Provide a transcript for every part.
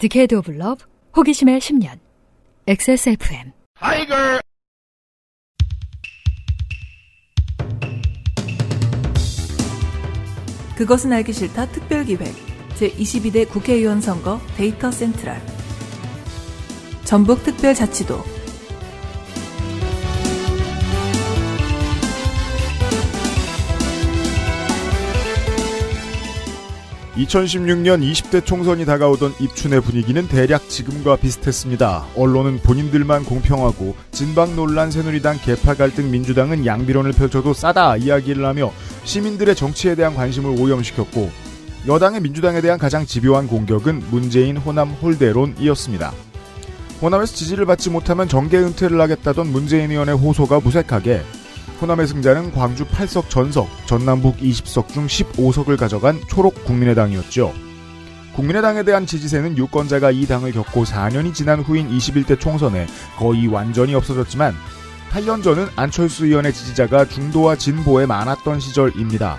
디케이드 오브 러브 호기심의 10년 XSFM 아이걸 그것은 알기 싫다 특별기획 제22대 국회의원 선거 데이터 센트럴 전북특별자치도 2016년 20대 총선이 다가오던 입춘의 분위기는 대략 지금과 비슷했습니다. 언론은 본인들만 공평하고 진박 논란 새누리당 개파 갈등 민주당은 양비론을 펼쳐도 싸다 이야기를 하며 시민들의 정치에 대한 관심을 오염시켰고 여당의 민주당에 대한 가장 집요한 공격은 문재인 호남 홀대론이었습니다. 호남에서 지지를 받지 못하면 정계 은퇴를 하겠다던 문재인 의원의 호소가 무색하게 호남의 승자는 광주 8석 전석, 전남북 20석 중 15석을 가져간 초록 국민의당이었죠. 국민의당에 대한 지지세는 유권자가 이 당을 겪고 4년이 지난 후인 21대 총선에 거의 완전히 없어졌지만 8년 전은 안철수 의원의 지지자가 중도와 진보에 많았던 시절입니다.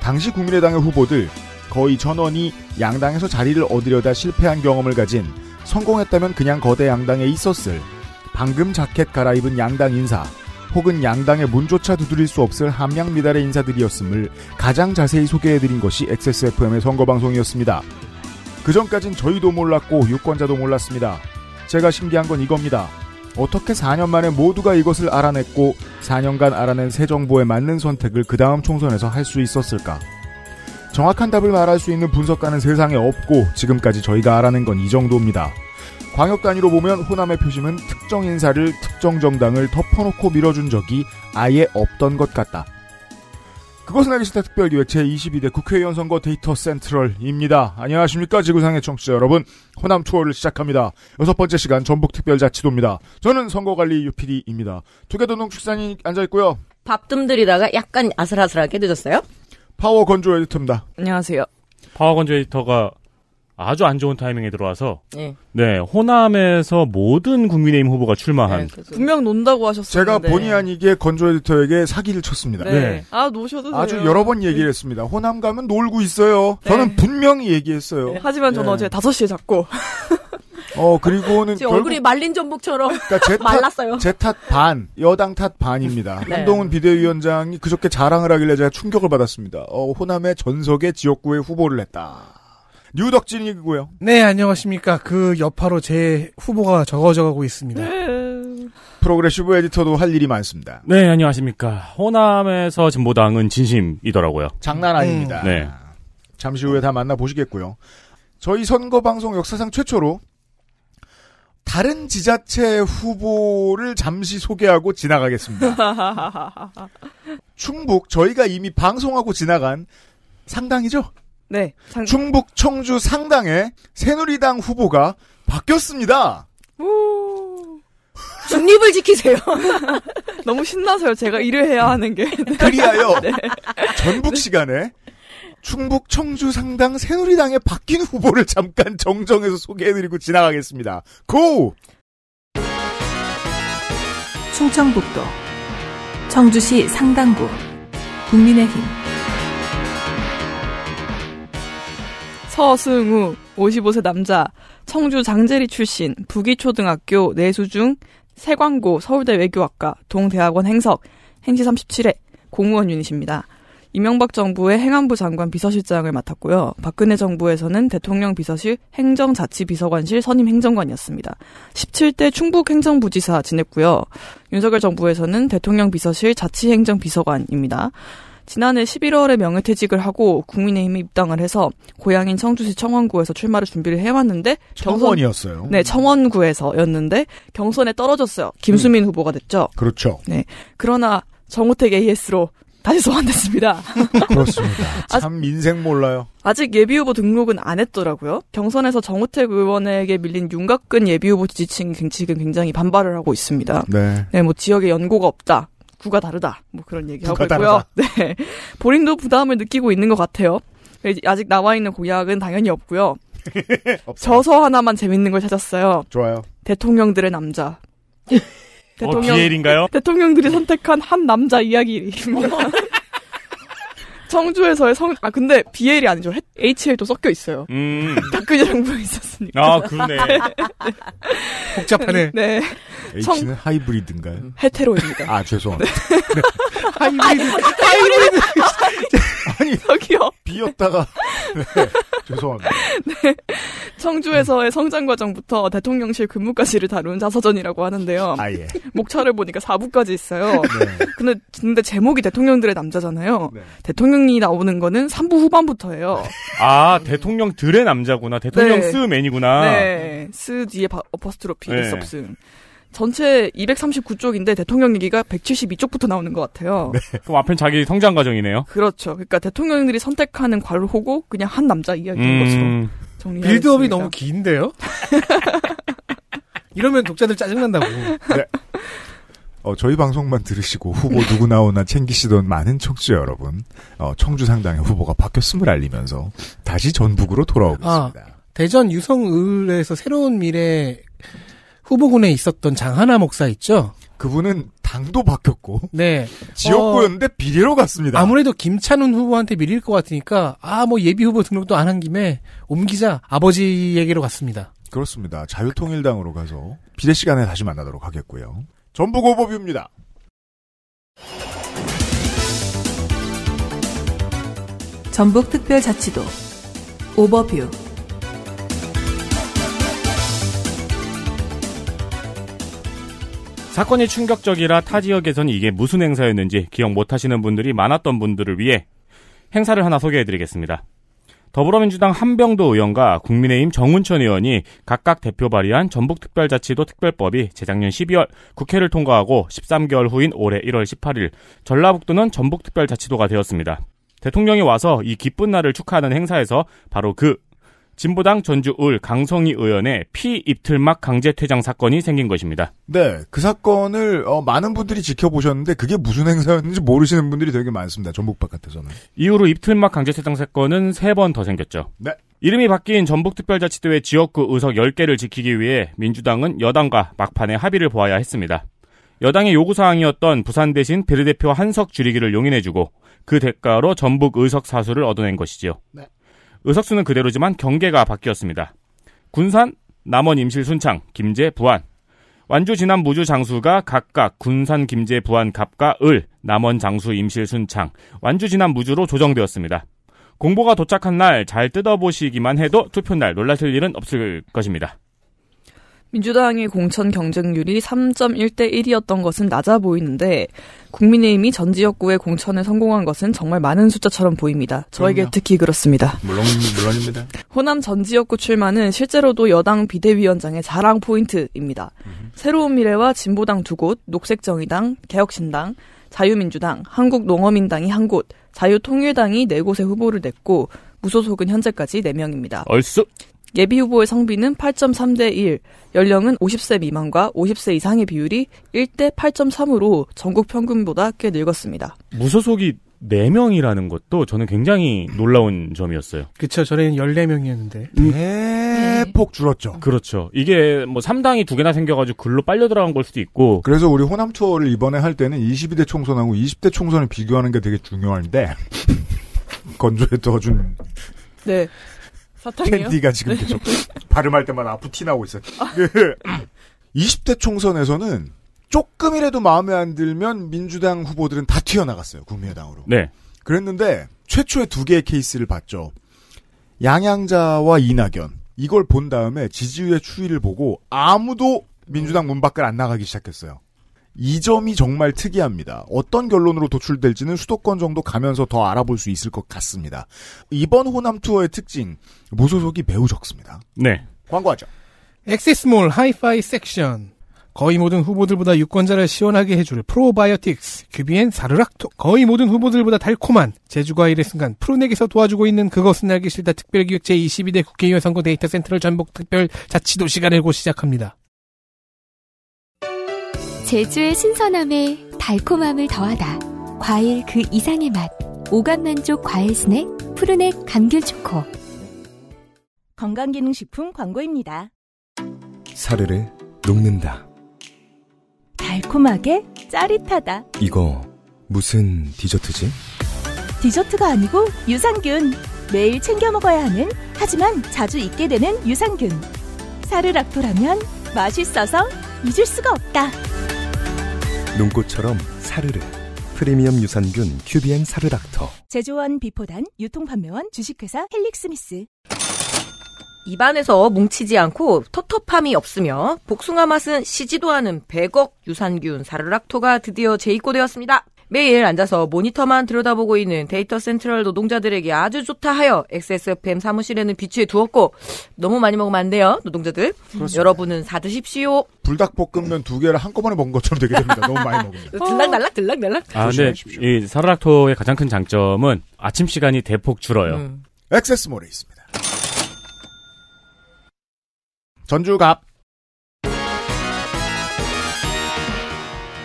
당시 국민의당의 후보들 거의 전원이 양당에서 자리를 얻으려다 실패한 경험을 가진 성공했다면 그냥 거대 양당에 있었을 방금 자켓 갈아입은 양당 인사 혹은 양당의 문조차 두드릴 수 없을 함량 미달의 인사들이었음을 가장 자세히 소개해드린 것이 XSFM의 선거방송이었습니다. 그 전까진 저희도 몰랐고 유권자도 몰랐습니다. 제가 신기한 건 이겁니다. 어떻게 4년 만에 모두가 이것을 알아냈고 4년간 알아낸 새 정부에 맞는 선택을 그 다음 총선에서 할 수 있었을까? 정확한 답을 말할 수 있는 분석가는 세상에 없고 지금까지 저희가 알아낸 건 이 정도입니다. 광역 단위로 보면 호남의 표심은 특정 인사를 특정 정당을 덮어놓고 밀어준 적이 아예 없던 것 같다. 그것은 알기 싫다 특별기획 제22대 국회의원 선거 데이터 센트럴입니다. 안녕하십니까 지구상의 청취자 여러분. 호남 투어를 시작합니다. 여섯 번째 시간 전북특별자치도입니다. 저는 선거관리 UPD입니다. 투게더농 축산이 앉아있고요. 밥좀 들이다가 약간 아슬아슬하게 늦었어요. 파워 건조 에디터입니다. 안녕하세요. 파워 건조 에디터가 아주 안 좋은 타이밍에 들어와서 네, 네 호남에서 모든 국민의힘 후보가 출마한 네, 분명 논다고 하셨어요. 제가 본의 아니게 건조 에디터에게 사기를 쳤습니다. 네. 네. 아 노셔도 아주 여러 번 네. 얘기를 했습니다. 호남 가면 놀고 있어요. 네. 저는 분명히 얘기했어요. 네, 하지만 저는 어제 5시에 잡고어 그리고는 결국, 얼굴이 말린 전복처럼 그러니까 제 탓, 말랐어요. 제 탓 반, 여당 탓 반입니다. 네. 한동훈 비대위원장이 그저께 자랑을 하길래 제가 충격을 받았습니다. 어, 호남의 전석의 지역구에 후보를 했다. 뉴덕진이고요. 네, 안녕하십니까. 그 여파로 제 후보가 적어져가고 있습니다. 네. 프로그레시브 에디터도 할 일이 많습니다. 네, 안녕하십니까. 호남에서 진보당은 진심이더라고요. 장난 아닙니다. 음. 네. 잠시 후에 다 만나보시겠고요. 저희 선거 방송 역사상 최초로 다른 지자체 후보를 잠시 소개하고 지나가겠습니다. 충북 저희가 이미 방송하고 지나간 상당이죠? 네. 장... 충북 청주 상당의 새누리당 후보가 바뀌었습니다. 우... 중립을 지키세요. 너무 신나서요. 제가 일을 해야 하는 게. 네. 그리하여 네. 전북 네. 시간에 충북 청주 상당 새누리당의 바뀐 후보를 잠깐 정정해서 소개해드리고 지나가겠습니다. 고! 충청북도 청주시 상당구 국민의힘 서승우 55세 남자 청주 장제리 출신 북이초등학교 내수중 세광고 서울대 외교학과 동대학원 행석 행시 37회 공무원 유닛입니다. 이명박 정부의 행안부 장관 비서실장을 맡았고요. 박근혜 정부에서는 대통령 비서실 행정자치비서관실 선임 행정관이었습니다. 17대 충북 행정부지사 지냈고요. 윤석열 정부에서는 대통령 비서실 자치행정비서관입니다. 지난해 11월에 명예퇴직을 하고 국민의힘에 입당을 해서 고향인 청주시 청원구에서 출마를 준비를 해왔는데 청원이었어요. 경선, 네, 청원구에서였는데 경선에 떨어졌어요. 김수민 음. 후보가 됐죠. 그렇죠. 네, 그러나 정우택 AS로 다시 소환됐습니다. 그렇습니다. 아, 참 인생 몰라요. 아직 예비후보 등록은 안 했더라고요. 경선에서 정우택 의원에게 밀린 윤곽근 예비후보 지지층이 지금 굉장히 반발을 하고 있습니다. 네. 네, 뭐 지역에 연고가 없다. 구가 다르다. 뭐 그런 얘기하고 있고요. 네. 보링도 부담을 느끼고 있는 것 같아요. 네, 아직 나와 있는 고약은 당연히 없고요. 저서 하나만 재밌는 걸 찾았어요. 좋아요. 대통령들의 남자. 어, 대통령, 어, 비엘인가요? 대통령들이 선택한 한 남자 이야기. 청주에서의 성, 아, 근데 BL이 아니죠. HL도 섞여 있어요. 음. 박근혜 정부에 있었으니까. 아, 그러네. 네. 복잡하네. 네. H는 성... 하이브리드인가요? 헤테로입니다. 아, 죄송합니다. 네. 하이브리드, 하이브리드. 아니 여기요 비었다가 네, 죄송합니다. 네, 청주에서의 성장 과정부터 대통령실 근무까지를 다룬 자서전이라고 하는데요. 아 예. 목차를 보니까 4부까지 있어요. 네. 근데 근데 제목이 대통령들의 남자잖아요. 네. 대통령이 나오는 거는 3부 후반부터예요. 네. 아 대통령들의 남자구나. 대통령 네. 스맨이구나. 네. 스 뒤에 어퍼스트로피 네. 있었음. 전체 239쪽인데 대통령 얘기가 172쪽부터 나오는 것 같아요. 네. 그럼 앞엔 자기 성장 과정이네요. 그렇죠. 그러니까 대통령들이 선택하는 과를 호고 그냥 한 남자 이야기인 음... 것으로 정리. 빌드업이 너무 긴데요. 이러면 독자들 짜증난다고. 네. 어, 저희 방송만 들으시고 후보 누구 나오나 챙기시던 많은 청취자 여러분, 어, 청주 상당의 후보가 바뀌었음을 알리면서 다시 전북으로 돌아오겠습니다. 아, 대전 유성을에서 새로운 미래 후보군에 있었던 장하나 목사 있죠. 그분은 당도 바뀌었고 네. 지역구였는데 어, 비례로 갔습니다. 아무래도 김찬훈 후보한테 밀릴 것 같으니까 아뭐 예비 후보 등록도 안 한 김에 옮기자 아버지얘기로 갔습니다. 그렇습니다. 자유통일당으로 가서 비례 시간에 다시 만나도록 하겠고요. 전북 오보뷰입니다. 전북특별자치도 오버뷰 사건이 충격적이라 타 지역에선 이게 무슨 행사였는지 기억 못하시는 분들이 많았던 분들을 위해 행사를 하나 소개해드리겠습니다. 더불어민주당 한병도 의원과 국민의힘 정운천 의원이 각각 대표 발의한 전북특별자치도 특별법이 재작년 12월 국회를 통과하고 13개월 후인 올해 1월 18일 전라북도는 전북특별자치도가 되었습니다. 대통령이 와서 이 기쁜 날을 축하하는 행사에서 바로 그 진보당 전주 울 강성희 의원의 피 입틀막 강제 퇴장 사건이 생긴 것입니다. 네, 그 사건을 어, 많은 분들이 지켜보셨는데 그게 무슨 행사였는지 모르시는 분들이 되게 많습니다. 전북 바깥에서는. 이후로 입틀막 강제 퇴장 사건은 세 번 더 생겼죠. 네. 이름이 바뀐 전북특별자치도의 지역구 의석 10개를 지키기 위해 민주당은 여당과 막판에 합의를 보아야 했습니다. 여당의 요구사항이었던 부산 대신 비르대표 한석 줄이기를 용인해주고 그 대가로 전북 의석 사수를 얻어낸 것이지요. 네. 의석수는 그대로지만 경계가 바뀌었습니다. 군산, 남원 임실 순창, 김제, 부안. 완주 진안 무주 장수가 각각 군산, 김제, 부안, 갑과 을, 남원 장수 임실 순창, 완주 진안 무주로 조정되었습니다. 공보가 도착한 날 잘 뜯어보시기만 해도 투표 날 놀라실 일은 없을 것입니다. 민주당의 공천 경쟁률이 3.1대 1이었던 것은 낮아 보이는데 국민의힘이 전 지역구에 공천에 성공한 것은 정말 많은 숫자처럼 보입니다. 저에게 그럼요. 특히 그렇습니다. 물론 물론입니다. 호남 전 지역구 출마는 실제로도 여당 비대위원장의 자랑 포인트입니다. 음 새로운 미래와 진보당 두 곳, 녹색정의당, 개혁신당, 자유민주당, 한국농어민당이 한 곳, 자유통일당이 네 곳의 후보를 냈고 무소속은 현재까지 4명입니다. 얼쑤! 예비 후보의 성비는 8.3 대 1, 연령은 50세 미만과 50세 이상의 비율이 1대 8.3으로 전국 평균보다 꽤 늙었습니다. 무소속이 4명이라는 것도 저는 굉장히 놀라운 점이었어요. 그쵸. 저는 14명이었는데. 음. 대폭 줄었죠. 그렇죠. 이게 뭐 3당이 두 개나 생겨가지고 글로 빨려 들어간 걸 수도 있고. 그래서 우리 호남 투어를 이번에 할 때는 22대 총선하고 20대 총선을 비교하는 게 되게 중요한데, 건조에 떠준. 네. 사탕이요? 캔디가 지금 네. 계속 발음할 때마다 아프티 나고 있어요. 20대 그 총선에서는 조금이라도 마음에 안 들면 민주당 후보들은 다 튀어나갔어요. 국민의당으로. 네. 그랬는데 최초의 두 개의 케이스를 봤죠. 양양자와 이낙연. 이걸 본 다음에 지지율의 추이를 보고 아무도 민주당 문 밖을 안 나가기 시작했어요. 이 점이 정말 특이합니다. 어떤 결론으로 도출될지는 수도권 정도 가면서 더 알아볼 수 있을 것 같습니다. 이번 호남 투어의 특징, 무소속이 매우 적습니다. 네. 광고하죠. 엑세스몰 하이파이 섹션. 거의 모든 후보들보다 유권자를 시원하게 해줄 프로바이오틱스, 큐비엔 사르락토. 거의 모든 후보들보다 달콤한 제주과일의 순간 프로넥에서 도와주고 있는 그것은 알기 싫다 특별기획 제22대 국회의원 선거 데이터 센터를 전북 특별 자치도시가 내고 시작합니다. 제주의 신선함에 달콤함을 더하다. 과일 그 이상의 맛. 오감 만족 과일 스낵 푸르넥 감귤 초코. 건강기능식품 광고입니다. 사르르 녹는다. 달콤하게 짜릿하다. 이거 무슨 디저트지? 디저트가 아니고 유산균. 매일 챙겨 먹어야 하는 하지만 자주 잊게 되는 유산균. 사르락토라면 맛있어서 잊을 수가 없다. 눈꽃처럼 사르르 프리미엄 유산균 큐비엔 사르닥터 제조원 비포단 유통판매원 주식회사 헬릭스미스 입안에서 뭉치지 않고 텁텁함이 없으며 복숭아 맛은 시지도 않은 100억 유산균 사르락토가 드디어 재입고되었습니다. 매일 앉아서 모니터만 들여다보고 있는 데이터 센트럴 노동자들에게 아주 좋다 하여 XSFM 사무실에는 비치해 두었고 너무 많이 먹으면 안 돼요. 노동자들. 그렇습니다. 여러분은 사드십시오. 불닭볶음면 두 개를 한꺼번에 먹은 것처럼 되게 됩니다. 너무 많이 먹으면. 들락날락 들락날락. 아, 근이 사르락토의 가장 큰 장점은 아침 시간이 대폭 줄어요. 음. 액세스몰에 있습니다. 전주갑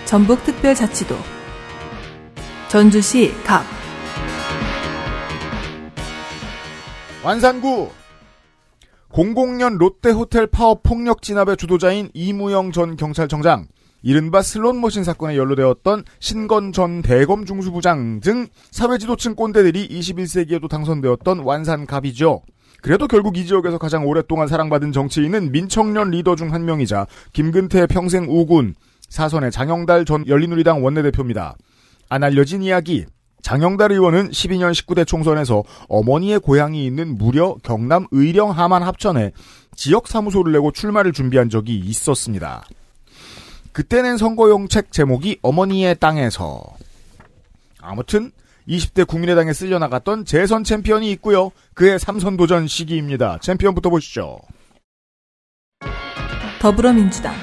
전북특별자치도 전주시 갑 완산구 00년 롯데호텔 파업 폭력 진압의 주도자인 이무영 전 경찰청장 이른바 슬롯머신 사건에 연루되었던 신건 전 대검 중수부장 등 사회지도층 꼰대들이 21세기에도 당선되었던 완산갑이죠. 그래도 결국 이 지역에서 가장 오랫동안 사랑받은 정치인은 민청년 리더 중 한 명이자 김근태 평생 우군 사선의 장영달 전 열린우리당 원내대표입니다. 안 알려진 이야기. 장영달 의원은 12년 19대 총선에서 어머니의 고향이 있는 무려 경남 의령 하만 합천에 지역 사무소를 내고 출마를 준비한 적이 있었습니다. 그때 는 선거용 책 제목이 어머니의 땅에서. 아무튼 20대 국민의당에 쓸려 나갔던 재선 챔피언이 있고요. 그의 3선 도전 시기입니다. 챔피언부터 보시죠. 더불어민주당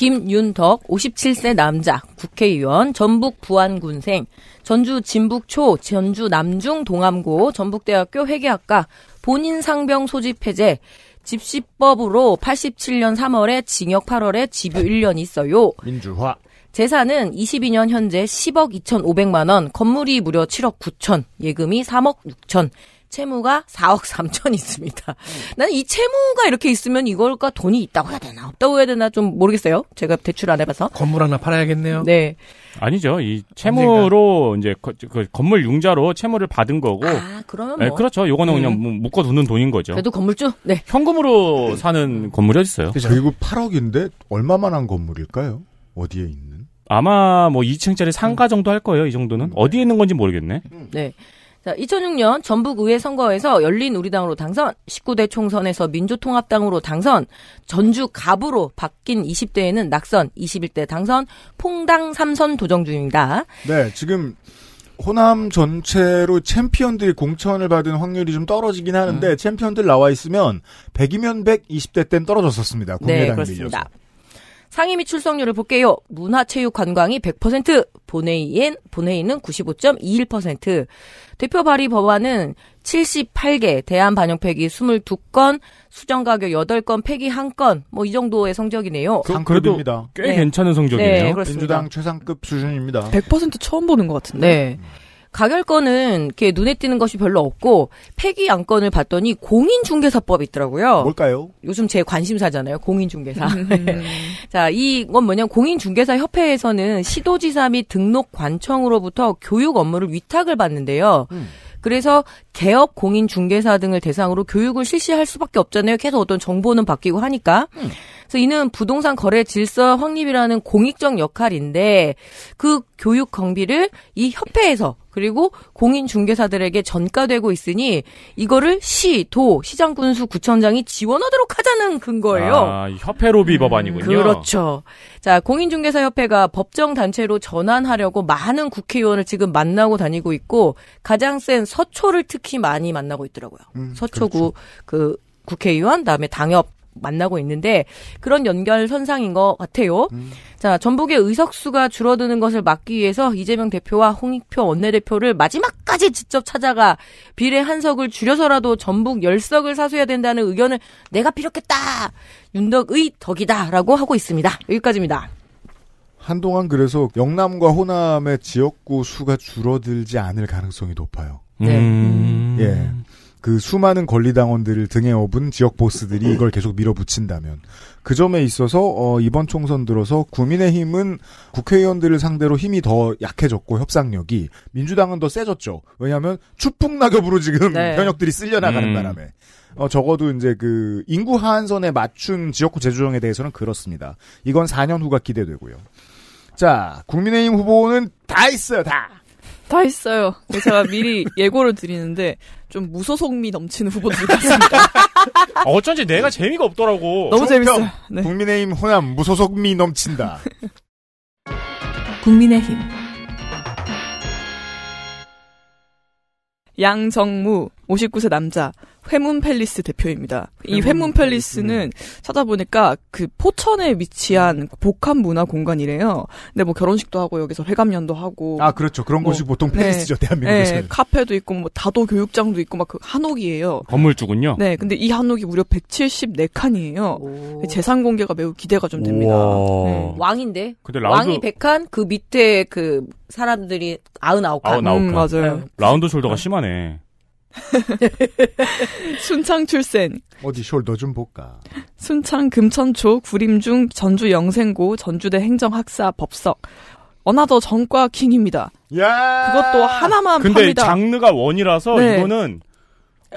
김윤덕 57세 남자 국회의원 전북 부안군생 전주 진북초 전주 남중 동암고 전북대학교 회계학과 본인 상병 소집 해제 집시법으로 87년 3월에 징역 8월에 집유 1년 있어요. 민주화. 재산은 22년 현재 10억 2,500만 원, 건물이 무려 7억 9천, 예금이 3억 6천, 채무가 4억 3천 있습니다. 나는 이 채무가 이렇게 있으면 이걸까 돈이 있다고 해야 되나 없다고 해야 되나 좀 모르겠어요. 제가 대출 안 해봐서. 건물 하나 팔아야겠네요. 네. 아니죠. 이 채무로 언젠가. 이제 거, 그 건물 융자로 채무를 받은 거고. 아, 그러면 네, 뭐. 네, 그렇죠. 요거는 음. 그냥 네. 뭐 묶어 두는 돈인 거죠. 그래도 건물주? 네. 현금으로 네. 사는 건물이 어딨어요. 그리고 8억인데 얼마만 한 건물일까요? 어디에 있는? 아마 뭐 2층짜리 상가 정도 할 거예요. 이 정도는. 음, 네. 어디에 있는 건지 모르겠네. 네. 자, 2006년 전북의회 선거에서 열린 우리당으로 당선, 19대 총선에서 민주통합당으로 당선, 전주 갑으로 바뀐 20대에는 낙선, 21대 당선, 퐁당 3선 도정 중입니다. 네, 지금 호남 전체로 챔피언들이 공천을 받은 확률이 좀 떨어지긴 하는데 음. 챔피언들 나와 있으면 100이면 1 20대 땐 떨어졌었습니다. 국민의당이 네, 그렇습니다. 밀려서. 상임위 출석률을 볼게요. 문화체육관광이 100%, 본회의엔 본회의는 95.21%, 대표 발의 법안은 78개, 대안 반영 폐기 22건, 수정 가격 8건, 폐기 1건, 뭐 이 정도의 성적이네요. 그, 상급입니다. 꽤 네. 괜찮은 성적이네요. 네, 민주당 최상급 수준입니다. 100% 처음 보는 것 같은데. 음. 가결건은 이렇게 눈에 띄는 것이 별로 없고 폐기 안건을 봤더니 공인중개사법이 있더라고요. 뭘까요? 요즘 제 관심사잖아요. 공인중개사. 음. 자, 이건 뭐냐면 공인중개사 협회에서는 시도지사 및 등록 관청으로부터 교육 업무를 위탁을 받는데요. 음. 그래서 개업 공인 중개사 등을 대상으로 교육을 실시할 수밖에 없잖아요. 계속 어떤 정보는 바뀌고 하니까. 음. 그래서 이는 부동산 거래 질서 확립이라는 공익적 역할인데 그 교육 경비를 이 협회에서 그리고 공인 중개사들에게 전가되고 있으니 이거를 시, 도, 시장 군수 구청장이 지원하도록 하자는 근거예요. 아, 협회 로비 법안이군요. 음, 그렇죠. 자, 공인 중개사 협회가 법정 단체로 전환하려고 많은 국회의원을 지금 만나고 다니고 있고 가장 센 서초를 특히 많이 만나고 있더라고요. 음, 서초구 그렇죠. 그 국회의원, 다음에 당협 만나고 있는데 그런 연결선상인 것 같아요. 음. 자, 전북의 의석수가 줄어드는 것을 막기 위해서 이재명 대표와 홍익표 원내대표를 마지막까지 직접 찾아가 비례 한석을 줄여서라도 전북 열석을 사수해야 된다는 의견을 내가 비롯했다. 윤덕의 덕이다라고 하고 있습니다. 여기까지입니다. 한동안 그래서 영남과 호남의 지역구 수가 줄어들지 않을 가능성이 높아요. 네. 음... 예. 그 수많은 권리당원들을 등에 업은 지역 보스들이 이걸 계속 밀어붙인다면 그 점에 있어서 어, 이번 총선 들어서 국민의힘은 국회의원들을 상대로 힘이 더 약해졌고 협상력이 민주당은 더 세졌죠. 왜냐하면 추풍 낙엽으로 지금 네. 현역들이 쓸려 나가는 음. 바람에 어, 적어도 이제 그 인구 하한선에 맞춘 지역구 재조정에 대해서는 그렇습니다. 이건 4년 후가 기대되고요. 자, 국민의힘 후보는 다 있어요, 다. 다 있어요. 제가 미리 예고를 드리는데 좀 무소속미 넘치는 후보들 같습니다. 아, 어쩐지 내가 재미가 없더라고. 너무 재밌어. 네. 국민의힘 호남 무소속미 넘친다. 국민의힘 양정무 59세 남자 회문 팰리스 대표입니다. 이 회문 팰리스는 찾아보니까 그 포천에 위치한 음. 복합 문화 공간이래요. 근데 뭐 결혼식도 하고 여기서 회감연도 하고 아 그렇죠. 그런 뭐, 곳이 보통 네. 팰리스죠 네, 대한민국에서 네, 카페도 있고 뭐 다도 교육장도 있고 막 그 한옥이에요. 건물주군요. 네, 근데 이 한옥이 무려 174칸이에요. 오. 그 재산 공개가 매우 기대가 좀 됩니다. 네. 왕인데. 라운드... 왕이 100칸 그 밑에 그 사람들이 99칸. 99칸. 음, 맞아요. 네. 라운드 숄더가 심하네. 순창 출생. 어디 숄더 좀 볼까. 순창 금천초 구림중 전주 영생고 전주대 행정학사 법석. 어나더 전과 킹입니다. 야! 그것도 하나만 근데 팝니다. 장르가 원이라서 네. 이거는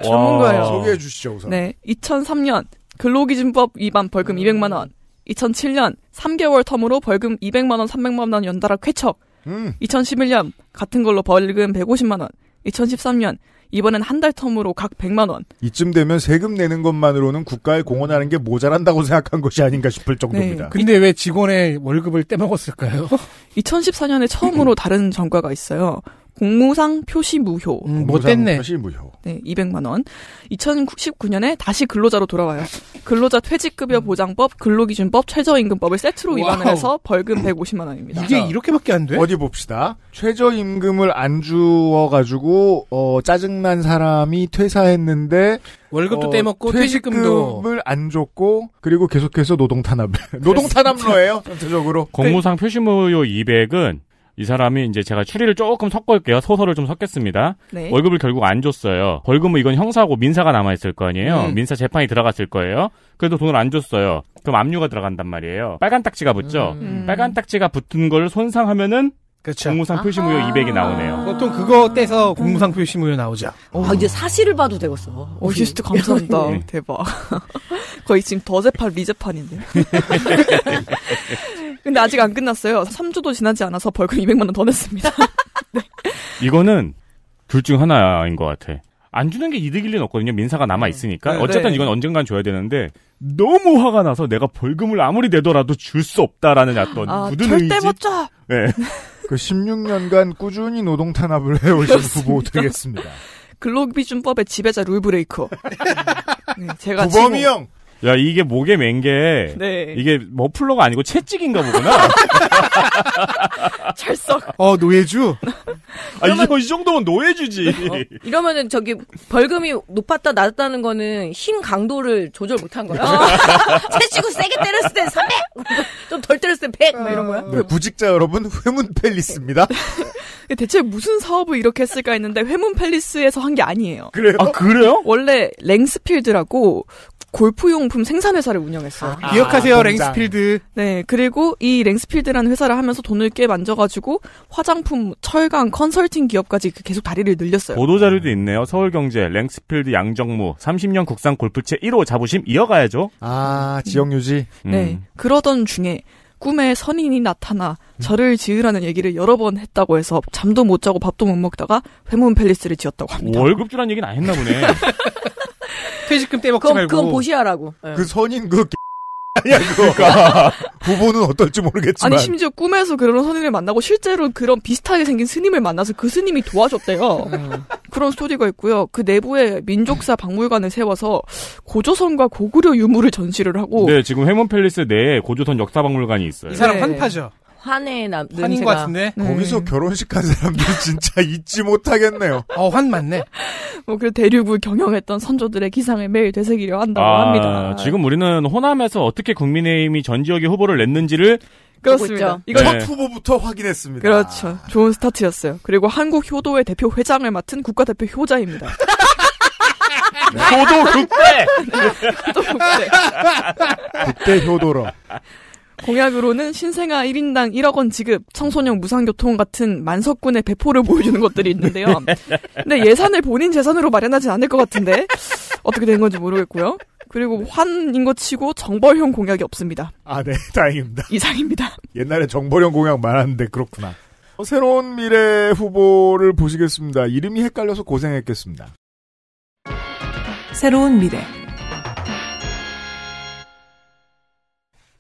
전문가예요. 소개해 주시죠, 우선. 네. 2003년 근로기준법 위반 벌금 음. 200만 원. 2007년 3개월 텀으로 벌금 200만 원, 300만 원 연달아 쾌척. 음. 2011년 같은 걸로 벌금 150만 원. 2013년 이번엔 한 달 텀으로 각 100만 원. 이쯤 되면 세금 내는 것만으로는 국가에 공헌하는 게 모자란다고 생각한 것이 아닌가 싶을 정도입니다. 네. 근데 왜 직원의 월급을 떼먹었을까요? 2014년에 처음으로 다른 정과가 있어요. 공무상 표시 무효. 음, 못됐네. 표시 무효. 네, 200만 원. 2019년에 다시 근로자로 돌아와요. 근로자 퇴직급여 음. 보장법, 근로기준법, 최저임금법을 세트로 위반을 해서 벌금 150만 원입니다. 이게 이렇게밖에 안 돼? 어디 봅시다. 최저임금을 안 주어가지고 어, 짜증난 사람이 퇴사했는데 월급도 어, 떼먹고 퇴직금도 을안 줬고 그리고 계속해서 노동 탄압 노동 탄압로예요 전체적으로 그 공무상 표시무효 200은 이 사람이 이제 제가 추리를 조금 섞을게요. 소설을 좀 섞겠습니다. 네. 월급을 결국 안 줬어요. 벌금은 이건 형사고 민사가 남아있을 거 아니에요? 음. 민사 재판이 들어갔을 거예요. 그래도 돈을 안 줬어요. 그럼 압류가 들어간단 말이에요. 빨간 딱지가 붙죠? 음. 빨간 딱지가 붙은 걸 손상하면은 그렇죠. 공무상 표시무효 200이 나오네요. 보통 그거 떼서 공무상 음. 표시무효 나오죠. 어, 아, 이제 사실을 봐도 되겠어. 어시스트 감사합니다. 네. 대박. 거의 지금 더재판 리재판인데. 근데 아직 안 끝났어요. 3주도 지나지 않아서 벌금 200만 원 더 냈습니다. 네. 이거는 둘 중 하나인 것 같아. 안 주는 게 이득일 리는 없거든요. 민사가 남아 네. 있으니까. 네, 어쨌든 네. 이건 언젠간 줘야 되는데 너무 화가 나서 내가 벌금을 아무리 내더라도 줄 수 없다라는 어떤 아, 굳은 아, 절대 의지. 절대 못 줘. 네. 그 16년간 꾸준히 노동 탄압을 해오신 후보 드리겠습니다. 근로기준법의 지배자 룰브레이커. 네, 제가 구범이 형야 이게 목에 맨게 네. 이게 머플러가 아니고 채찍인가 보구나. 철썩. 어 노예주. 아, 이러면, 이, 정도면 노예주지. 어, 어, 이러면은 저기 벌금이 높았다 낮았다는 거는 힘 강도를 조절 못한 거야. 채찍고 세게 때렸을 땐 300, 좀 덜 때렸을 땐 100, 막 이런 거야. 네, 구직자 여러분 회문 팰리스입니다. 대체 무슨 사업을 이렇게 했을까 했는데 회문 팰리스에서 한 게 아니에요. 그래요? 아 그래요? 원래 랭스필드라고 골프용품 생산회사를 운영했어요. 아, 기억하세요, 아, 랭스필드. 네, 그리고 이 랭스필드라는 회사를 하면서 돈을 꽤 만져가지고 화장품, 철강, 컨설팅 기업까지 그 계속 다리를 늘렸어요. 보도자료도 있네요. 서울경제, 랭스필드 양정무, 30년 국산 골프채 1호 자부심 이어가야죠. 아, 지역유지. 음. 네, 그러던 중에 꿈에 선인이 나타나 저를 지으라는 얘기를 여러 번 했다고 해서 잠도 못 자고 밥도 못 먹다가 회문 팰리스를 지었다고 합니다. 월급주란 얘기는 안 했나 보네. 퇴직금 떼먹지 그건, 말고. 그건 보시하라고. 네. 그 선인 그 아니야 그거. 그러니까. 부부는 어떨지 모르겠지만. 아니 심지어 꿈에서 그런 선임을 만나고 실제로 그런 비슷하게 생긴 스님을 만나서 그 스님이 도와줬대요. 음. 그런 스토리가 있고요. 그 내부에 민족사 박물관을 세워서 고조선과 고구려 유물을 전시를 하고. 네, 지금 해먼 팰리스 내에 고조선 역사 박물관이 있어요. 이 사람 네. 한파죠. 환의 남 환인 냄새가. 것 같은데 네. 거기서 결혼식 간 사람들 진짜 잊지 못하겠네요. 어환 아, 맞네. 뭐 그 대륙을 경영했던 선조들의 기상을 매일 되새기려 한다고 아, 합니다. 지금 우리는 호남에서 어떻게 국민의힘이 전 지역의 후보를 냈는지를 그렇습니다. 이거 첫 후보부터 확인했습니다. 그렇죠. 좋은 스타트였어요. 그리고 한국 효도의 대표 회장을 맡은 국가대표 효자입니다. 효도 국대. 효도 국대. 국대 효도로. 공약으로는 신생아 1인당 1억 원 지급, 청소년 무상교통 같은 만석군의 배포를 보여주는 것들이 있는데요. 근데 예산을 본인 재산으로 마련하진 않을 것 같은데 어떻게 된 건지 모르겠고요. 그리고 환인 것 치고 정벌형 공약이 없습니다. 아, 네. 다행입니다. 이상입니다. 옛날에 정벌형 공약 많았는데 그렇구나. 어, 새로운 미래 후보를 보시겠습니다. 이름이 헷갈려서 고생했겠습니다. 새로운 미래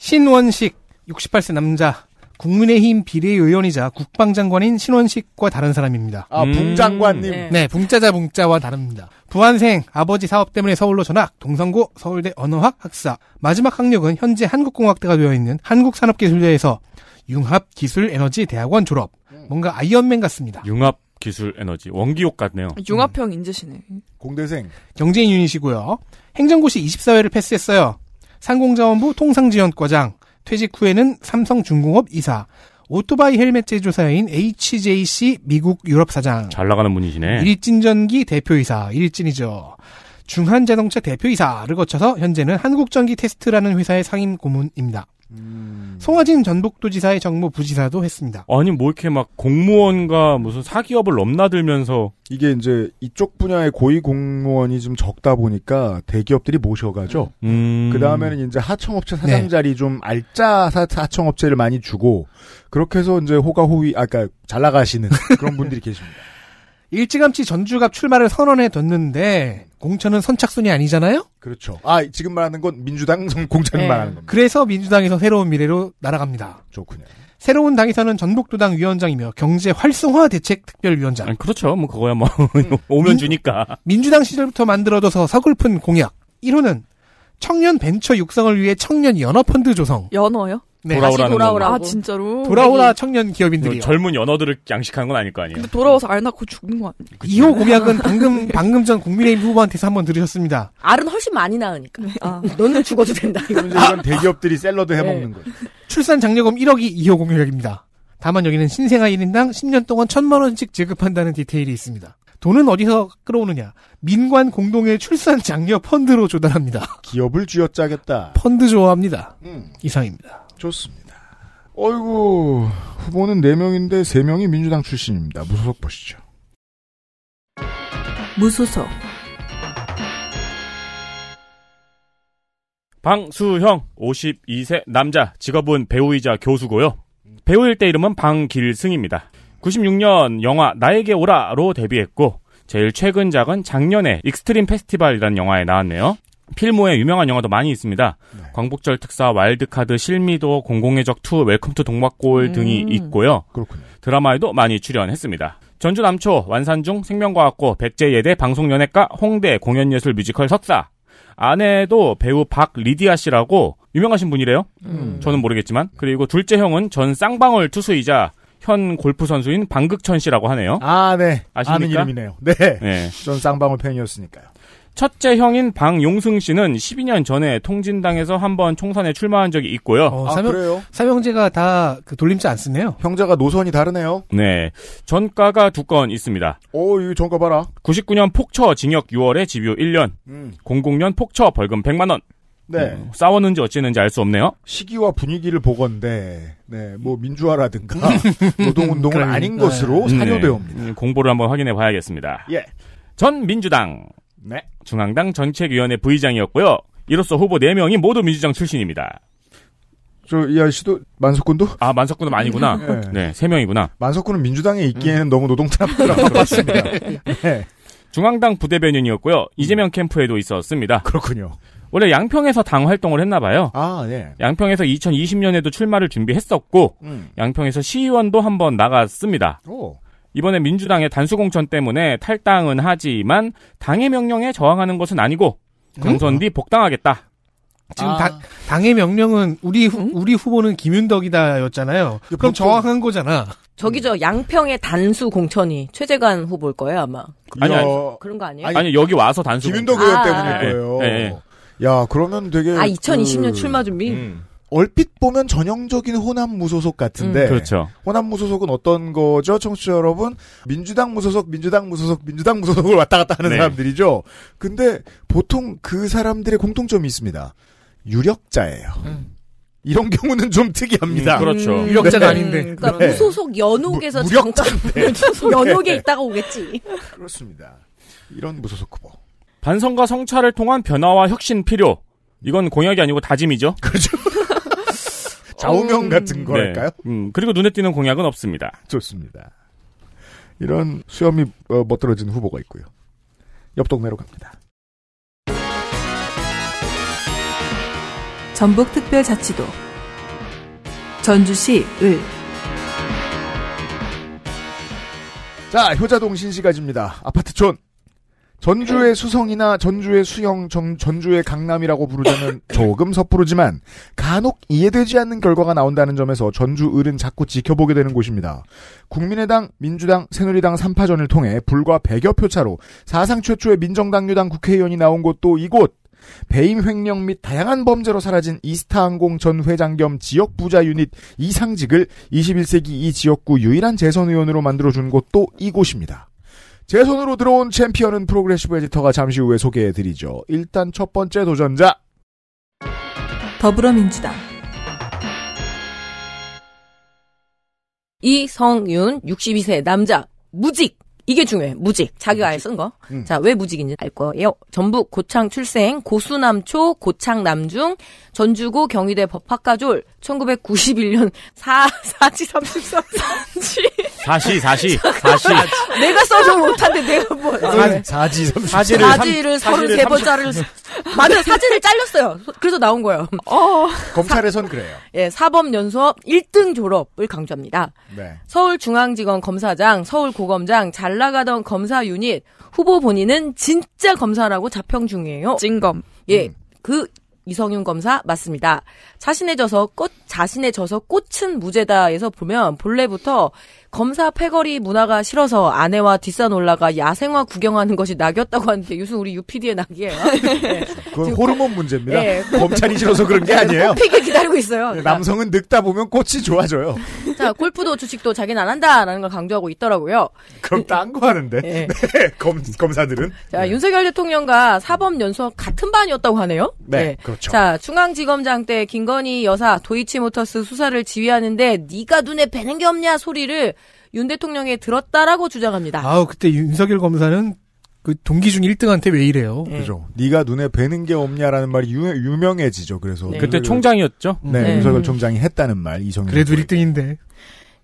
신원식 68세 남자 국민의힘 비례의원이자 국방장관인 신원식과 다른 사람입니다. 아, 붕장관님. 음. 네, 붕짜자 네, 붕짜와 다릅니다. 부안생, 아버지 사업 때문에 서울로 전학, 동성고, 서울대 언어학 학사. 마지막 학력은 현재 한국공학대가 되어 있는 한국산업기술대에서 융합기술에너지대학원 졸업. 음. 뭔가 아이언맨 같습니다. 융합 기술 에너지 원기옥 같네요. 아, 융합형 음. 인재시네. 공대생. 경쟁인 유닛이고요. 행정고시 24회를 패스했어요. 상공자원부 통상지원과장, 퇴직 후에는 삼성중공업 이사, 오토바이 헬멧 제조사인 HJC 미국 유럽 사장. 잘 나가는 분이시네. 일진전기 대표이사, 일진이죠. 중한자동차 대표이사를 거쳐서 현재는 한국전기 테스트라는 회사의 상임 고문입니다. 음. 송하진 전북도지사의 정무부지사도 했습니다. 아니 뭐 이렇게 막 공무원과 무슨 사기업을 넘나들면서 이게 이제 이쪽 분야의 고위 공무원이 좀 적다 보니까 대기업들이 모셔가죠. 음. 그 다음에는 이제 하청업체 사장 자리 네. 좀 알짜 하청업체를 많이 주고 그렇게 해서 이제 호가호위 아까 그러니까 잘 나가시는 그런 분들이 계십니다. 일찌감치 전주갑 출마를 선언해뒀는데 공천은 선착순이 아니잖아요. 그렇죠. 아 지금 말하는 건 민주당 공천을 네. 말하는 겁니다. 그래서 민주당에서 새로운 미래로 날아갑니다. 좋군요. 새로운 당에서는 전북도당 위원장이며 경제 활성화 대책 특별위원장. 아니, 그렇죠. 뭐 그거야 뭐 오면 민, 주니까. 민주당 시절부터 만들어져서 서글픈 공약. 1호는 청년 벤처 육성을 위해 청년 연어 펀드 조성. 연어요? 네. 돌아오라는 다시 돌아오라고. 아 진짜로? 돌아오라 청년 기업인들이 뭐 젊은 연어들을 양식한 건 아닐 거 아니에요. 근데 돌아와서 알 낳고 죽는 거 아니에요? 2호 공약은 방금 방금 전 국민의힘 후보한테서 한 번 들으셨습니다. 알은 훨씬 많이 낳으니까. 네. 아, 너는 죽어도 된다. 이런 대기업들이 샐러드 해먹는 네. 거예요. 출산 장려금 1억이 2호 공약입니다. 다만 여기는 신생아 1인당 10년 동안 천만 원씩 지급한다는 디테일이 있습니다. 돈은 어디서 끌어오느냐? 민관 공동의 출산 장려 펀드로 조달합니다. 기업을 쥐어짜겠다. 펀드 좋아합니다. 음. 이상입니다. 좋습니다. 어이구, 후보는 4명인데 3명이 민주당 출신입니다. 무소속 보시죠. 무소속. 방수형, 52세 남자, 직업은 배우이자 교수고요. 배우일 때 이름은 방길승입니다. 96년 영화 나에게 오라로 데뷔했고, 제일 최근작은 작년에 익스트림 페스티벌이라는 영화에 나왔네요. 필모의 유명한 영화도 많이 있습니다. 네. 광복절 특사 와일드카드 실미도 공공의적 투 웰컴 투 동막골 등이 음. 있고요. 그렇군요. 드라마에도 많이 출연했습니다. 전주 남초 완산중 생명과학고 백제예대 방송연예과 홍대 공연예술 뮤지컬 석사 아내도 배우 박리디아 씨라고 유명하신 분이래요. 음. 저는 모르겠지만 그리고 둘째 형은 전 쌍방울 투수이자 현 골프 선수인 방극천 씨라고 하네요. 아, 네. 아십니까? 아는 이름이네요. 네. 네. 전 쌍방울 팬이었으니까요. 첫째 형인 방용승 씨는 12년 전에 통진당에서 한번 총선에 출마한 적이 있고요. 어, 아, 삼형, 그래요? 삼형제가 다 그 돌림자 안 쓰네요. 형제가 노선이 다르네요. 네. 전과가 두 건 있습니다. 오, 어, 이 전과 봐라. 99년 폭처 징역 6월에 집유 1년. 음. 00년 폭처 벌금 100만 원. 네. 음, 싸웠는지 어찌했는지 알 수 없네요. 시기와 분위기를 보건데, 네, 뭐 민주화라든가 노동운동은 그러니까. 아닌 것으로 네. 사료되옵니다. 네. 공보를 한번 확인해 봐야겠습니다. 예. 전 민주당 네. 중앙당 정책위원회 부의장이었고요. 이로써 후보 4명이 모두 민주당 출신입니다. 저, 이 아저씨도, 만석군도? 아, 만석군은 아니구나. 음, 음. 네. 네, 3명이구나. 만석군은 민주당에 있기에는 음. 너무 노동자라고 봤습니다. 네. 중앙당 부대변인이었고요. 이재명 캠프에도 있었습니다. 그렇군요. 원래 양평에서 당 활동을 했나 봐요. 아, 네. 양평에서 2020년에도 출마를 준비했었고 음. 양평에서 시의원도 한번 나갔습니다. 오. 이번에 민주당의 단수공천 때문에 탈당은 하지만 당의 명령에 저항하는 것은 아니고 경선 뒤 복당하겠다. 지금 아. 당, 당의 명령은 우리 후, 우리 후보는 김윤덕이다였잖아요. 그럼 저항한 거잖아. 저기 저 양평의 단수 공천이 최재관 후보일 거예요 아마. 아니, 아니 그런 거 아니에요? 아니, 아니 여기 와서 단수 김윤덕 의원 아, 때문일 아, 거예요. 예, 예. 야 그러면 되게 아 2020년 그... 출마 준비. 음. 얼핏 보면 전형적인 호남 무소속 같은데 음. 그렇죠. 호남 무소속은 어떤 거죠? 청취자 여러분 민주당 무소속 민주당 무소속 민주당 무소속을 왔다 갔다 하는 네. 사람들이죠. 근데 보통 그 사람들의 공통점이 있습니다. 유력자예요. 음. 이런 경우는 좀 특이합니다. 음, 그렇죠. 음, 유력자가 네. 아닌데. 그러니까 네. 무소속 연옥에서 잠깐 네. 무소속 연옥에 네. 있다가 오겠지. 그렇습니다. 이런 무소속 후보. 반성과 성찰을 통한 변화와 혁신 필요. 이건 공약이 아니고 다짐이죠. 그렇죠. 좌우명 같은 음. 거랄까요? 네. 음, 그리고 눈에 띄는 공약은 없습니다. 좋습니다. 이런 수염이 어, 멋들어진 후보가 있고요. 옆 동네로 갑니다. 전북특별자치도 전주시 을 자, 효자동 신시가지입니다. 아파트촌. 전주의 수성이나 전주의 수영, 전, 전주의 강남이라고 부르자면 조금 섣부르지만 간혹 이해되지 않는 결과가 나온다는 점에서 전주을은 자꾸 지켜보게 되는 곳입니다. 국민의당, 민주당, 새누리당 3파전을 통해 불과 100여 표 차로 사상 최초의 민정당 류당 국회의원이 나온 곳도 이곳. 배임 횡령 및 다양한 범죄로 사라진 이스타항공 전 회장 겸 지역 부자 유닛 이상직을 21세기 이 지역구 유일한 재선 의원으로 만들어준 곳도 이곳입니다. 제 손으로 들어온 챔피언은 프로그레시브 에디터가 잠시 후에 소개해드리죠. 일단 첫 번째 도전자. 더불어민주당. 이성윤 62세 남자 무직 이게 중요해 무직 자기가 아예 쓴 거. 음. 자왜 무직인지 알 거예요. 전북 고창 출생 고수남초 고창 남중 전주고 경희대 법학과졸 1991년 4, 4시 33, 3시. 4시, 4시, 4시. 내가 써줘 못한데 내가 뭐. 4, 지 30. 4지를, 4지를 33번 자를. 맞아요. 사진을 잘렸어요. 그래서 나온 거예요. 어. 검찰에선 그래요. 예, 사법연수업 1등 졸업을 강조합니다. 네. 서울중앙지검 검사장, 서울고검장, 잘 나가던 검사 유닛, 후보 본인은 진짜 검사라고 자평 중이에요. 진검. 예. 음. 그 이성윤 검사 맞습니다. 자신의저서꽃자신의저서 꽃은 무죄다에서 보면 본래부터 검사 패거리 문화가 싫어서 아내와 뒷산 올라가 야생화 구경하는 것이 낙이었다고 하는데 유승 우리 UPD의 낙이에요. 네. 그건 호르몬 문제입니다. 네. 검찰이 싫어서 그런 게 네, 아니에요. 피게 기다리고 있어요. 그 남성은 늙다 보면 꽃이 좋아져요. 자 골프도 주식도 자기는 안 한다라는 걸 강조하고 있더라고요. 그럼 네. 딴거 하는데 네. 검, 검사들은. 자 윤석열 대통령과 사법연수원 같은 반이었다고 하네요. 네, 그렇죠. 자 중앙지검장 때 김건희 여사 도이치모터스 수사를 지휘하는데 네가 눈에 뵈는 게 없냐 소리를 윤 대통령에 들었다라고 주장합니다. 아우 그때 윤석열 검사는 그 동기 중 1등한테 왜 이래요? 네. 그죠. 네가 눈에 뵈는 게 없냐라는 말이 유, 명해지죠 그래서 네. 그때 총장이었죠. 네, 네. 윤석열 총장이 했다는 말 이정. 그래도 1등인데.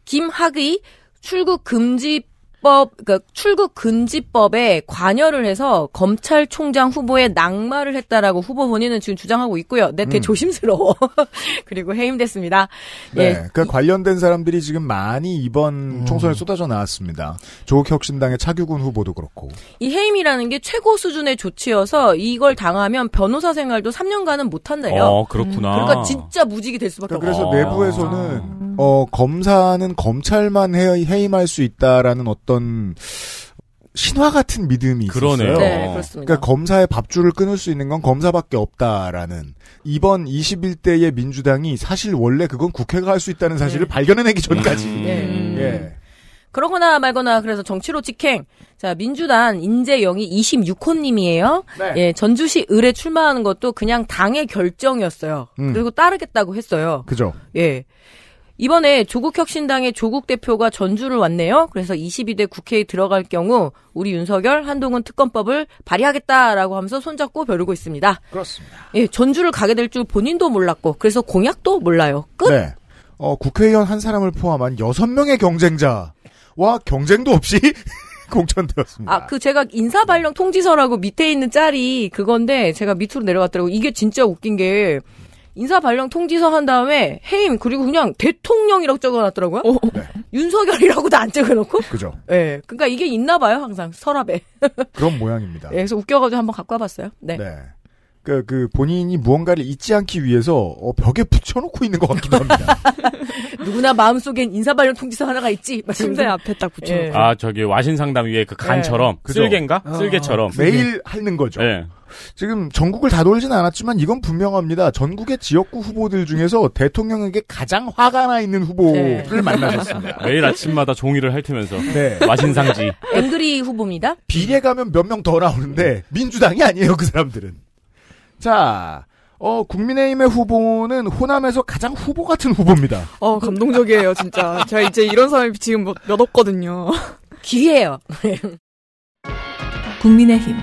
김학의 출국 금지 법, 그러니까 출국 금지법에 관여를 해서 검찰총장 후보에 낙마를 했다라고 후보 본인은 지금 주장하고 있고요. 네, 되게 음. 조심스러워. 그리고 해임됐습니다. 네, 예. 그 관련된 사람들이 지금 많이 이번 음. 총선에 쏟아져 나왔습니다. 조국혁신당의 차규군 후보도 그렇고. 이 해임이라는 게 최고 수준의 조치여서 이걸 당하면 변호사 생활도 3년간은 못한대요 어, 그렇구나. 음. 그러니까 진짜 무직이 될 수밖에 없어요. 그러니까 그래서 아. 내부에서는 어, 검사는 검찰만 해임할 수 있다라는 어떤 어떤 신화 같은 믿음이 그러네요. 있었어요. 네, 그렇습니다. 그러니까 검사의 밥줄을 끊을 수 있는 건 검사밖에 없다라는 이번 21대의 민주당이 사실 원래 그건 국회가 할 수 있다는 네. 사실을 네. 발견해내기 전까지. 음. 음. 예. 그러거나 말거나 그래서 정치로 직행. 자, 민주당 인재영이 26호 님이에요. 네. 예, 전주시 을에 출마하는 것도 그냥 당의 결정이었어요. 음. 그리고 따르겠다고 했어요. 그죠? 예. 이번에 조국혁신당의 조국 대표가 전주를 왔네요. 그래서 22대 국회에 들어갈 경우 우리 윤석열 한동훈 특검법을 발의하겠다라고 하면서 손잡고 벼르고 있습니다. 그렇습니다. 예, 전주를 가게 될 줄 본인도 몰랐고 그래서 공약도 몰라요. 끝. 네. 어, 국회의원 한 사람을 포함한 6명의 경쟁자와 경쟁도 없이 공천되었습니다. 아, 그 제가 인사발령 통지서라고 밑에 있는 짤이 그건데 제가 밑으로 내려왔더라고 이게 진짜 웃긴 게 인사발령 통지서 한 다음에 해임 그리고 그냥 대통령이라고 적어놨더라고요. 어, 네. 윤석열이라고도 안 적어놓고. 그죠. 예. 네. 그러니까 이게 있나 봐요 항상 서랍에. 그런 모양입니다. 예, 그래서 웃겨가지고 한번 갖고 와봤어요. 네. 네. 그, 그 본인이 무언가를 잊지 않기 위해서 어, 벽에 붙여놓고 있는 것 같기도 합니다. 누구나 마음속엔 인사발령 통지서 하나가 있지. 침대 앞에 딱 붙여놓고. 예. 아 저기 와신상담 위에 그 간처럼 예. 쓸개인가? 아, 쓸개처럼 매일 하는 거죠. 예. 지금 전국을 다돌진 않았지만 이건 분명합니다. 전국의 지역구 후보들 중에서 대통령에게 가장 화가 나 있는 후보를 네. 만나셨습니다. 매일 아침마다 종이를 핥으면서 네. 마신상지. 앵그리 후보입니다. 비례 가면 몇 명 더 나오는데 민주당이 아니에요 그 사람들은. 자, 어, 국민의힘의 후보는 호남에서 가장 후보 같은 후보입니다. 어, 감동적이에요, 진짜. 제가 이제 이런 사람이 지금 몇, 없거든요. 기회예요. 국민의힘.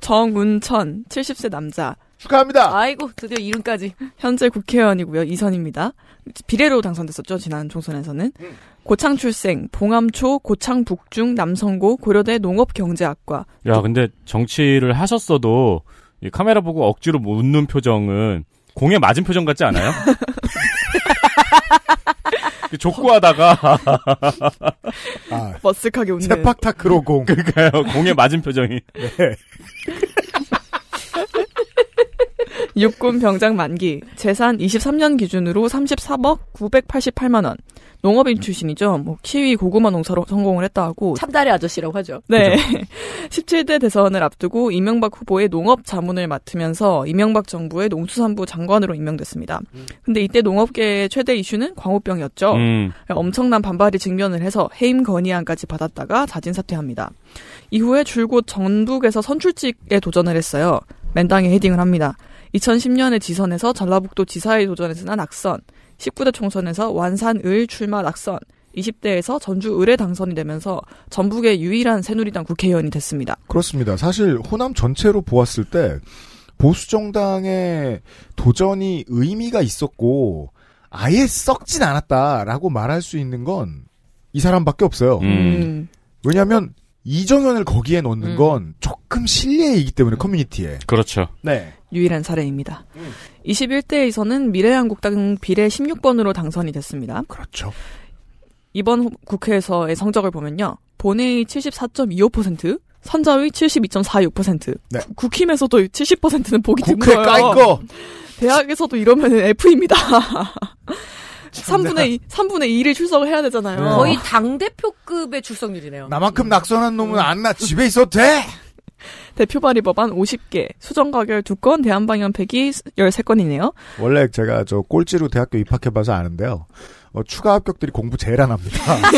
정운천, 70세 남자. 축하합니다. 아이고, 드디어 이름까지. 현재 국회의원이고요. 이선입니다. 비례로 당선됐었죠, 지난 총선에서는. 음. 고창출생, 봉암초, 고창북중, 남성고, 고려대 농업경제학과. 야, 근데 정치를 하셨어도 카메라 보고 억지로 웃는 표정은 공에 맞은 표정 같지 않아요? 족구하다가 아, 머쓱하게 웃는 세팍타크로 공 그러니까요 공에 맞은 표정이 네. 육군 병장 만기, 재산 23년 기준으로 34억 988만 원. 농업인 출신이죠. 뭐 키위 고구마 농사로 성공을 했다 하고 참다리 아저씨라고 하죠. 네. 17대 대선을 앞두고 이명박 후보의 농업 자문을 맡으면서 이명박 정부의 농수산부 장관으로 임명됐습니다. 음. 근데 이때 농업계의 최대 이슈는 광우병이었죠. 음. 엄청난 반발이 직면을 해서 해임 건의안까지 받았다가 자진 사퇴합니다. 이후에 줄곧 전북에서 선출직에 도전을 했어요. 맨땅에 헤딩을 합니다. 2010년에 지선에서 전라북도 지사에 도전해서 난악선 19대 총선에서 완산을 출마 낙선, 20대에서 전주 의뢰 당선이 되면서 전북의 유일한 새누리당 국회의원이 됐습니다. 그렇습니다. 사실 호남 전체로 보았을 때 보수 정당의 도전이 의미가 있었고 아예 썩진 않았다라고 말할 수 있는 건 이 사람밖에 없어요. 음. 왜냐하면 이정현을 거기에 넣는 음. 건 조금 실례이기 때문에 커뮤니티에. 그렇죠. 네. 유일한 사례입니다. 21대에서는 미래한국당 비례 16번으로 당선이 됐습니다. 그렇죠. 이번 국회에서의 성적을 보면요. 본회의 74.25%, 선자위 72.46%, 네. 국힘에서도 70%는 보기 드물어요. 까이고. 대학에서도 이러면 F입니다. 3분의 2, 3분의 2를 출석을 해야 되잖아요. 네. 거의 당대표급의 출석률이네요. 나만큼 음. 낙선한 놈은 안 나 집에 있어도 돼! 대표 발의 법안 50개, 수정 가결 2건, 대한 방향폐기 13건이네요. 원래 제가 저 꼴찌로 대학교 입학해봐서 아는데요. 어, 추가 합격들이 공부 제일 안 합니다.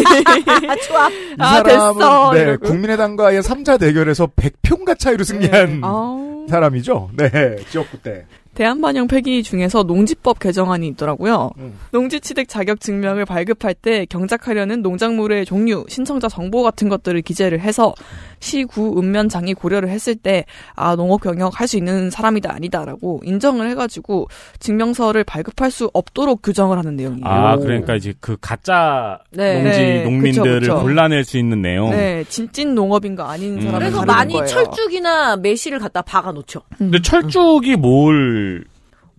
아, 추가. 아, 됐어. 네, 이러고. 국민의당과의 3자 대결에서 1 0 0평가 차이로 승리한 네. 어. 사람이죠. 네, 지역구 때. 대한반영 폐기 중에서 농지법 개정안이 있더라고요. 음. 농지취득 자격 증명을 발급할 때 경작하려는 농작물의 종류, 신청자 정보 같은 것들을 기재를 해서 시구 읍면장이 고려를 했을 때아 농업 경영 할수 있는 사람이다 아니다라고 인정을 해가지고 증명서를 발급할 수 없도록 규정을 하는 내용이에요. 아 그러니까 이제 그 가짜 네. 농지 네. 농민들을 그쵸, 그쵸. 골라낼 수 있는 내용. 네, 진찐 농업인가 아닌 음. 사람. 그래서 많이 거예요. 철쭉이나 매실을 갖다 박아 놓죠. 음. 근데 철쭉이 뭘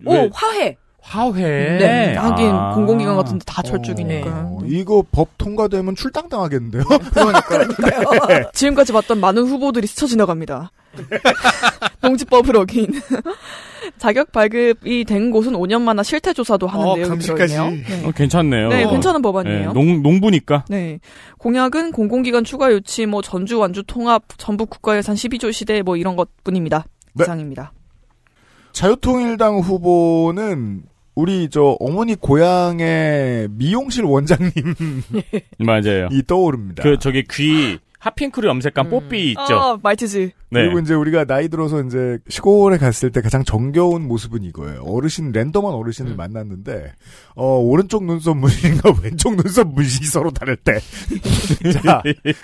오 화해. 화해. 네. 아. 하긴 아~ 공공기관 같은데 다 철쭉이니까. 어, 이거 법 통과되면 출당 당하겠는데요. 그러니까. 네. 지금까지 봤던 많은 후보들이 스쳐 지나갑니다. 농지법을 어긴 자격 발급이 된 곳은 5년마다 실태 조사도 하는 어, 내용이 들어네요 네. 어, 괜찮네요. 네, 괜찮은 법안이에요. 네, 농 농부니까. 네, 공약은 공공기관 추가 유치, 뭐 전주 완주 통합, 전북 국가예산 12조 시대 뭐 이런 것뿐입니다. 네. 이상입니다. 자유통일당 후보는 우리 저 어머니 고향의 미용실 원장님 맞아요. 이 떠오릅니다. 그 저기 귀 핫핑크로 염색한 음. 뽀삐 아, 있죠. 어, 말티즈. 네. 그리고 이제 우리가 나이 들어서 이제 시골에 갔을 때 가장 정겨운 모습은 이거예요. 어르신 랜덤한 어르신을 음. 만났는데 어 오른쪽 눈썹 문신과 왼쪽 눈썹 문신이 서로 다를 때. 자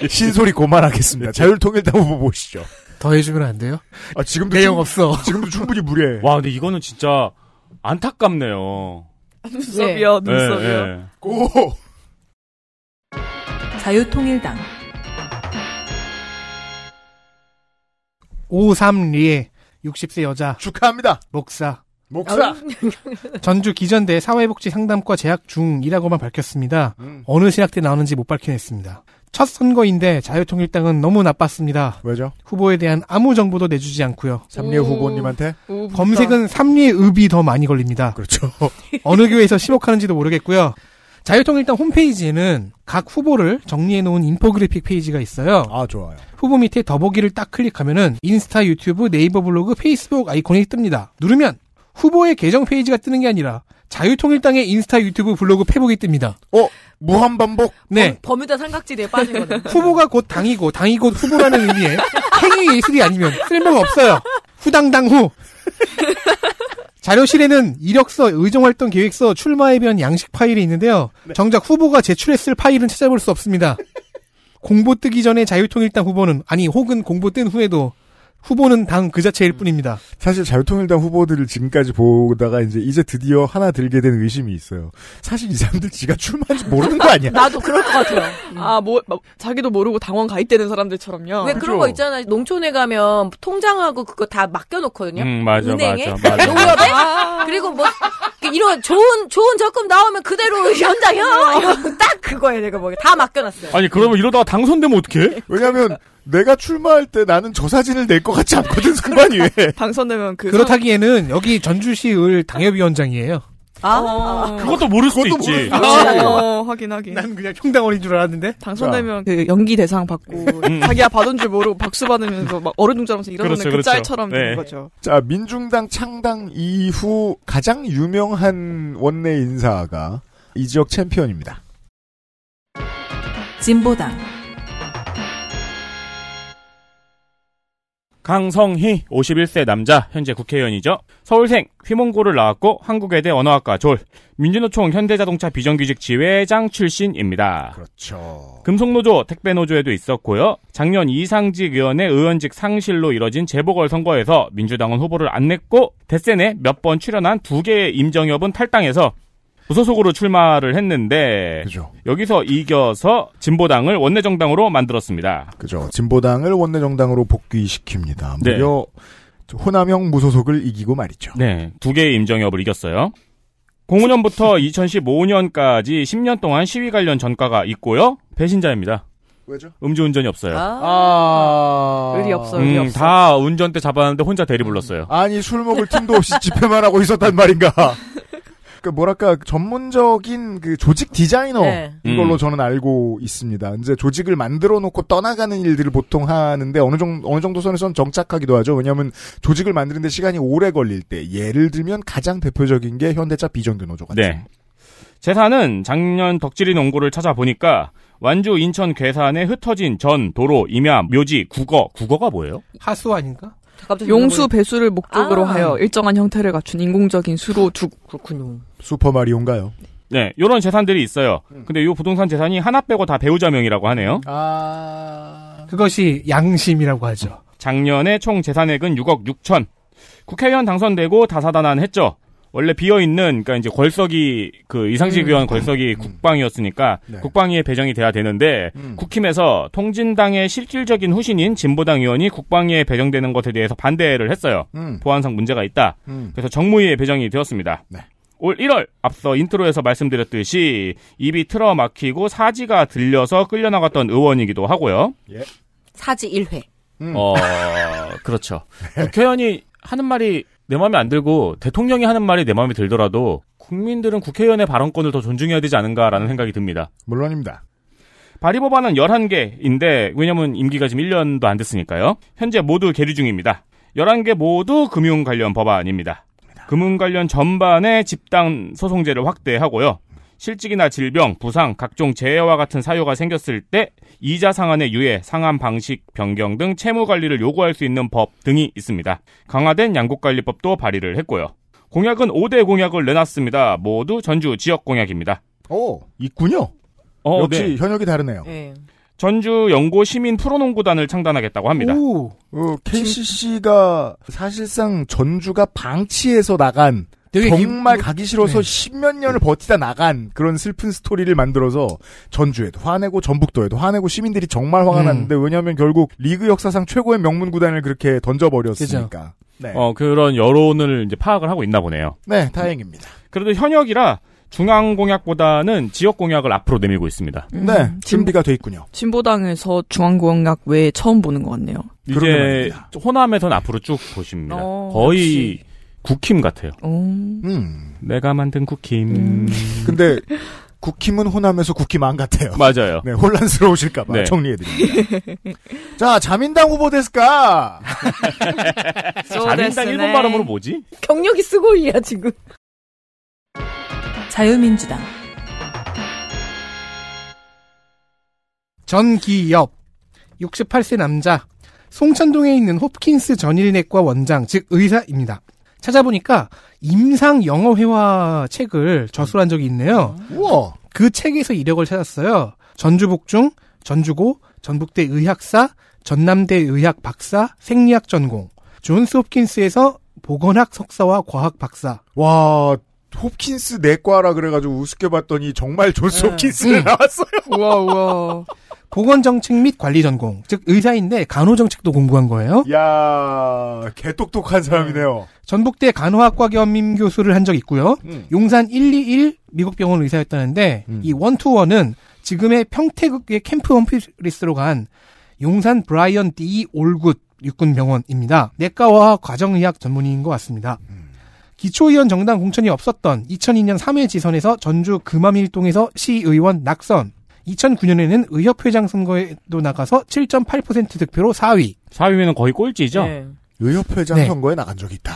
신소리 고만하겠습니다. 자율통일당 후보 보시죠. 더 해주면 안 돼요? 아, 지금도 내용 충, 없어. 지금도 충분히 무례해. 와, 근데 이거는 진짜 안타깝네요. 아, 눈썹이요, 네. 눈썹이요. 네, 네. 고! 자유통일당. 532 60세 여자. 축하합니다. 목사. 목사. 전주 기전대 사회복지 상담과 재학 중이라고만 밝혔습니다. 음. 어느 신학때 나오는지 못 밝혀냈습니다. 첫 선거인데 자유통일당은 너무 나빴습니다. 왜죠? 후보에 대한 아무 정보도 내주지 않고요. 삼리의 후보님한테 오, 검색은 삼리의 읍이 더 많이 걸립니다. 그렇죠. 어느 교회에서 시목하는지도 모르겠고요. 자유통일당 홈페이지에는 각 후보를 정리해놓은 인포그래픽 페이지가 있어요. 아, 좋아요. 후보 밑에 더보기를 딱 클릭하면은 인스타, 유튜브, 네이버 블로그, 페이스북 아이콘이 뜹니다. 누르면 후보의 계정 페이지가 뜨는 게 아니라 자유통일당의 인스타 유튜브 블로그 페북이 뜹니다. 어? 무한반복? 네. 범, 범유다 삼각지대에 빠지거든. 후보가 곧 당이고, 당이 곧 후보라는 의미에 행위 예술이 아니면 쓸모가 없어요. 후당당 후. 자료실에는 이력서, 의정활동 계획서, 출마에 변한 양식 파일이 있는데요. 네. 정작 후보가 제출했을 파일은 찾아볼 수 없습니다. 공보 뜨기 전에 자유통일당 후보는, 아니, 혹은 공보 뜬 후에도 후보는 당 그 자체일 음. 뿐입니다. 사실 자유통일당 후보들을 지금까지 보다가 이제 이제 드디어 하나 들게 된 의심이 있어요. 사실 이 사람들 지가 출마한지 모르는 거 아니야? 나도 그럴 것 같아요. 음. 아, 뭐, 뭐, 자기도 모르고 당원 가입되는 사람들처럼요. 왜 그런 거 있잖아. 농촌에 가면 통장하고 그거 다 맡겨놓거든요. 음, 맞아, 은행에. 맞아, 맞아. 농협 아~ 그리고 뭐, 그 이런 좋은, 좋은 적금 나오면 그대로 현장형딱 어. 그거야, 내가 뭐. 다 맡겨놨어요. 아니, 그러면 이러다가 당선되면 어떡해? 네. 왜냐면, 내가 출마할 때 나는 저 사진을 낼 것 같지 않거든 승관위에 당선되면 그 그렇다기에는 여기 전주시을 당협위원장이에요. 아, 어. 그것도 모를 수도 있지. 모를 수도 있 어, 확인 확인. 난 그냥 형당원인 줄 알았는데. 당선되면 그 연기 대상 받고 음. 자기야 받은 줄 모르고 박수 받으면서 막 어른 동자면서 이러는 그렇죠, 그 그렇죠. 짤처럼 되는 네. 거죠. 자 민중당 창당 이후 가장 유명한 원내 인사가 이 지역 챔피언입니다. 진보당. 강성희 51세 남자 현재 국회의원이죠. 서울생 휘몽고를 나왔고 한국외대 언어학과 졸 민주노총 현대자동차 비정규직 지회장 출신입니다. 그렇죠. 금속노조 택배노조에도 있었고요. 작년 이상직 의원의 의원직 상실로 이뤄진 재보궐 선거에서 민주당은 후보를 안 냈고 대선에 몇 번 출연한 두 개의 임정협은 탈당해서 무소속으로 출마를 했는데 그죠. 여기서 이겨서 진보당을 원내정당으로 만들었습니다. 그죠. 진보당을 원내정당으로 복귀시킵니다. 무려 네. 호남형 무소속을 이기고 말이죠. 네. 두 개의 임정협을 이겼어요. 05년부터 2015년까지 10년 동안 시위 관련 전과가 있고요. 배신자입니다. 왜죠? 음주운전이 없어요. 아, 아. 의리 없어, 의 음, 없어. 다 운전대 잡았는데 혼자 대리 불렀어요. 아니, 술 먹을 틈도 없이 집회만 하고 있었단 말인가. 그 뭐랄까 전문적인 그 조직 디자이너 네. 이걸로 음. 저는 알고 있습니다. 이제 조직을 만들어 놓고 떠나가는 일들을 보통 하는데 어느 정도 어느 정도 선에서는 정착하기도 하죠. 왜냐하면 조직을 만드는데 시간이 오래 걸릴 때 예를 들면 가장 대표적인 게 현대차 비정규노조 같은. 네. 재산은 작년 덕질인 원고를 찾아보니까 완주 인천 괴산에 흩어진 전 도로 임야 묘지 국어 국어가 뭐예요? 하수 아닌가? 용수 배수를 목적으로 아. 하여 일정한 형태를 갖춘 인공적인 수로 두 그렇군요. 슈퍼 마리온가요? 네, 요런 재산들이 있어요. 음. 근데 요 부동산 재산이 하나 빼고 다 배우자 명이라고 하네요. 아 그것이 양심이라고 하죠. 작년에 총 재산액은 6억 6천. 국회의원 당선되고 다사다난했죠. 원래 비어 있는 그니까 이제 궐석이 그 이상식 음. 의원 궐석이 음. 국방이었으니까 네. 국방위에 배정이 돼야 되는데 음. 국힘에서 통진당의 실질적인 후신인 진보당 의원이 국방위에 배정되는 것에 대해서 반대를 했어요. 음. 보안상 문제가 있다. 음. 그래서 정무위에 배정이 되었습니다. 네. 올 1월 앞서 인트로에서 말씀드렸듯이 입이 틀어막히고 사지가 들려서 끌려나갔던 의원이기도 하고요. 예. 사지 1회. 음. 어, 그렇죠. 국회의원이 그 하는 말이 내 마음에 안 들고 대통령이 하는 말이 내 마음에 들더라도 국민들은 국회의원의 발언권을 더 존중해야 되지 않은가라는 생각이 듭니다. 물론입니다. 발의 법안은 11개인데 왜냐면 임기가 지금 1년도 안 됐으니까요. 현재 모두 계류 중입니다. 11개 모두 금융 관련 법안입니다. 금융 관련 전반에 집단 소송제를 확대하고요. 실직이나 질병, 부상, 각종 재해와 같은 사유가 생겼을 때 이자 상한의 유예, 상한 방식 변경 등 채무 관리를 요구할 수 있는 법 등이 있습니다. 강화된 양국관리법도 발의를 했고요. 공약은 5대 공약을 내놨습니다. 모두 전주 지역 공약입니다. 오, 있군요. 어, 역시 네. 현역이 다르네요. 네. 전주 연고 시민 프로농구단을 창단하겠다고 합니다. 오, 어, KCC가 사실상 전주가 방치해서 나간 정말 힘... 가기 싫어서 네. 십몇 년을 네. 버티다 나간 그런 슬픈 스토리를 만들어서 전주에도 화내고 전북도에도 화내고 시민들이 정말 화가 음. 났는데 왜냐하면 결국 리그 역사상 최고의 명문 구단을 그렇게 던져버렸으니까. 네. 어 그런 여론을 이제 파악을 하고 있나 보네요. 네, 다행입니다. 그래도 현역이라 중앙 공약보다는 지역 공약을 앞으로 내밀고 있습니다. 음, 네, 준비가 돼 있군요. 진보당에서 중앙 공약 외에 처음 보는 것 같네요. 이제 호남에서는 앞으로 쭉 보십니다. 어, 거의 역시. 국힘 같아요. 음. 내가 만든 국힘. 음. 근데 국힘은 혼하면서 국힘 안 같아요. 맞아요. 네, 혼란스러우실까봐 네. 정리해드립니다. 자, 자민당 후보 됐을까? 자민당 일본 발음으로 뭐지? 경력이 쓰고 이야 지금. 자유민주당. 전기엽 68세 남자 송천동에 있는 홉킨스 전일내과 원장 즉 의사입니다. 찾아보니까 임상 영어 회화 책을 음. 저술한 적이 있네요. 음. 우와. 그 책에서 이력을 찾았어요. 전주복중, 전주고, 전북대 의학사, 전남대 의학 박사, 생리학 전공, 존스 홉킨스에서 보건학 석사와 과학 박사. 와, 홉킨스 내과라 그래가지고 우습게 봤더니 정말 존스 네. 홉킨스가 음. 나왔어요. 우와 우와. 보건 정책 및 관리 전공, 즉 의사인데 간호 정책도 공부한 거예요. 야, 개똑똑한 사람이네요. 음. 전북대 간호학과 겸임 교수를 한 적 있고요. 음. 용산 121 미국 병원 의사였다는데 음. 이 원투원은 지금의 평택의 캠프 원피리스로간 용산 브라이언 D 올굿 육군병원입니다. 내과와 과정의학 전문의인 것 같습니다. 음. 기초의원 정당 공천이 없었던 2002년 3회 지선에서 전주 금암일동에서 시의원 낙선. 2009년에는 의협회장 선거에도 나가서 7.8% 득표로 4위. 4위면 거의 꼴찌죠? 네. 의협회장 네. 선거에 나간 적이 있다.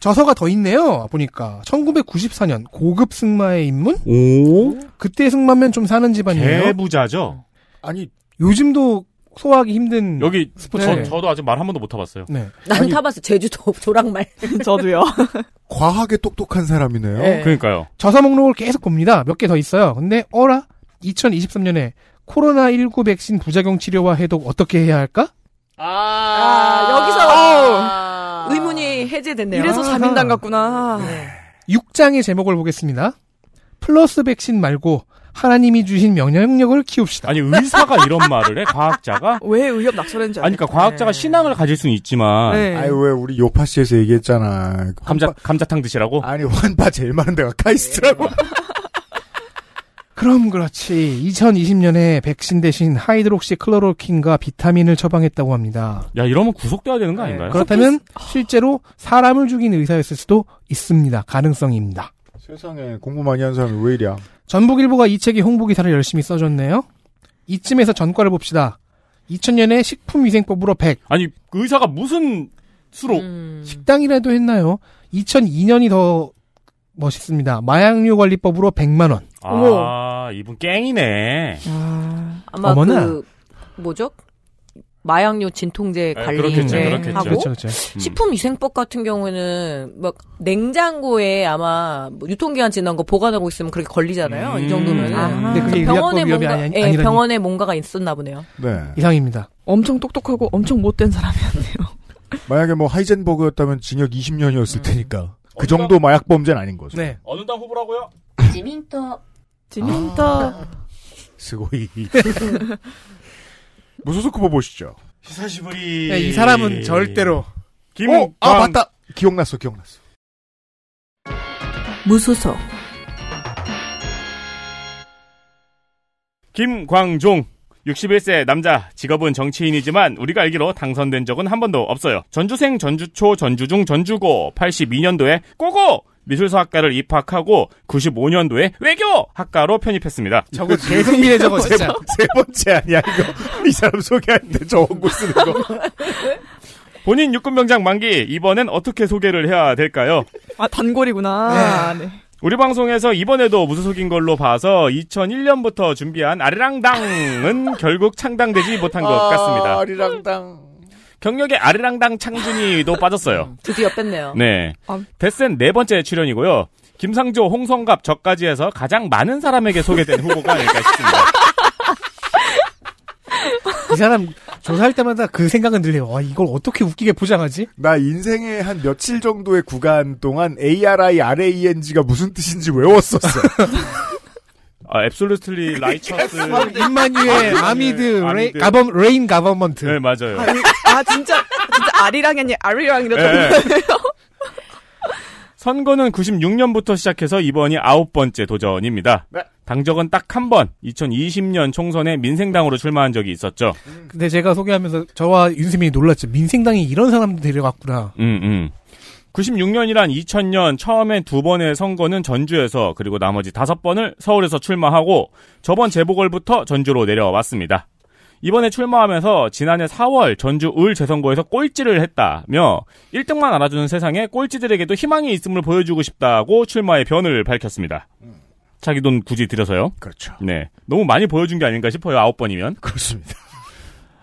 저서가 더 있네요. 보니까 1994년 고급 승마의 입문. 오. 그때 승마면 좀 사는 집안이에요. 대부자죠. 아니 요즘도 소화하기 힘든 여기 스포츠. 네. 저, 도 아직 말 한 번도 못 타봤어요. 네. 난 아니, 타봤어. 제주도 조랑말. 저도요. 과하게 똑똑한 사람이네요. 네. 그러니까요. 자사 목록을 계속 봅니다. 몇 개 더 있어요. 근데 어라 2023년에 코로나19 백신 부작용 치료와 해독 어떻게 해야 할까? 아, 아 여기서 아~ 의문이 해제됐네요. 이래서 3민당 아. 같구나. 네. 6장의 제목을 보겠습니다. 플러스 백신 말고 하나님이 주신 명령력을 키웁시다. 아니 의사가 이런 말을 해? 과학자가? 왜 의협 낙설했는지 아니 그러니까 과학자가 네. 신앙을 가질 수는 있지만 네. 아니 왜 우리 요파 씨에서 얘기했잖아. 감자 환파, 감자탕 드시라고? 아니 환파 제일 많은 데가 카이스트라고. 네. 그럼 그렇지. 2020년에 백신 대신 하이드록시 클로로킨과 비타민을 처방했다고 합니다. 야, 이러면 구속되어야 되는 거 아닌가요? 그렇다면 아. 실제로 사람을 죽인 의사였을 수도 있습니다. 가능성입니다. 세상에 공부 많이 한 사람이 왜 이랴. 전북일보가 이 책의 홍보 기사를 열심히 써줬네요. 이쯤에서 전과를 봅시다. 2000년에 식품위생법으로 100. 아니 그 의사가 무슨 수로 음. 식당이라도 했나요? 2002년이 더 멋있습니다. 마약류 관리법으로 100만 원. 아 어머. 이분 깽이네. 아, 아마 어머나. 그 뭐죠? 마약류 진통제 네, 관리 그렇겠 네, 그렇겠죠. 하고 그렇죠, 죠 그렇죠. 음. 식품위생법 같은 경우에는 막 냉장고에 아마 뭐 유통기한 지난 거 보관하고 있으면 그렇게 걸리잖아요. 음. 이 정도면 아. 병원에 뭔가 아니, 예, 병원에 뭔가가 있었나 보네요. 네. 이상입니다. 엄청 똑똑하고 엄청 못된 사람이었네요. 만약에 뭐 하이젠버그였다면 징역 20년이었을 음. 테니까 그 정도 당, 마약 범죄는 아닌 거죠. 네. 어느 당 후보라고요? 지민토. 지민토. 아. 스고이. 무소속 후보 보시죠. 시사시부리. 네, 이 사람은 절대로. 김. 어, 아 맞다. 기억났어, 기억났어. 무소속. 김광종. 61세 남자, 직업은 정치인이지만 우리가 알기로 당선된 적은 한 번도 없어요. 전주생, 전주초, 전주중, 전주고, 82년도에 꼬고! 미술사학과를 입학하고 95년도에 외교학과로 편입했습니다. 저거 계승이의 저거 세, 번, 세 번째 아니야 이거 이 사람 소개할 때 저거 쓰는 거. 본인 육군병장 만기 이번엔 어떻게 소개를 해야 될까요? 아 단골이구나. 네. 네. 우리 방송에서 이번에도 무소속인 걸로 봐서 2001년부터 준비한 아리랑당은 결국 창당되지 못한 것 아, 같습니다. 아리랑당. 경력의 아리랑당 창준이도 빠졌어요. 드디어 뺐네요. 네. 아. 데센 네 번째 출연이고요. 김상조, 홍성갑, 저까지 해서 가장 많은 사람에게 소개된 후보가 아닐까 싶습니다. 이 사람 조사할 때마다 그 생각은 들려요. 와, 이걸 어떻게 웃기게 포장하지? 나 인생의 한 며칠 정도의 구간 동안 ARI, RANG가 무슨 뜻인지 외웠었어. 아, 앱솔루틀리 라이처스 인만유의 아미드 레 가범 레인 가버먼트. 네, 맞아요. 아, 아 진짜 진짜 아리랑이 아니 아리랑이라고 요 선거는 96년부터 시작해서 이번이 아홉 번째 도전입니다. 네. 당적은 딱 한 번, 2020년 총선에 민생당으로 출마한 적이 있었죠. 근데 제가 소개하면서 저와 윤수민이 놀랐죠. 민생당이 이런 사람들 데려갔구나. 음, 음. 96년이란 2000년 처음에 두 번의 선거는 전주에서 그리고 나머지 다섯 번을 서울에서 출마하고 저번 재보궐부터 전주로 내려왔습니다. 이번에 출마하면서 지난해 4월 전주 을 재선거에서 꼴찌를 했다며 1등만 알아주는 세상에 꼴찌들에게도 희망이 있음을 보여주고 싶다고 출마의 변을 밝혔습니다. 자기 돈 굳이 들여서요. 그렇죠. 네. 너무 많이 보여준 게 아닌가 싶어요. 아홉 번이면. 그렇습니다.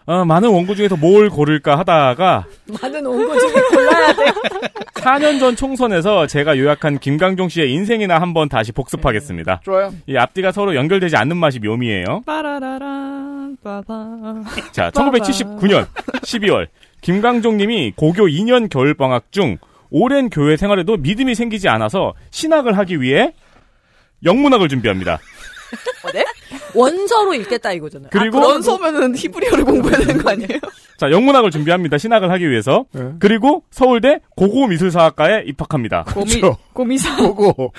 어, 많은 원고 중에서 뭘 고를까 하다가 많은 원고 중에 골라야 돼. 4년 전 총선에서 제가 요약한 김강종 씨의 인생이나 한번 다시 복습하겠습니다. 음, 좋아요. 이 앞뒤가 서로 연결되지 않는 맛이 묘미예요. 자, 1979년 12월 김강종 님이 고교 2년 겨울 방학 중 오랜 교회 생활에도 믿음이 생기지 않아서 신학을 하기 위해 영문학을 준비합니다. 어, 네? 원서로 읽겠다 이거잖아요. 아, 그리고 아, 원서면은 히브리어를 공부해야 되는 거 아니에요? 자, 영문학을 준비합니다. 신학을 하기 위해서. 네. 그리고 서울대 고고미술사학과에 입학합니다. 고미, 그 고미사. 고고.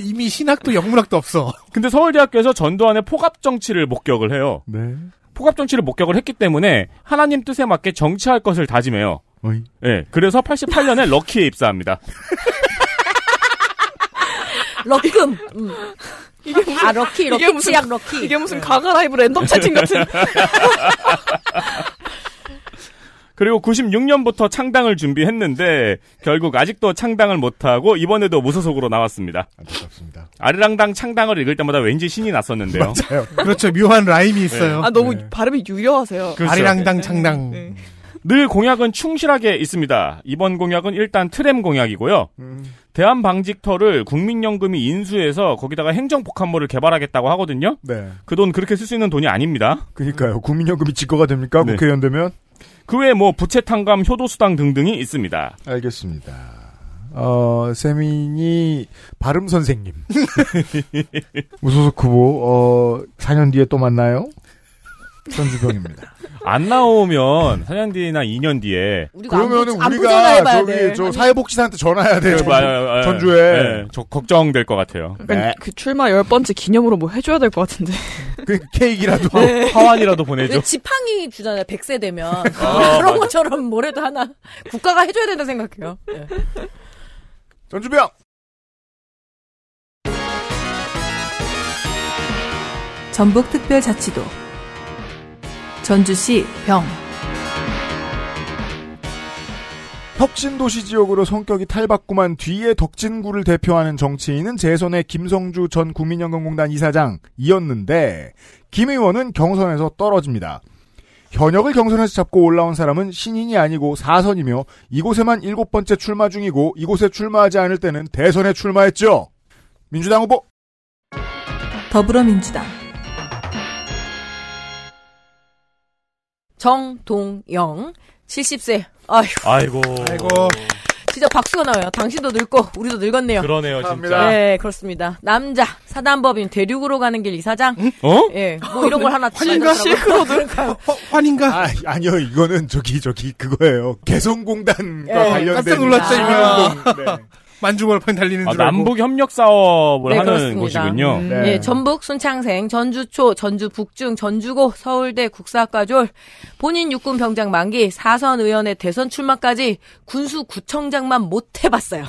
이미 신학도 영문학도 없어. 근데 서울대학교에서 전두환의 포갑 정치를 목격을 해요. 네. 포갑 정치를 목격을 했기 때문에 하나님 뜻에 맞게 정치할 것을 다짐해요. 어이. 네, 그래서 88년에 럭키에 입사합니다. 럭금. 음. 이게 무슨, 아 럭키 럭키 이게 무슨, 치약 럭키 이게 무슨 네. 가가 라이브 랜덤 채팅 같은 그리고 96년부터 창당을 준비했는데 결국 아직도 창당을 못하고 이번에도 무소속으로 나왔습니다. 안타깝습니다. 아리랑당 창당을 읽을 때마다 왠지 신이 났었는데요. 맞아요. 그렇죠. 묘한 라임이 있어요. 네. 아 너무 네. 발음이 유려하세요. 그렇죠. 아리랑당 네. 창당. 네. 늘 공약은 충실하게 있습니다. 이번 공약은 일단 트램 공약이고요. 음. 대한방직터를 국민연금이 인수해서 거기다가 행정복합물을 개발하겠다고 하거든요. 네. 그돈 그렇게 쓸 수 있는 돈이 아닙니다. 그러니까요. 국민연금이 직거가 됩니까? 네. 국회의원 되면? 그 외에 뭐 부채 탕감, 효도수당 등등이 있습니다. 알겠습니다. 어, 세민이 발음 선생님. 우소속 후보 어, 4년 뒤에 또 만나요? 그 주병입니다. 안 나오면 사년 뒤나 2년 뒤에 그러면은 안 우리가 저기 돼. 저 사회복지사한테 전화해야 돼요. 네. 전주, 아, 아, 아, 전주에 네. 저 걱정될 것 같아요. 네. 그 출마 열 번째 기념으로 뭐 해줘야 될 것 같은데. 그 케이크라도 네. 화환이라도 보내줘. 지팡이 주잖아요. 1세 되면 아, 그런 것처럼 뭐래도 하나 국가가 해줘야 된다 생각해요. 네. 전주병. 전북특별자치도 전주시 병. 혁신도시 지역으로 성격이 탈바꿈한 뒤에 덕진구를 대표하는 정치인은 재선의 김성주 전 국민연금공단 이사장이었는데 김 의원은 경선에서 떨어집니다. 현역을 경선에서 잡고 올라온 사람은 신인이 아니고 사선이며 이곳에만 일곱 번째 출마 중이고 이곳에 출마하지 않을 때는 대선에 출마했죠. 민주당 후보 더불어민주당 정동영 70세. 아휴. 아이고. 아이고. 진짜 박수가 나와요. 당신도 늙고 우리도 늙었네요. 그러네요, 진짜. 네, 그렇습니다. 남자 사단법인 대륙으로 가는 길 이사장. 응? 어? 예, 뭐 이런 걸 하나 환인가 실크로드 어, 어, 환인가? 아, 니요 이거는 저기 저기 그거예요. 개성공단과 예, 관련된 깜짝 놀랐죠, 이거. 네. 만주벌판 달리는 아, 줄 알고. 남북 협력 사업을 네, 하는 그렇습니다. 곳이군요. 음. 네. 예, 전북 순창생, 전주초, 전주 북중, 전주고, 서울대 국사과졸, 본인 육군 병장 만기, 사선 의원의 대선 출마까지 군수 구청장만 못 해봤어요.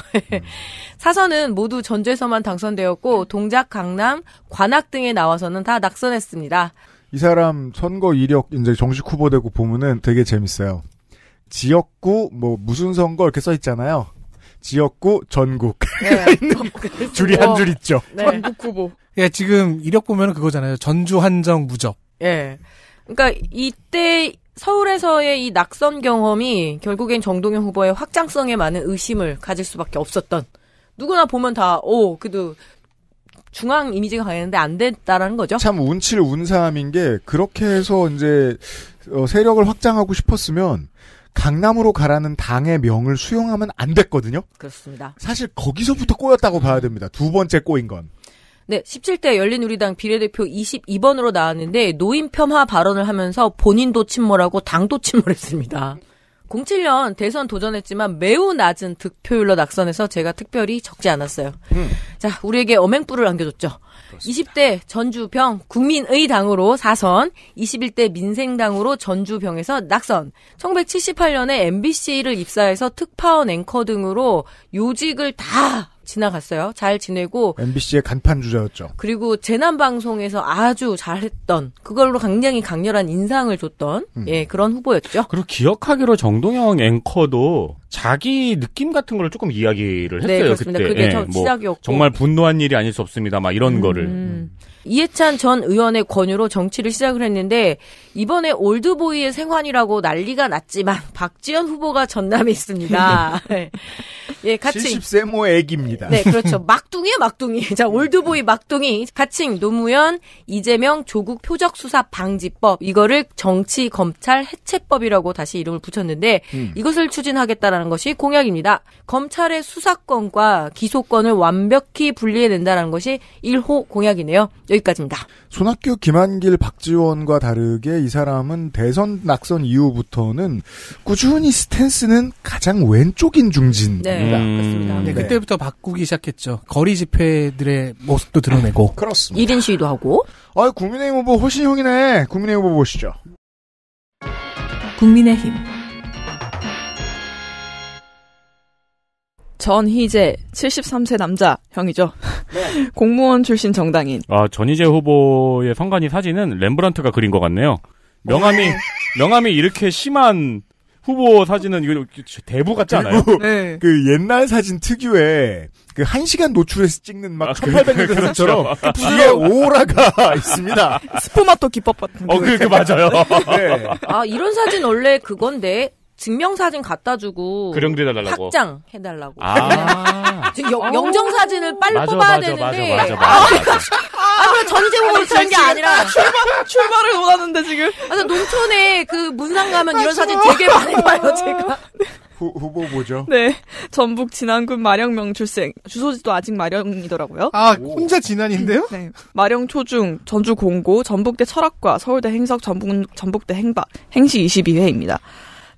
사선은 모두 전주에서만 당선되었고 동작, 강남, 관악 등에 나와서는 다 낙선했습니다. 이 사람 선거 이력 이제 정식 후보 되고 보면은 되게 재밌어요. 지역구 뭐 무슨 선거 이렇게 써 있잖아요. 지역구 전국 네. 줄이 한줄 어. 있죠. 네. 전국 후보. 예, 지금 이력 보면 그거잖아요. 전주 한정 무적. 예. 그러니까 이때 서울에서의 이 낙선 경험이 결국엔 정동영 후보의 확장성에 많은 의심을 가질 수밖에 없었던 누구나 보면 다, 오, 그래도 중앙 이미지가 강했는데 안 됐다라는 거죠. 참 운칠 운사함인 게 그렇게 해서 이제 어, 세력을 확장하고 싶었으면 강남으로 가라는 당의 명을 수용하면 안 됐거든요. 그렇습니다. 사실 거기서부터 꼬였다고 봐야 됩니다. 두 번째 꼬인 건. 네, 17대 열린우리당 비례대표 22번으로 나왔는데 노인 폄하 발언을 하면서 본인도 침몰하고 당도 침몰했습니다. 07년 대선 도전했지만 매우 낮은 득표율로 낙선해서 제가 특별히 적지 않았어요. 음. 자, 우리에게 엄행불을 안겨줬죠. 그렇습니다. 20대 전주병 국민의당으로 4선, 21대 민생당으로 전주병에서 낙선, 1978년에 MBC를 입사해서 특파원 앵커 등으로 요직을 다 지나갔어요. 잘 지내고 MBC의 간판 주자였죠. 그리고 재난 방송에서 아주 잘했던 그걸로 굉장히 강렬한 인상을 줬던 음. 예 그런 후보였죠. 그리고 기억하기로 정동영 앵커도 자기 느낌 같은 걸 조금 이야기를 네, 했어요. 네, 그렇습니다. 그때. 그게 예, 뭐 시작이었고 정말 분노한 일이 아닐 수 없습니다. 막 이런 음. 거를. 음. 이해찬 전 의원의 권유로 정치를 시작을 했는데 이번에 올드보이의 생환이라고 난리가 났지만 박지원 후보가 전남에 있습니다. 예, 같이 70세모 애기입니다. 네, 그렇죠. 막둥이에 막둥이. 자, 올드보이 막둥이 가칭 노무현 이재명 조국 표적 수사 방지법 이거를 정치 검찰 해체법이라고 다시 이름을 붙였는데 음. 이것을 추진하겠다라는 것이 공약입니다. 검찰의 수사권과 기소권을 완벽히 분리해낸다는 라 것이 1호 공약이네요. 여기까지입니다. 손학규, 김한길, 박지원과 다르게 이 사람은 대선 낙선 이후부터는 꾸준히 스탠스는 가장 왼쪽인 중진입니다. 네, 음... 습니다 네. 네, 그때부터 바꾸기 시작했죠. 거리 집회들의 모습도 드러내고. 그렇습니다. 1인 시위도 하고. 아, 국민의힘 후보 호신형이네. 국민의힘 후보 보시죠. 국민의힘. 전희재 73세 남자 형이죠. 네. 공무원 출신 정당인. 아 전희재 후보의 성관위 사진은 렘브란트가 그린 것 같네요. 명함이 네. 명함이 이렇게 심한 후보 사진은 이거 대부 같지 않아요? 그, 네. 그 옛날 사진 특유의 그 1시간 노출해서 찍는 막 아, 1800년대 사진처럼 뒤에 오라가 있습니다. 스포마토 기법 같은 어, 그, 그 맞아요. 네. 아, 이런 사진 원래 그건데 증명사진 갖다 주고 그림 달라고 확장 해달라고 아~ 영, 영정 사진을 아. 빨리 맞아, 뽑아야 맞아, 되는데 맞아, 맞아, 맞아, 맞아. 아, 그럼 전제목으로 쓰는 게 아니라 출발, 출발을 못하는데 지금 아, 농촌에 그 문상 가면 이런 사진 되게 많이 봐요 제가 후, 후보 보죠 네 전북 진안군 마령명 출생 주소지도 아직 마령이더라고요 아 오. 혼자 진안인데요? 네 마령 초중 전주 공고 전북대 철학과 서울대 행석 전북, 전북대 행박 행시 22회입니다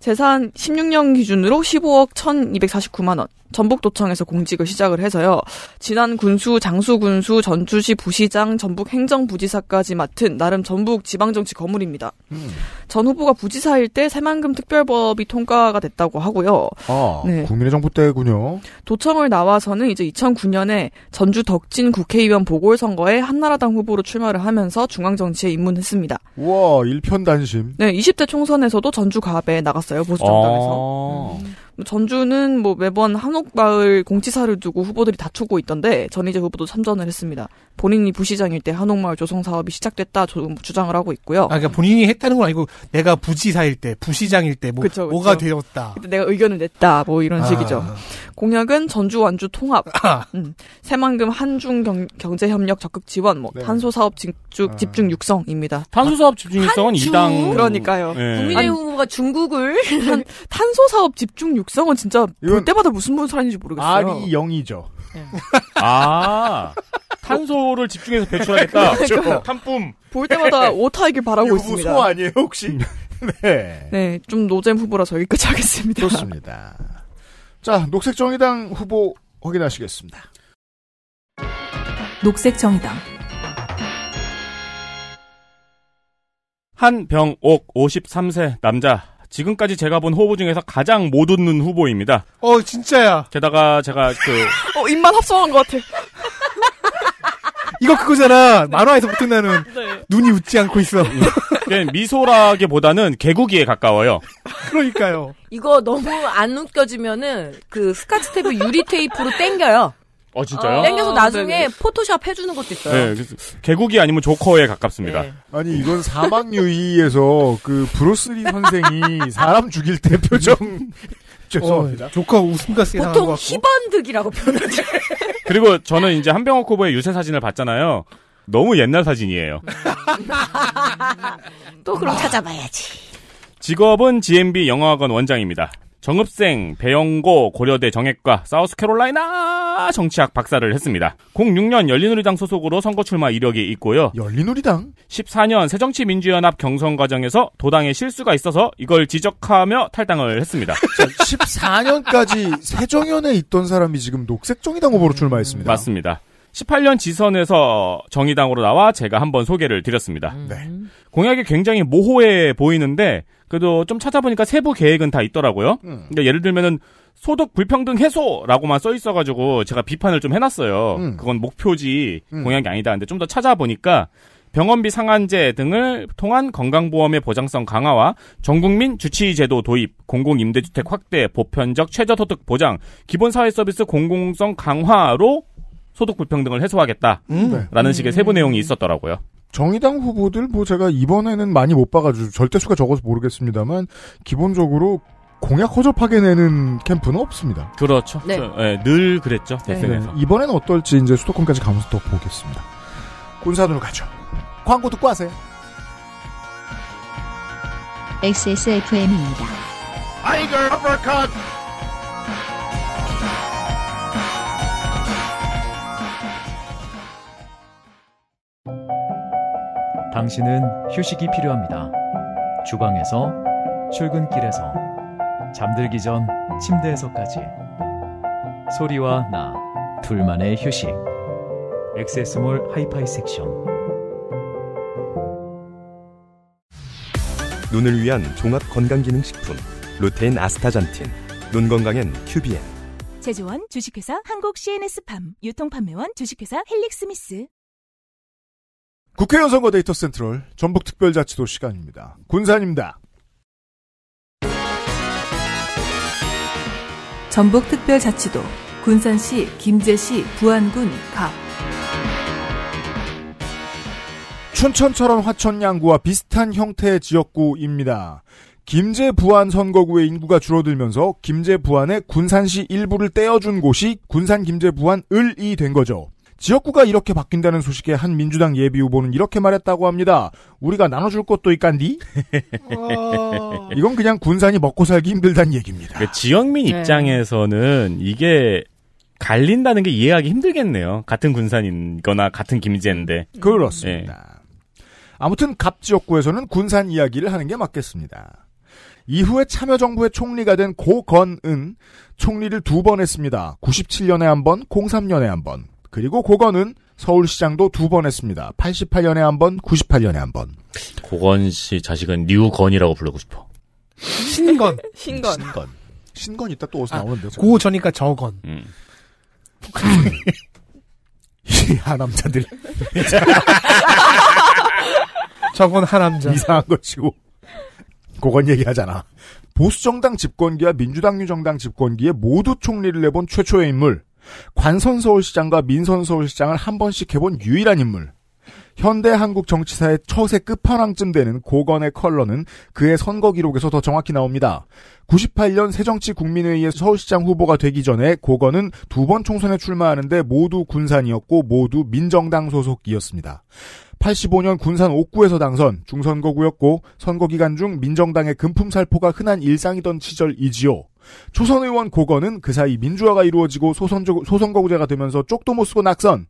재산 16년 기준으로 15억 1249만 원. 전북도청에서 공직을 시작을 해서요. 지난 군수, 장수군수, 전주시 부시장, 전북 행정부지사까지 맡은 나름 전북 지방정치 거물입니다. 음. 전 후보가 부지사일 때 새만금 특별법이 통과가 됐다고 하고요. 아, 네. 국민의 정부 때군요. 도청을 나와서는 이제 2009년에 전주 덕진 국회의원 보궐선거에 한나라당 후보로 출마를 하면서 중앙정치에 입문했습니다. 우와, 일편단심. 네, 20대 총선에서도 전주 갑에 나갔어요, 보수정당에서. 아. 음. 전주는 뭐 매번 한옥마을 공치사를 두고 후보들이 다투고 있던데 전희재 후보도 참전을 했습니다. 본인이 부시장일 때 한옥마을 조성 사업이 시작됐다 주장을 하고 있고요. 아, 그러니까 본인이 했다는 건 아니고 내가 부지사일 때, 부시장일 때 뭐, 뭐가 되었다. 내가 의견을 냈다 뭐 이런 아. 식이죠. 공약은 전주 완주 통합, 아. 음, 새만금 한중 경, 제 협력 적극 지원, 뭐 네. 탄소 사업 집중, 아. 집중 육성입니다. 탄소 사업 집중 육성은 이당 그러니까요. 네. 국민의 후보가 중국을 한, 탄, 소 사업 집중 육성은 진짜 볼 때마다 무슨 분사인지 모르겠어요. R이 0이죠. 아 탄소를 집중해서 배출하겠다. 그렇죠. 탄뿜. 볼 때마다 네. 오타이길 바라고 있습니다. 소 아니에요 혹시? 음. 네. 네, 좀 노잼 후보라서 여기까지 하겠습니다. 좋습니다. 자, 녹색정의당 후보 확인하시겠습니다. 녹색정의당 한병옥 53세 남자 지금까지 제가 본 후보 중에서 가장 못 웃는 후보입니다. 어 진짜야. 게다가 제가 그 어, 입만 합성한 것 같아. 이거 그거잖아. 만화에서 붙은 나는 네. 눈이 웃지 않고 있어. 예, 미소라기보다는 개구기에 가까워요. 그러니까요. 이거 너무 안 웃겨지면은 그 스카치 테이프 유리 테이프로 땡겨요. 어 진짜요? 어, 땡겨서 아, 나중에 네네. 포토샵 해주는 것도 있어요. 네, 예, 개국기 아니면 조커에 가깝습니다. 네. 아니 이건 사망유의에서 그 브로스리 선생이 사람 죽일 때 표정 음. 죄송합니다. 어, 조커 웃음가스 보통 희번득이라고 표현하죠. 그리고 저는 이제 한병호 코보의 유세 사진을 봤잖아요. 너무 옛날 사진이에요. 또 그럼 찾아봐야지. 직업은 GMB 영어학원 원장입니다. 정읍생, 배영고, 고려대 정액과 사우스캐롤라이나 정치학 박사를 했습니다. 06년 열린우리당 소속으로 선거 출마 이력이 있고요. 열린우리당? 14년 새정치민주연합 경선 과정에서 도당에 실수가 있어서 이걸 지적하며 탈당을 했습니다. 14년까지 새정연에 있던 사람이 지금 녹색정의당 후보로 출마했습니다. 맞습니다. 18년 지선에서 정의당으로 나와 제가 한번 소개를 드렸습니다. 음. 네. 공약이 굉장히 모호해 보이는데 그래도 좀 찾아보니까 세부 계획은 다 있더라고요. 음. 그러니까 예를 들면은 소득 불평등 해소라고만 써 있어가지고 제가 비판을 좀 해놨어요. 음. 그건 목표지 음. 공약이 아니다. 근데 좀 더 찾아보니까 병원비 상한제 등을 통한 건강보험의 보장성 강화와 전국민 주치의제도 도입, 공공임대주택 확대, 보편적 최저소득 보장, 기본사회서비스 공공성 강화로 소득 불평등을 해소하겠다라는 음. 네. 식의 세부 음. 내용이 있었더라고요. 정의당 후보들 뭐 제가 이번에는 많이 못 봐가지고 절대수가 적어서 모르겠습니다만 기본적으로 공약 허접하게 내는 캠프는 없습니다. 그렇죠. 네. 저, 네, 늘 그랬죠. 네. 네. 이번에는 어떨지 이제 수도권까지 가면서 더 보겠습니다. 군산으로 가죠. 광고 듣고 하세요. XSFM입니다. 아이걸 아퍼컷! 당신은 휴식이 필요합니다. 주방에서, 출근길에서, 잠들기 전 침대에서까지. 소리와 나, 둘만의 휴식. 엑세스몰 하이파이 섹션. 눈을 위한 종합건강기능식품. 루테인 아스타잔틴. 눈 건강엔 큐비엔. 제조원 주식회사 한국 CNS팜. 유통판매원 주식회사 헬릭스미스. 국회의원 선거 데이터 센트럴 전북특별자치도 시간입니다. 군산입니다. 전북특별자치도 군산시 김제시 부안군 갑 춘천처럼 화천 양구와 비슷한 형태의 지역구입니다. 김제 부안 선거구의 인구가 줄어들면서 김제 부안의 군산시 일부를 떼어준 곳이 군산 김제 부안 을이 된 거죠. 지역구가 이렇게 바뀐다는 소식에 한 민주당 예비 후보는 이렇게 말했다고 합니다. 우리가 나눠줄 것도 있간디? 이건 그냥 군산이 먹고 살기 힘들다는 얘기입니다. 그러니까 지역민 네. 입장에서는 이게 갈린다는 게 이해하기 힘들겠네요. 같은 군산이거나 같은 김제인데. 그렇습니다. 네. 아무튼 갑 지역구에서는 군산 이야기를 하는 게 맞겠습니다. 이후에 참여정부의 총리가 된 고건은 총리를 두 번 했습니다. 97년에 한 번, 03년에 한 번. 그리고 고건은 서울시장도 두 번 했습니다. 88년에 한 번, 98년에 한 번. 고건 씨 자식은 류건이라고 부르고 싶어. 신건. 신건. 신건. 신건 있다 또 어디서 아, 나오는데. 고 저니까 저건. 음. 이 하남자들. 저건 하남자. 이상한 것이고. 고건 얘기하잖아. 보수정당 집권기와 민주당 유정당 집권기에 모두 총리를 내본 최초의 인물. 관선 서울시장과 민선 서울시장을 한 번씩 해본 유일한 인물. 현대 한국 정치사의 처세 끝판왕쯤 되는 고건의 컬러는 그의 선거 기록에서 더 정확히 나옵니다. 98년 새정치국민회의에 서울시장 후보가 되기 전에 고건은 두 번 총선에 출마하는데 모두 군산이었고 모두 민정당 소속이었습니다. 85년 군산 옥구에서 당선, 중선거구였고 선거 기간 중 민정당의 금품 살포가 흔한 일상이던 시절이지요. 초선 의원 고건은 그 사이 민주화가 이루어지고 소선조, 소선거구제가 되면서 쪽도 못 쓰고 낙선.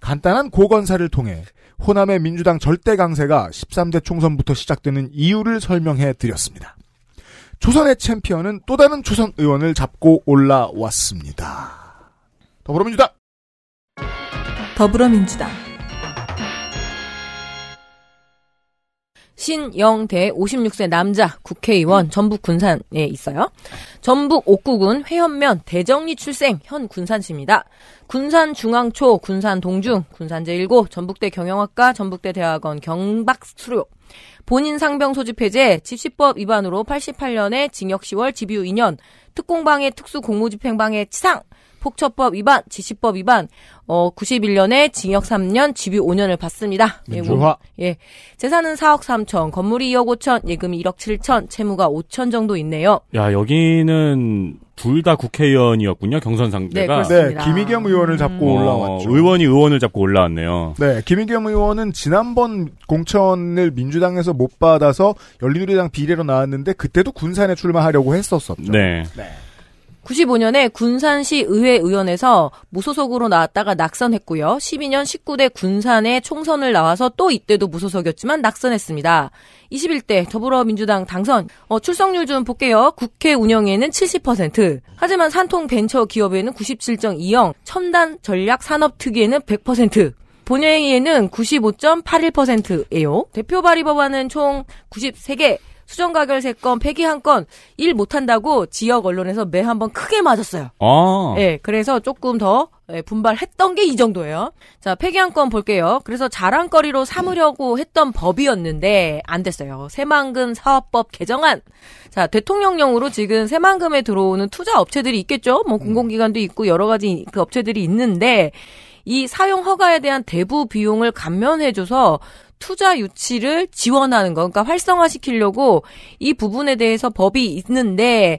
간단한 고건사를 통해 호남의 민주당 절대 강세가 13대 총선부터 시작되는 이유를 설명해 드렸습니다. 초선의 챔피언은 또 다른 초선 의원을 잡고 올라왔습니다. 더불어민주당 더불어민주당 신영대 56세 남자 국회의원 전북 군산에 있어요. 전북 옥구군 회현면 대정리 출생 현 군산시입니다. 군산 중앙초, 군산 동중, 군산 제1고, 전북대 경영학과, 전북대 대학원 경박수료. 본인 상병 소집 해제, 집시법 위반으로 88년에 징역 10월, 집유 2년, 특공방해 특수공무집행방해 치상, 폭처법 위반, 지시법 위반, 어, 91년에 징역 3년, 집유 5년을 받습니다. 예, 뭐, 민주화. 예, 재산은 4억 3천, 건물이 2억 5천, 예금이 1억 7천, 채무가 5천 정도 있네요. 야, 여기는 둘 다 국회의원이었군요. 경선 네, 상대가. 네, 네 김의겸 의원을 잡고 음... 올라왔죠. 어, 의원이 의원을 잡고 올라왔네요. 네, 김의겸 의원은 지난번 공천을 민주당에서 못 받아서 열린우리당 비례로 나왔는데 그때도 군산에 출마하려고 했었었죠. 네. 네. 95년에 군산시 의회 의원에서 무소속으로 나왔다가 낙선했고요. 12년 19대 군산에 총선을 나와서 또 이때도 무소속이었지만 낙선했습니다. 21대 더불어민주당 당선. 어, 출석률 좀 볼게요. 국회 운영에는 70%. 하지만 산통 벤처 기업에는 97.20, 첨단 전략 산업 특위에는 100%. 본회의에는 95.81%예요. 대표 발의 법안은 총 93개, 수정 가결 3건, 폐기 1건 일 못한다고 지역 언론에서 매 한 번 크게 맞았어요. 아. 예, 그래서 조금 더 예, 분발했던 게 이 정도예요. 자, 폐기 1건 볼게요. 그래서 자랑거리로 삼으려고 했던 법이었는데 안 됐어요. 새만금 사업법 개정안. 자, 대통령령으로 지금 새만금에 들어오는 투자 업체들이 있겠죠. 뭐 공공기관도 있고 여러 가지 그 업체들이 있는데 이 사용 허가에 대한 대부 비용을 감면해줘서 투자 유치를 지원하는 거, 그러니까 활성화시키려고 이 부분에 대해서 법이 있는데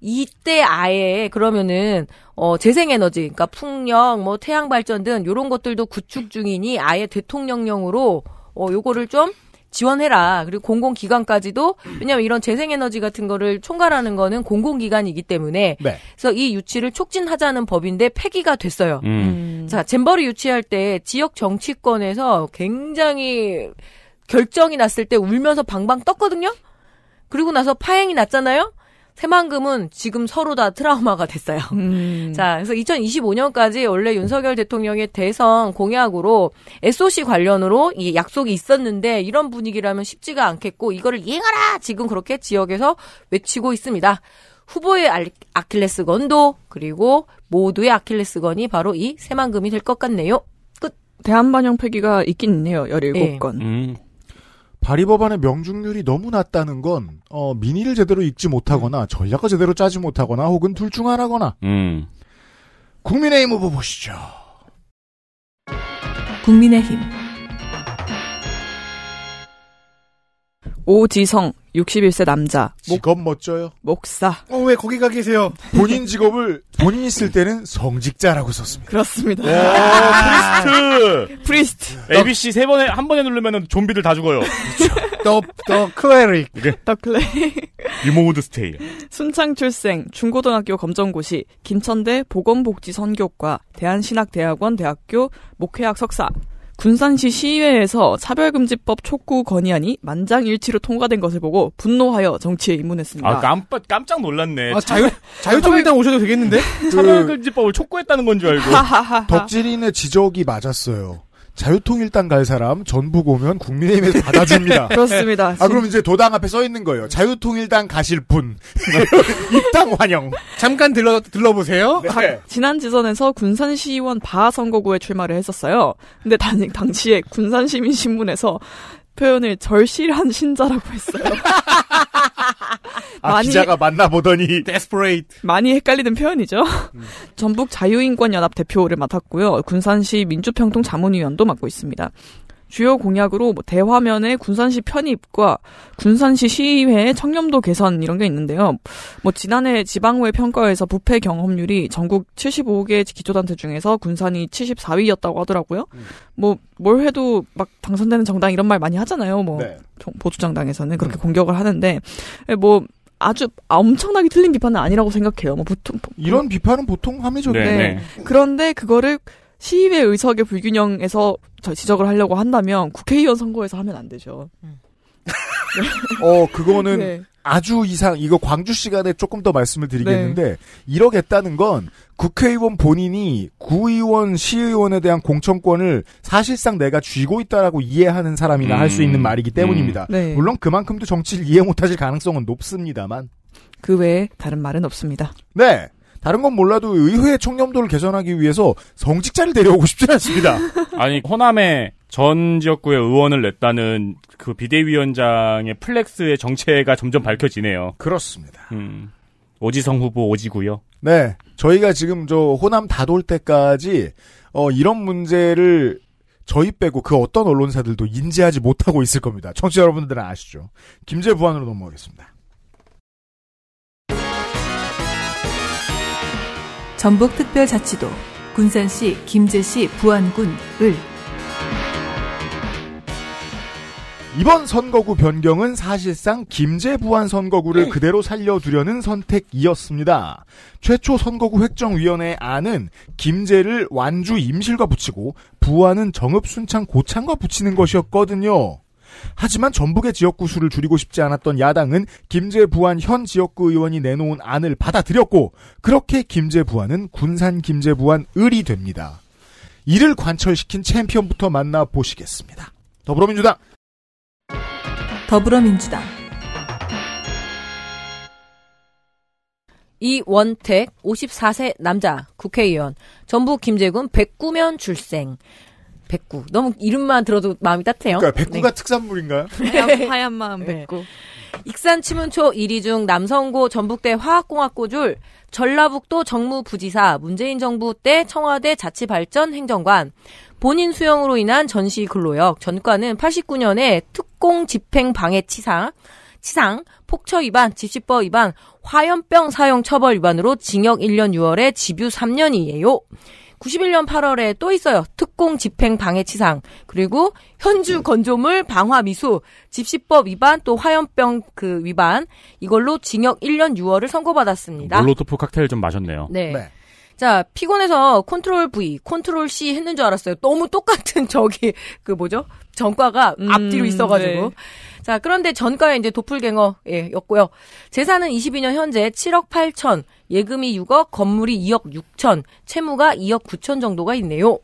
이때 아예 그러면은 어 재생에너지, 그러니까 풍력, 뭐 태양 발전 등요런 것들도 구축 중이니 아예 대통령령으로 어 요거를 좀 지원해라. 그리고 공공기관까지도 왜냐하면 이런 재생에너지 같은 거를 총괄하는 거는 공공기관이기 때문에 네. 그래서 이 유치를 촉진하자는 법인데 폐기가 됐어요. 음. 음. 자 잼버리 유치할 때 지역 정치권에서 굉장히 결정이 났을 때 울면서 방방 떴거든요. 그리고 나서 파행이 났잖아요. 새만금은 지금 서로 다 트라우마가 됐어요. 음. 자, 그래서 2025년까지 원래 윤석열 대통령의 대선 공약으로 SOC 관련으로 이 약속이 있었는데 이런 분위기라면 쉽지가 않겠고 이거를 이행하라! 지금 그렇게 지역에서 외치고 있습니다. 후보의 아킬레스건도 그리고 모두의 아킬레스건이 바로 이 새만금이 될 것 같네요. 끝. 대한반영 폐기가 있긴 있네요. 17건. 예. 음. 발의 법안의 명중률이 너무 낮다는 건 어, 민의를 제대로 읽지 못하거나 음. 전략을 제대로 짜지 못하거나 혹은 둘 중 하나거나. 음. 국민의힘 후보 보시죠. 국민의힘 오지성 61세 남자. 직업 멋져요. 목사. 어, 왜 거기 가 계세요? 본인 직업을 본인이 쓸 때는 성직자라고 썼습니다. 그렇습니다. 와, 프리스트. 프리스트. ABC 세 번에 한 번에 누르면 좀비들 다 죽어요. 더, 더 클레릭. 예. 더 클레릭. 유모드 스테이. 순창 출생, 중고등학교 검정고시, 김천대 보건복지선교과, 대한신학대학원 대학교 목회학 석사, 군산시 시의회에서 차별금지법 촉구 건의안이 만장일치로 통과된 것을 보고 분노하여 정치에 입문했습니다. 아 깜빡 깜짝 놀랐네. 아, 자유 자유통일당 오셔도 되겠는데? 차별금지법을 촉구했다는 건 줄 알고. 덕질인의 지적이 맞았어요. 자유통일당 갈 사람 전북 오면 국민의힘에서 받아줍니다. 그렇습니다. 아 그럼 이제 도당 앞에 써 있는 거예요. 자유통일당 가실 분 입당 환영. 잠깐 들러 들러보세요. 네. 아, 지난 지선에서 군산시의원 바하 선거구에 출마를 했었어요. 근데 단, 당시에 군산시민신문에서 표현을 절실한 신자라고 했어요. 아, 많이 기자가 만나보더니 desperate 많이 헷갈리는 표현이죠. 전북 자유인권연합 대표를 맡았고요. 군산시 민주평통 자문위원도 맡고 있습니다. 주요 공약으로 뭐 대화면의 군산시 편입과 군산시 시의회 청렴도 개선 이런 게 있는데요. 뭐 지난해 지방의회 평가에서 부패 경험률이 전국 75개 기초단체 중에서 군산이 74위였다고 하더라고요. 음. 뭐뭘 해도 막 당선되는 정당 이런 말 많이 하잖아요. 뭐 네. 보수정당에서는 그렇게 음. 공격을 하는데 예, 뭐 아주 엄청나게 틀린 비판은 아니라고 생각해요. 뭐 보통 이런 비판은 보통 함의죠. 네. 네. 그런데 그거를 시의회 의석의 불균형에서 저 지적을 하려고 한다면 국회의원 선거에서 하면 안 되죠. 음. 네. 어, 그거는 네. 아주 이상, 이거 광주 시간에 조금 더 말씀을 드리겠는데, 네. 이러겠다는 건 국회의원 본인이 구의원, 시의원에 대한 공천권을 사실상 내가 쥐고 있다라고 이해하는 사람이나 음. 할수 있는 말이기 때문입니다. 음. 네. 물론 그만큼도 정치를 이해 못하실 가능성은 높습니다만. 그 외에 다른 말은 없습니다. 네. 다른 건 몰라도 의회 청렴도를 개선하기 위해서 성직자를 데려오고 싶지 않습니다. 아니 호남에 전지역구에 의원을 냈다는 그 비대위원장의 플렉스의 정체가 점점 밝혀지네요. 그렇습니다. 음, 오지성 후보 오지구요. 네, 저희가 지금 저 호남 다 돌 때까지 어, 이런 문제를 저희 빼고 그 어떤 언론사들도 인지하지 못하고 있을 겁니다. 청취자 여러분들은 아시죠? 김제 부안으로 넘어가겠습니다. 전북특별자치도, 군산시, 김제시, 부안군, 을. 이번 선거구 변경은 사실상 김제 부안 선거구를 그대로 살려두려는 선택이었습니다. 최초 선거구 획정위원회 안은 김제를 완주 임실과 붙이고 부안은 정읍 순창 고창과 붙이는 것이었거든요. 하지만 전북의 지역구 수를 줄이고 싶지 않았던 야당은 김제 부안 현 지역구 의원이 내놓은 안을 받아들였고 그렇게 김제 부안은 군산 김제 부안 을이 됩니다. 이를 관철시킨 챔피언부터 만나 보시겠습니다. 더불어민주당. 더불어민주당. 이원택 54세 남자 국회의원 전북 김제군 백구면 출생 백구. 너무 이름만 들어도 마음이 따뜻해요. 그러니까 백구가 네. 특산물인가요? 하얀, 하얀 마음 네. 백구. 네. 익산치문초 1위중 남성고 전북대 화학공학고줄 전라북도 정무부지사 문재인 정부 때 청와대 자치발전 행정관 본인 수용으로 인한 전시 근로역 전과는 89년에 특공 집행 방해 치상 치상 폭처 위반 집시법 위반 화염병 사용 처벌 위반으로 징역 1년 6월에 집유 3년이에요. 91년 8월에 또 있어요. 특공 집행 방해치상 그리고 현주 건조물 방화 미수 집시법 위반 또 화염병 그 위반 이걸로 징역 1년 6월을 선고받았습니다. 롤로토프 칵테일 좀 마셨네요. 네. 네. 자, 피곤해서 컨트롤 V, 컨트롤 C 했는 줄 알았어요. 너무 똑같은 저기 그 뭐죠? 전과가 음, 앞뒤로 있어가지고. 네. 자, 그런데 전과에 이제 도플갱어였고요. 재산은 22년 현재 7억 8천, 예금이 6억, 건물이 2억 6천, 채무가 2억 9천 정도가 있네요.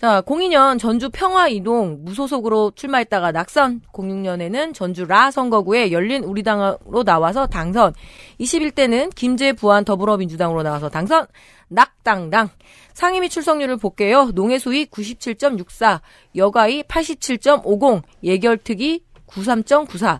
자, 02년 전주 평화이동 무소속으로 출마했다가 낙선, 06년에는 전주 라 선거구에 열린 우리당으로 나와서 당선, 21대는 김제 부안 더불어민주당으로 나와서 당선, 낙당당. 상임위 출석률을 볼게요. 농해수위 97.64, 여가위 87.50, 예결특위 93.94.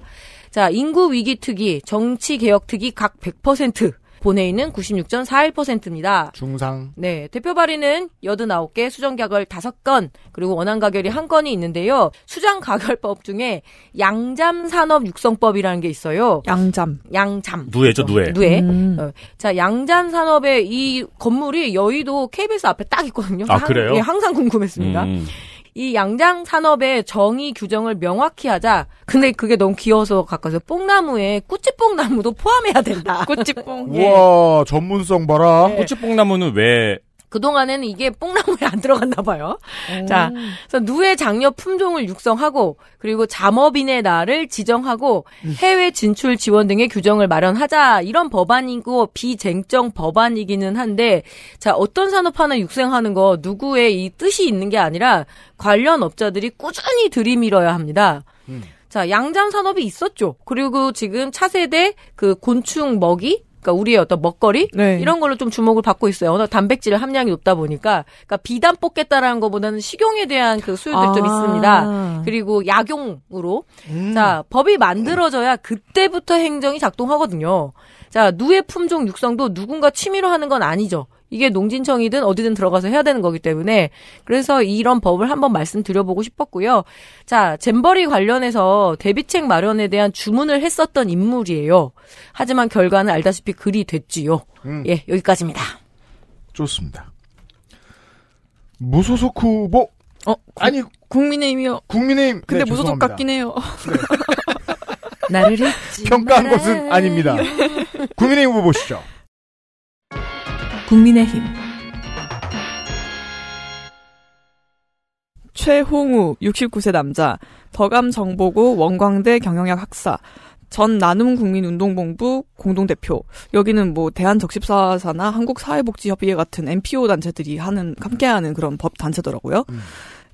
자, 인구 위기 특위, 정치 개혁 특위 각 100%. 본회의는 96.41%입니다. 중상. 네, 대표 발의는 89개, 수정 가결 5건, 그리고 원안 가결이 1건이 있는데요. 수정 가결법 중에 양잠 산업 육성법이라는 게 있어요. 양잠. 양잠. 누에죠, 그렇죠. 누에. 누에. 음. 어. 자, 양잠 산업의 이 건물이 여의도 KBS 앞에 딱 있거든요. 아, 한, 그래요? 예, 항상 궁금했습니다. 음. 이 양장 산업의 정의 규정을 명확히 하자. 근데 그게 너무 귀여워서 가까워서 뽕나무에 꾸찌뽕나무도 포함해야 된다. 꾸찌뽕. 예. 우와 전문성 봐라. 네. 꾸찌뽕나무는 왜 그동안에는 이게 뽕나무에 안 들어갔나 봐요. 오. 자, 그래서 누의 장려 품종을 육성하고 그리고 잠업인의 날을 지정하고 음. 해외 진출 지원 등의 규정을 마련하자 이런 법안이고 비쟁정 법안이기는 한데 자, 어떤 산업 하나 육성하는 거 누구의 이 뜻이 있는 게 아니라 관련 업자들이 꾸준히 들이밀어야 합니다. 음. 자, 양잠 산업이 있었죠. 그리고 지금 차세대 그 곤충 먹이 그러니까 우리의 어떤 먹거리 네. 이런 걸로 좀 주목을 받고 있어요. 워낙 단백질 함량이 높다 보니까 그러니까 비단 뽑겠다라는 것보다는 식용에 대한 그 수요들이 아. 좀 있습니다. 그리고 약용으로 음. 자 법이 만들어져야 그때부터 행정이 작동하거든요. 자 누의 품종 육성도 누군가 취미로 하는 건 아니죠. 이게 농진청이든 어디든 들어가서 해야 되는 거기 때문에 그래서 이런 법을 한번 말씀드려보고 싶었고요. 자, 잼버리 관련해서 대비책 마련에 대한 주문을 했었던 인물이에요. 하지만 결과는 알다시피 글이 됐지요. 음. 예, 여기까지입니다. 좋습니다. 무소속 후보. 어, 구, 아니 국민의힘이요. 국민의힘. 근데 네, 무소속 같긴 해요. 네. 나를 평가한 것은 아닙니다. 국민의힘 후보 보시죠. 국민의힘 최홍우 69세 남자 더감 정보고 원광대 경영학 학사 전 나눔 국민운동본부 공동대표. 여기는 뭐 대한적십사사나 한국사회복지협의회 같은 NPO 단체들이 하는 함께하는 그런 법 단체더라고요. 음.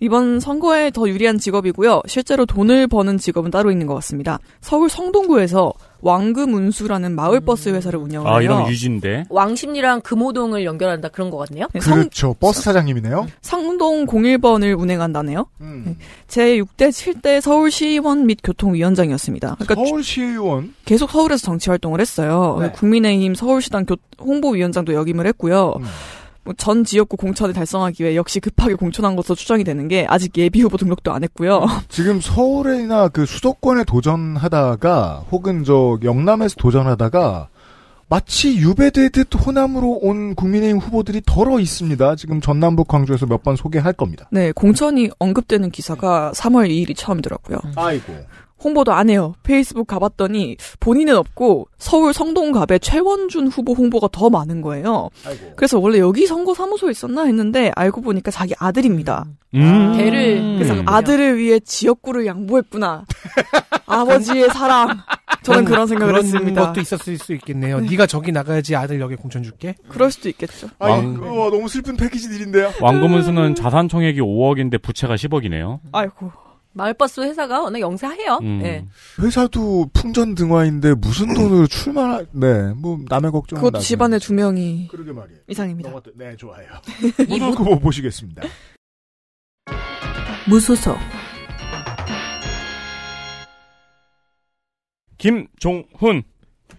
이번 선거에 더 유리한 직업이고요. 실제로 돈을 버는 직업은 따로 있는 것 같습니다. 서울 성동구에서 왕금운수라는 마을버스 회사를 음. 운영해요. 아, 이런 유진데. 왕십리랑 금호동을 연결한다 그런 것 같네요. 네, 그렇죠. 성, 버스 사장님이네요. 상동 01번을 운행한다네요. 음. 네. 제 6대 7대 서울시의원 및 교통위원장이었습니다. 그러니까 서울시의원 계속 서울에서 정치 활동을 했어요. 네. 국민의힘 서울시당 교, 홍보위원장도 역임을 했고요. 음. 뭐전 지역구 공천을 달성하기 위해 역시 급하게 공천한 것으로 추정이 되는 게 아직 예비 후보 등록도 안 했고요. 지금 서울이나 그 수도권에 도전하다가 혹은 저 영남에서 도전하다가 마치 유배되듯 호남으로 온 국민의힘 후보들이 덜어 있습니다. 지금 전남북 광주에서 몇 번 소개할 겁니다. 네, 공천이 언급되는 기사가 3월 2일이 처음이더라고요. 아이고. 홍보도 안 해요. 페이스북 가봤더니 본인은 없고 서울 성동갑에 최원준 후보 홍보가 더 많은 거예요. 아이고. 그래서 원래 여기 선거 사무소에 있었나 했는데 알고 보니까 자기 아들입니다. 음. 배를 아. 그래서 음. 그 아들을 위해 지역구를 양보했구나. 아버지의 사랑. 저는 그런 생각을 그런 했습니다. 것도 있었을 수 있겠네요. 네. 네가 저기 나가야지 아들 여기 공천 줄게. 그럴 수도 있겠죠. 아니, 왕... 와, 너무 슬픈 패키지들인데요. 왕검은수는 자산 총액이 5억인데 부채가 10억이네요. 아이고. 마을버스 회사가 워낙 영세해요. 음. 네. 회사도 풍전등화인데 무슨 음. 돈으로 출마할? 네, 뭐 남의 걱정. 그 집안에 두 명이. 그러게 말이에요. 이상입니다. 영도 뭐 네, 좋아요. 이번 뭐 그 뭐 보시겠습니다. 무소속 김종훈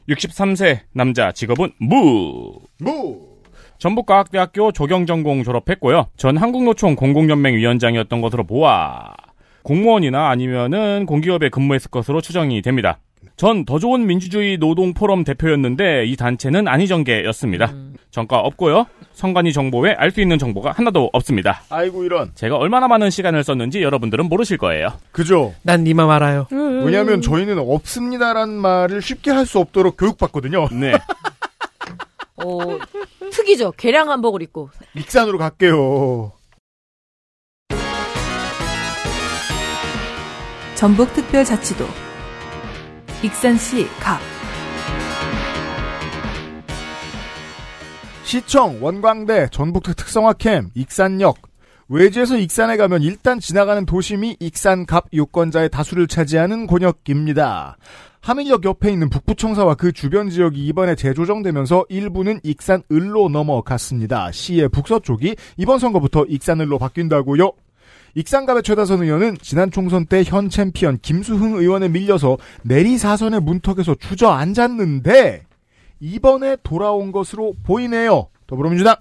63세 남자 직업은 무. 무. 전북과학대학교 조경전공 졸업했고요. 전 한국노총 공공연맹 위원장이었던 것으로 보아 공무원이나 아니면은 공기업에 근무했을 것으로 추정이 됩니다. 전 더 좋은 민주주의 노동 포럼 대표였는데 이 단체는 안희정계였습니다. 음. 정가 없고요. 선관위 정보에 알 수 있는 정보가 하나도 없습니다. 아이고 이런. 제가 얼마나 많은 시간을 썼는지 여러분들은 모르실 거예요. 그죠? 난니맘 알아요. 왜냐하면 저희는 없습니다란 말을 쉽게 할 수 없도록 교육받거든요. 네. 어, 특이죠. 개량 한복을 입고. 익산으로 갈게요. 전북특별자치도 익산시 갑 시청 원광대 전북특 성화캠 익산역 외지에서 익산에 가면 일단 지나가는 도심이 익산갑 유권자의 다수를 차지하는 권역입니다. 하민역 옆에 있는 북부청사와 그 주변 지역이 이번에 재조정되면서 일부는 익산을로 넘어갔습니다. 시의 북서쪽이 이번 선거부터 익산을로 바뀐다고요. 익산갑의 최다선 의원은 지난 총선 때 현 챔피언 김수흥 의원에 밀려서 내리 사선의 문턱에서 주저앉았는데 이번에 돌아온 것으로 보이네요. 더불어민주당.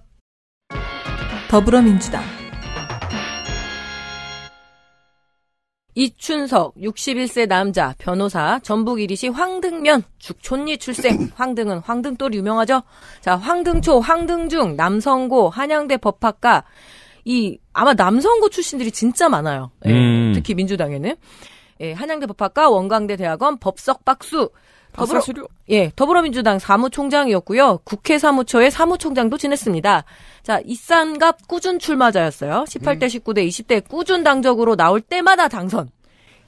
더불어민주당. 이춘석 61세 남자 변호사 전북 1위시 황등면 죽촌리 출생 황등은 황등돌 유명하죠. 자 황등초 황등중 남성고 한양대 법학과 이 아마 남성고 출신들이 진짜 많아요. 예, 음. 특히 민주당에는 예, 한양대 법학과 원광대 대학원 법석 박수 더불어, 예, 더불어민주당 사무총장이었고요. 국회 사무처의 사무총장도 지냈습니다. 자, 이산갑 꾸준 출마자였어요. 18대, 19대, 20대 꾸준 당적으로 나올 때마다 당선.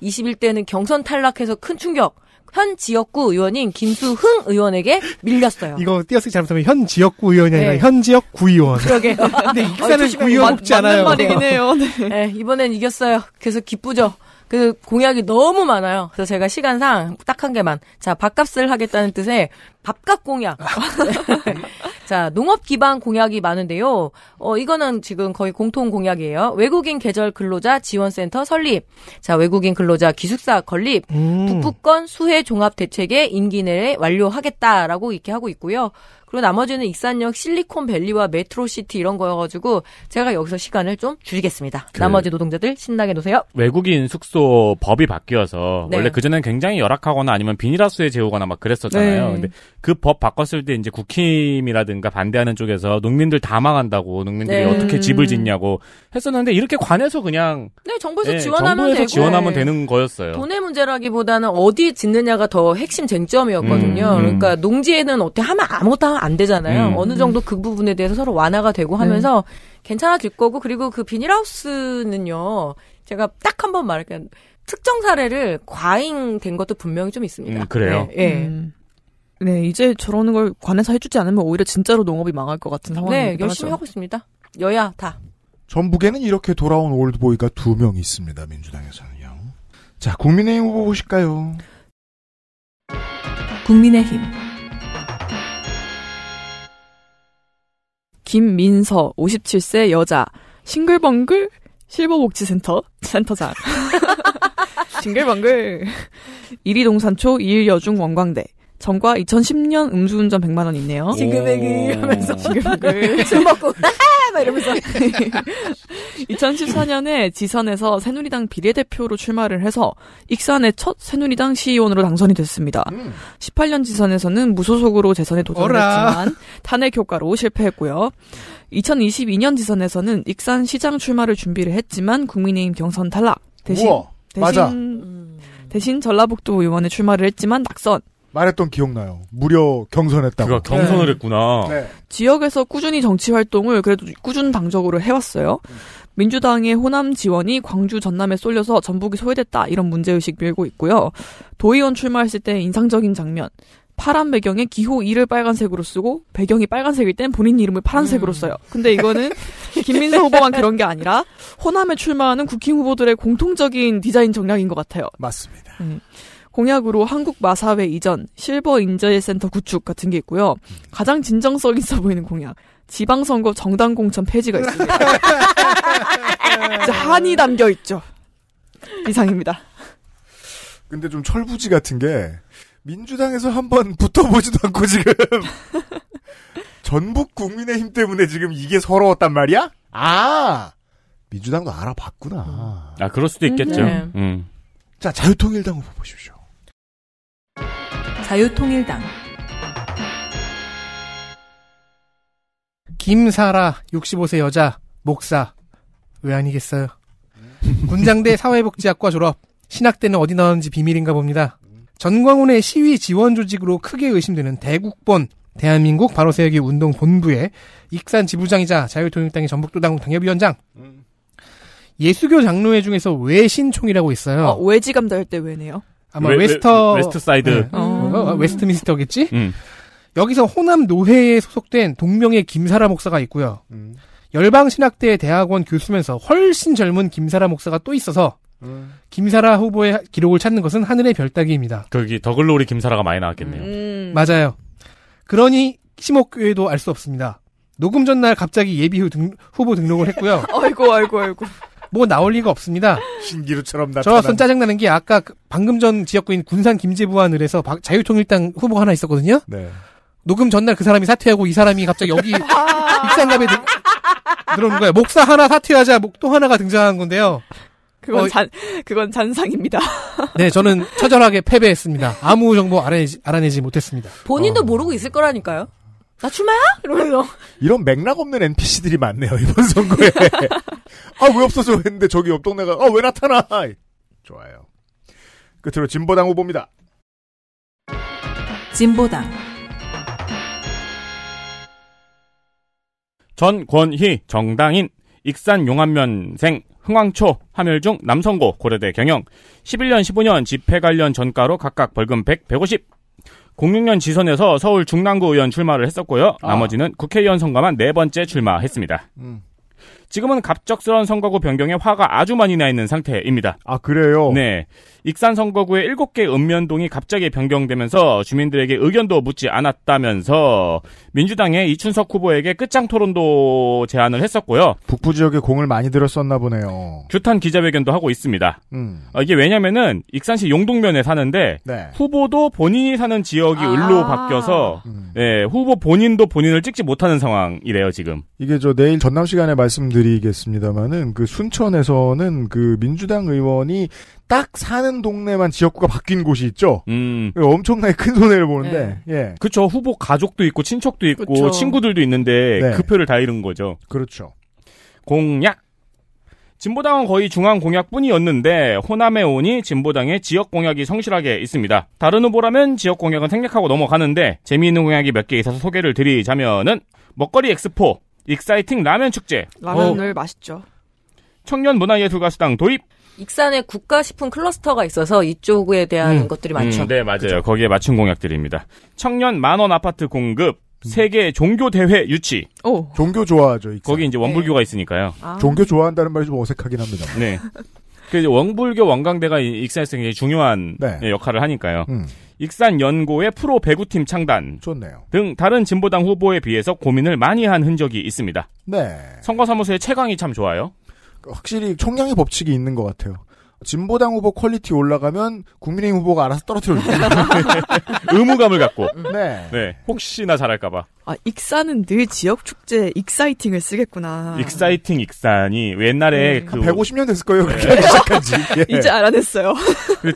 21대는 경선 탈락해서 큰 충격. 현 지역구 의원인 김수흥 의원에게 밀렸어요. 이거 띄어쓰기 잘못하면 현 지역구 의원이 아니라 네. 현 지역 어, 구의원. 그러게요. 근데 익사는 구의원 없지 않아요. 맞는 말이긴 해요. 네. 네, 이번엔 이겼어요. 계속 기쁘죠. 그 공약이 너무 많아요. 그래서 제가 시간상 딱 한 개만. 자, 밥값을 하겠다는 뜻의 밥값 공약. 아. 자, 농업 기반 공약이 많은데요. 어, 이거는 지금 거의 공통 공약이에요. 외국인 계절 근로자 지원센터 설립. 자, 외국인 근로자 기숙사 건립. 음. 북부권 수혜 종합 대책의 임기 내에 완료하겠다라고 이렇게 하고 있고요. 그리고 나머지는 익산역 실리콘밸리와 메트로시티 이런 거여가지고 제가 여기서 시간을 좀 줄이겠습니다. 그 나머지 노동자들 신나게 노세요. 외국인 숙소 법이 바뀌어서 네. 원래 그전엔 굉장히 열악하거나 아니면 비닐하수에 재우거나 막 그랬었잖아요. 네. 근데 그 법 바꿨을 때 이제 국힘이라든가 반대하는 쪽에서 농민들 다 망한다고 농민들이 네. 어떻게 집을 짓냐고 했었는데 이렇게 관해서 그냥 네 정부에서 예, 지원하면 정부에서 되고 지원하면 네. 되는 거였어요. 돈의 문제라기보다는 어디 짓느냐가 더 핵심 쟁점이었거든요. 음, 음. 음. 그러니까 농지에는 어떻게 하면 아무것도 안 되잖아요. 음. 어느 정도 그 부분에 대해서 서로 완화가 되고 네. 하면서 네. 괜찮아질 거고 그리고 그 비닐하우스는요. 제가 딱 한 번 말할게요. 특정 사례를 과잉된 것도 분명히 좀 있습니다. 음, 그래요. 네, 예. 네, 네. 네, 이제 저러는 걸관해서 해주지 않으면 오히려 진짜로 농업이 망할 것 같은 상황입니다. 네, 열심히 하죠. 하고 있습니다. 여야 다. 전북에는 이렇게 돌아온 올드보이가 두 명 있습니다. 민주당에서는요. 자, 국민의힘 후보 보실까요? 국민의힘 김민서 57세 여자 싱글벙글 실버복지센터 센터장 싱글벙글 1위 동산초2일여중 원광대 전과 2010년 음주운전 100만 원 있네요. 지금 뱅글 하면서 징글뱅글 술 먹고 막 이러면서 2014년에 지선에서 새누리당 비례대표로 출마를 해서 익산의 첫 새누리당 시의원으로 e 당선이 됐습니다. 음. 18년 지선에서는 무소속으로 재선에 도전했지만 탄핵 효과로 실패했고요. 2022년 지선에서는 익산 시장 출마를 준비를 했지만 국민의힘 경선 탈락 대신 우와, 대신, 음. 대신 전라북도 의원에 출마를 했지만 낙선. 말했던 기억나요. 무려 경선했다고. 그가 경선을 네. 했구나. 네. 지역에서 꾸준히 정치 활동을 그래도 꾸준 당적으로 해왔어요. 음. 민주당의 호남 지원이 광주 전남에 쏠려서 전북이 소외됐다 이런 문제의식 밀고 있고요. 도의원 출마했을 때 인상적인 장면. 파란 배경에 기호 2를 빨간색으로 쓰고 배경이 빨간색일 땐 본인 이름을 파란색으로 음. 써요. 근데 이거는 김민수 후보만 그런 게 아니라 호남에 출마하는 국힘 후보들의 공통적인 디자인 전략인 것 같아요. 맞습니다. 음. 공약으로 한국 마사회 이전, 실버 인재센터 구축 같은 게 있고요. 가장 진정성 있어 보이는 공약. 지방선거 정당 공천 폐지가 있습니다. 한이 담겨 있죠. 이상입니다. 근데 좀 철부지 같은 게 민주당에서 한 번 붙어보지도 않고 지금 전북 국민의힘 때문에 지금 이게 서러웠단 말이야? 아 민주당도 알아봤구나. 아 그럴 수도 있겠죠. 음, 네. 음. 자 자유통일당 후보 보십시오. 자유통일당 김사라 65세 여자 목사 왜 아니겠어요? 군장대 사회복지학과 졸업 신학대는 어디 나왔는지 비밀인가 봅니다. 전광훈의 시위 지원 조직으로 크게 의심되는 대국본 대한민국 바로 세우기 운동 본부의 익산 지부장이자 자유통일당의 전북도당 당협위원장. 예수교 장로회 중에서 외신총이라고 있어요. 어, 외지감도 할때 외네요. 아마 웨, 스터 웨스트 사이드. 네. 어. 어, 음. 웨스트민스터겠지? 음. 여기서 호남 노회에 소속된 동명의 김사라 목사가 있고요. 음. 열방신학대 대학원 교수면서 훨씬 젊은 김사라 목사가 또 있어서 음. 김사라 후보의 기록을 찾는 것은 하늘의 별따기입니다. 거기 더글로리 김사라가 많이 나왔겠네요. 음. 맞아요. 그러니 심옥교회도 알 수 없습니다. 녹음 전날 갑자기 예비 후 등, 후보 등록을 했고요. 아이고 아이고 아이고. 뭐 나올 리가 없습니다. 신기루처럼 나타나. 저선 짜증나는 게 아까 그 방금 전 지역구인 군산 김제부안을 해서 자유통일당 후보 하나 있었거든요. 네. 녹음 전날 그 사람이 사퇴하고 이 사람이 갑자기 여기 익산갑에 등, 들어오는 거예요. 목사 하나 사퇴하자 목도 하나가 등장한 건데요. 그건 어, 잔, 그건 잔상입니다. 네, 저는 처절하게 패배했습니다. 아무 정보 알아내지, 알아내지 못했습니다. 본인도 어. 모르고 있을 거라니까요. 나 출마야? 이러면서. 이런 맥락 없는 NPC들이 많네요, 이번 선거에. 아, 왜 없어져? 했는데 저기 옆 동네가, 아, 왜 나타나? 좋아요. 끝으로 진보당 후보입니다. 진보당. 전권희 정당인 익산 용암면생 흥왕초 함열중 남성고 고려대 경영 11년 15년 집회 관련 전가로 각각 벌금 100 150 06년 지선에서 서울 중랑구 의원 출마를 했었고요. 아. 나머지는 국회의원 선거만 네 번째 출마했습니다. 음. 지금은 갑작스러운 선거구 변경에 화가 아주 많이 나 있는 상태입니다. 아, 그래요? 네. 익산 선거구의 7개 읍면동이 갑자기 변경되면서 주민들에게 의견도 묻지 않았다면서 민주당의 이춘석 후보에게 끝장 토론도 제안을 했었고요. 북부 지역에 공을 많이 들였었나 보네요. 규탄 기자회견도 하고 있습니다. 음. 어, 이게 왜냐면은 익산시 용동면에 사는데 네. 후보도 본인이 사는 지역이 아~ 을로 바뀌어서 음. 예, 후보 본인도 본인을 찍지 못하는 상황이래요, 지금. 이게 저 내일 전남 시간에 말씀드리겠습니다만은 그 순천에서는 그 민주당 의원이 딱 사는 동네만 지역구가 바뀐 곳이 있죠. 음. 엄청나게 큰 손해를 보는데. 네. 예. 그렇죠. 후보 가족도 있고 친척도 있고 그쵸. 친구들도 있는데 네. 그 표를 다 잃은 거죠. 그렇죠. 공약. 진보당은 거의 중앙 공약뿐이었는데 호남에 오니 진보당의 지역 공약이 성실하게 있습니다. 다른 후보라면 지역 공약은 생략하고 넘어가는데 재미있는 공약이 몇 개 있어서 소개를 드리자면은 먹거리 엑스포, 익사이팅 라면 축제, 라면을 어. 맛있죠. 청년 문화예술가수당 도입, 익산에 국가식품 클러스터가 있어서 이쪽에 대한 음. 것들이 음, 많죠. 음, 네, 맞아요. 그죠? 거기에 맞춘 공약들입니다. 청년 만원 아파트 공급, 음. 세계 종교 대회 유치. 오. 종교 좋아하죠. 익산. 거기 이제 원불교가 네. 있으니까요. 아. 종교 좋아한다는 말이 좀 어색하긴 합니다. 네. 그 원불교 원광대가 익산에서 굉장히 중요한 네. 예, 역할을 하니까요. 음. 익산 연고의 프로 배구팀 창단 좋네요. 등 다른 진보당 후보에 비해서 고민을 많이 한 흔적이 있습니다. 네. 선거사무소의 최강이 참 좋아요. 확실히 총량의 법칙이 있는 것 같아요. 진보당 후보 퀄리티 올라가면 국민의힘 후보가 알아서 떨어뜨려 줍니 의무감을 갖고. 네. 네. 혹시나 잘할까봐. 아, 익산은 늘 지역 축제 익사이팅을 쓰겠구나. 익사이팅 익산이 옛날에 음. 그 150년 됐을 거예요. 네. 그렇게 시작한지. 예. 이제 알아냈어요.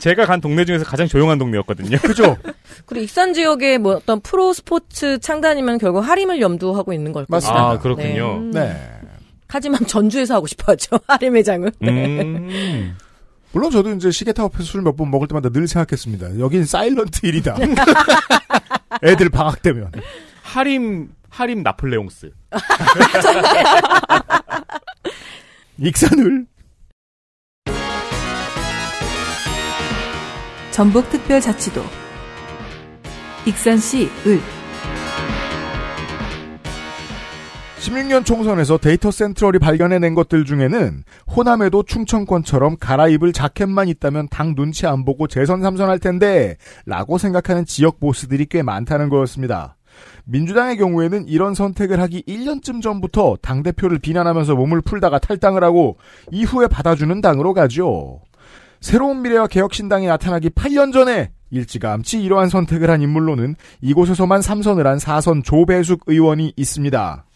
제가 간 동네 중에서 가장 조용한 동네였거든요. 그죠? 그리고 익산 지역에 뭐 어떤 프로 스포츠 창단이면 결국 하림을 염두하고 있는 걸까요? 맞습니다. 아, 그렇군요. 네. 네. 하지만 전주에서 하고 싶어하죠. 아래 매장은. 음. 네. 음. 물론 저도 이제 시계타워에서 술 몇 번 먹을 때마다 늘 생각했습니다. 여긴 사일런트 일이다. 애들 방학 때면 하림, 하림 나폴레옹스. 익산을. 전북특별자치도 익산시 을 16년 총선에서 데이터 센트럴이 발견해낸 것들 중에는 호남에도 충청권처럼 갈아입을 자켓만 있다면 당 눈치 안 보고 재선 삼선할 텐데 라고 생각하는 지역 보스들이 꽤 많다는 거였습니다. 민주당의 경우에는 이런 선택을 하기 1년쯤 전부터 당대표를 비난하면서 몸을 풀다가 탈당을 하고 이후에 받아주는 당으로 가죠. 새로운 미래와 개혁신당이 나타나기 8년 전에 일찌감치 이러한 선택을 한 인물로는 이곳에서만 삼선을 한 사선 조배숙 의원이 있습니다.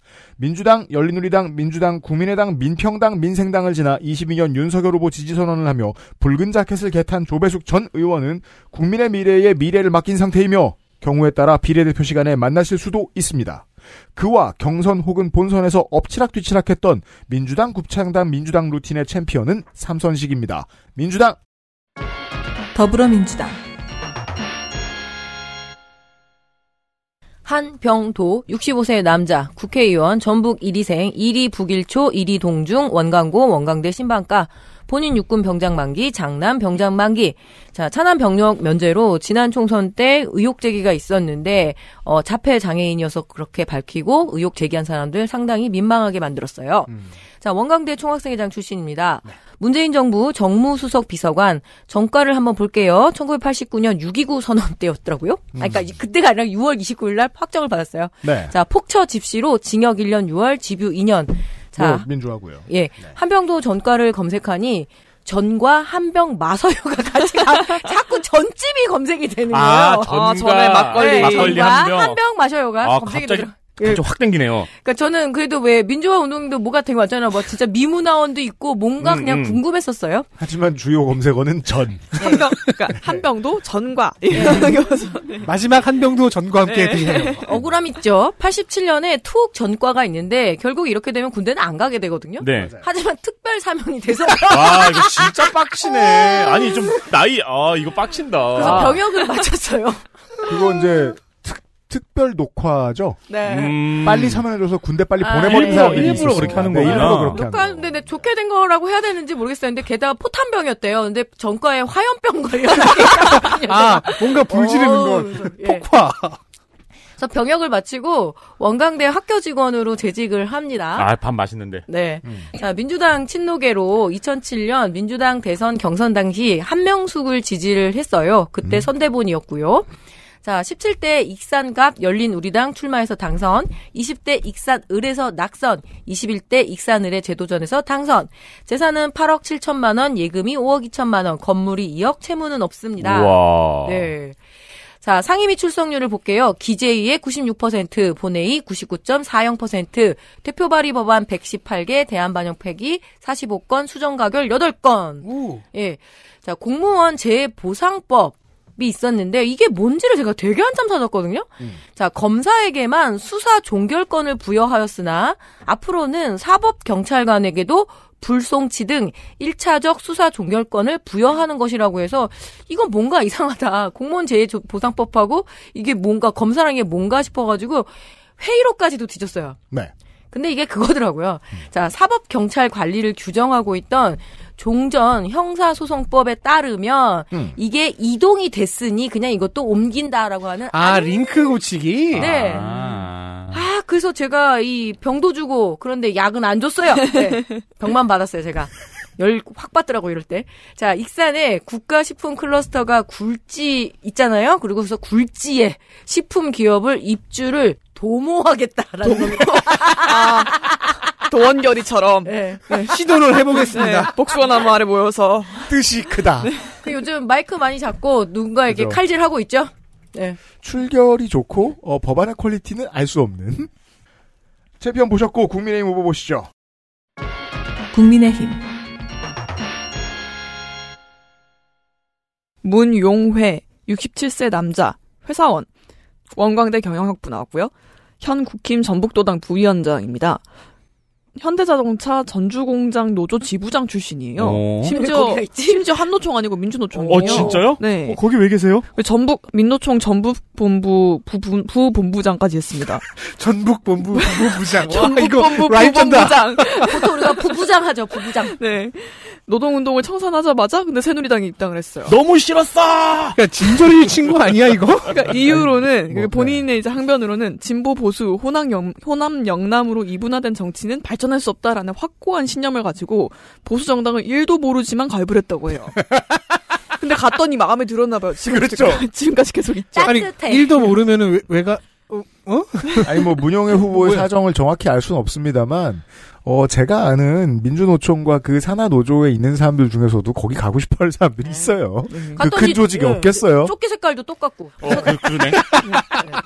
민주당, 열린우리당, 민주당, 국민의당, 민평당, 민생당을 지나 22년 윤석열 후보 지지선언을 하며 붉은 자켓을 개탄 조배숙 전 의원은 국민의 미래에 미래를 맡긴 상태이며 경우에 따라 비례대표 시간에 만나실 수도 있습니다. 그와 경선 혹은 본선에서 엎치락뒤치락했던 민주당 굽창당 민주당 루틴의 챔피언은 삼선식입니다. 민주당 더불어민주당 한병도 65세 남자 국회의원 전북 1위생 1위 북일초 1위 동중 원광고 원광대 신방과 본인 육군 병장 만기, 장남 병장 만기, 자 차남 병력 면제로 지난 총선 때 의혹 제기가 있었는데 어, 자폐 장애인이어서 그렇게 밝히고 의혹 제기한 사람들 상당히 민망하게 만들었어요. 음. 자 원광대 총학생회장 출신입니다. 네. 문재인 정부 정무수석 비서관 정가를 한번 볼게요. 1989년 6.29 선언 때였더라고요. 음. 아, 그러니까 그때가 아니라 6월 29일 날 확정을 받았어요. 네. 자 폭처 집시로 징역 1년 6월, 집유 2년. 자, 아. 민주하고요. 예. 네. 한병도 전과를 검색하니 전과 한병 마서유가 같이 가, 자꾸 전집이 검색이 되는 거예요. 아, 어, 전과, 아, 전에 막걸리, 네, 막걸리 한병. 마셔요가 아, 검색이 되죠. 예. 갑자기 확 땡기네요. 그러니까 저는 그래도 왜 민주화 운동도 뭐가 되거 왔잖아. 뭐 진짜 미문화원도 있고 뭔가 음, 그냥 음. 궁금했었어요. 하지만 주요 검색어는 전. 한 네. 병, 그러니까, 그러니까 한 병도 전과. 네. 네. 마지막 한 병도 전과 함께 드시네요. 억울함 있죠. 87년에 투옥 전과가 있는데 결국 이렇게 되면 군대는 안 가게 되거든요. 네. 하지만 특별 사명이 돼서. 와 이거 진짜 빡치네. 아니 좀 나이 아 이거 빡친다. 그래서 병역을 마쳤어요. 그거 이제 특별 녹화죠. 네. 음... 빨리 사면해줘서 군대 빨리 아, 보내버린 사람 일부러, 네, 일부러 그렇게 하는 거예요. 네, 일부러 그렇게 녹화하는데 네, 좋게 된 거라고 해야 되는지 모르겠었는데 게다가 포탄병이었대요. 근데 전과에 화염병 걸려가지아 뭔가 불지르는 어, 걸 예. 폭화. 그래서 병역을 마치고 원광대 학교 직원으로 재직을 합니다. 아, 밥 맛있는데. 네. 음. 자, 민주당 친노계로 2007년 민주당 대선 경선 당시 한명숙을 지지를 했어요. 그때 음. 선대본이었고요. 자, 17대 익산갑 열린 우리당 출마해서 당선, 20대 익산을에서 낙선, 21대 익산을의 재도전에서 당선. 재산은 8억 7천만 원, 예금이 5억 2천만 원, 건물이 2억, 채무는 없습니다. 우와. 네. 자, 상임위 출석률을 볼게요. 기재위의 96%, 본회의 99.40%, 대표 발의 법안 118개, 대안 반영 폐기 45건, 수정 가결 8건. 오. 예. 자, 공무원 재해 보상법 있었는데 이게 뭔지를 제가 되게 한참 찾았거든요. 음. 자 검사에게만 수사 종결권을 부여하였으나 앞으로는 사법 경찰관에게도 불송치 등 1차적 수사 종결권을 부여하는 것이라고 해서 이건 뭔가 이상하다. 공무원 재해 보상법하고 이게 뭔가 검사랑 이게 뭔가 싶어가지고 회의록까지도 뒤졌어요. 네. 근데 이게 그거더라고요. 음. 자, 사법 경찰 관리를 규정하고 있던 종전 형사소송법에 따르면 음. 이게 이동이 됐으니 그냥 이것도 옮긴다라고 하는 아 아니... 링크 고치기 네. 아. 아. 그래서 제가 이 병도 주고 그런데 약은 안 줬어요. 네. 병만 받았어요 제가. 열 확 받더라고 이럴 때. 자 익산에 국가식품 클러스터가 굴지 있잖아요. 그리고 그래서 굴지에 식품 기업을 입주를 도모하겠다라는. 도모. 아. 도원결이처럼 네. 네, 시도를 해보겠습니다. 네, 복숭아나무 아래 모여서 뜻이 크다. 네. 그 요즘 마이크 많이 잡고 누군가에게 그죠 칼질하고 있죠. 네. 출결이 좋고 어, 법안의 퀄리티는 알 수 없는 챔피 보셨고 국민의힘 후보 보시죠. 국민의힘 문용회 67세 남자 회사원 원광대 경영학부 나왔고요. 현 국힘 전북도당 부위원장입니다. 현대자동차 전주공장 노조 음. 지부장 출신이에요. 어. 심지어 심지어 한노총 아니고 민주노총이에요. 어 진짜요? 네. 어, 거기 왜 계세요? 그 전북 민노총 전북본부 부부, 본부장까지 했습니다. 전북본부 부부장. 전북본부 부부장 보통 우리가 부부장 하죠, 부부장. 네. 노동운동을 청산하자마자 근데 새누리당에 입당을 했어요. 너무 싫었어. 그 그러니까 진저리 친구 아니야 이거? 그러니까 이유로는 뭐, 그 본인의 네. 이제 항변으로는 진보 보수 호남 영, 호남 영남으로 이분화된 정치는 발 발전할 수 없다라는 확고한 신념을 가지고 보수 정당을 1도 모르지만 가입을 했다고 해요. 근데 갔더니 마음에 들었나 봐요. 지금 그렇죠. 지금까지 계속 있죠. 따뜻해. 1도 모르면은 왜, 가 어? 어? 아니 뭐 문영애 후보의 사정을 정확히 알 수는 없습니다만 어, 제가 아는 민주노총과 그 산하노조에 있는 사람들 중에서도 거기 가고 싶어 하는 사람들이 네. 있어요. 음. 네. 그큰 조직이 네. 없겠어요. 그 조끼 색깔도 똑같고. 어, 그, 그러네.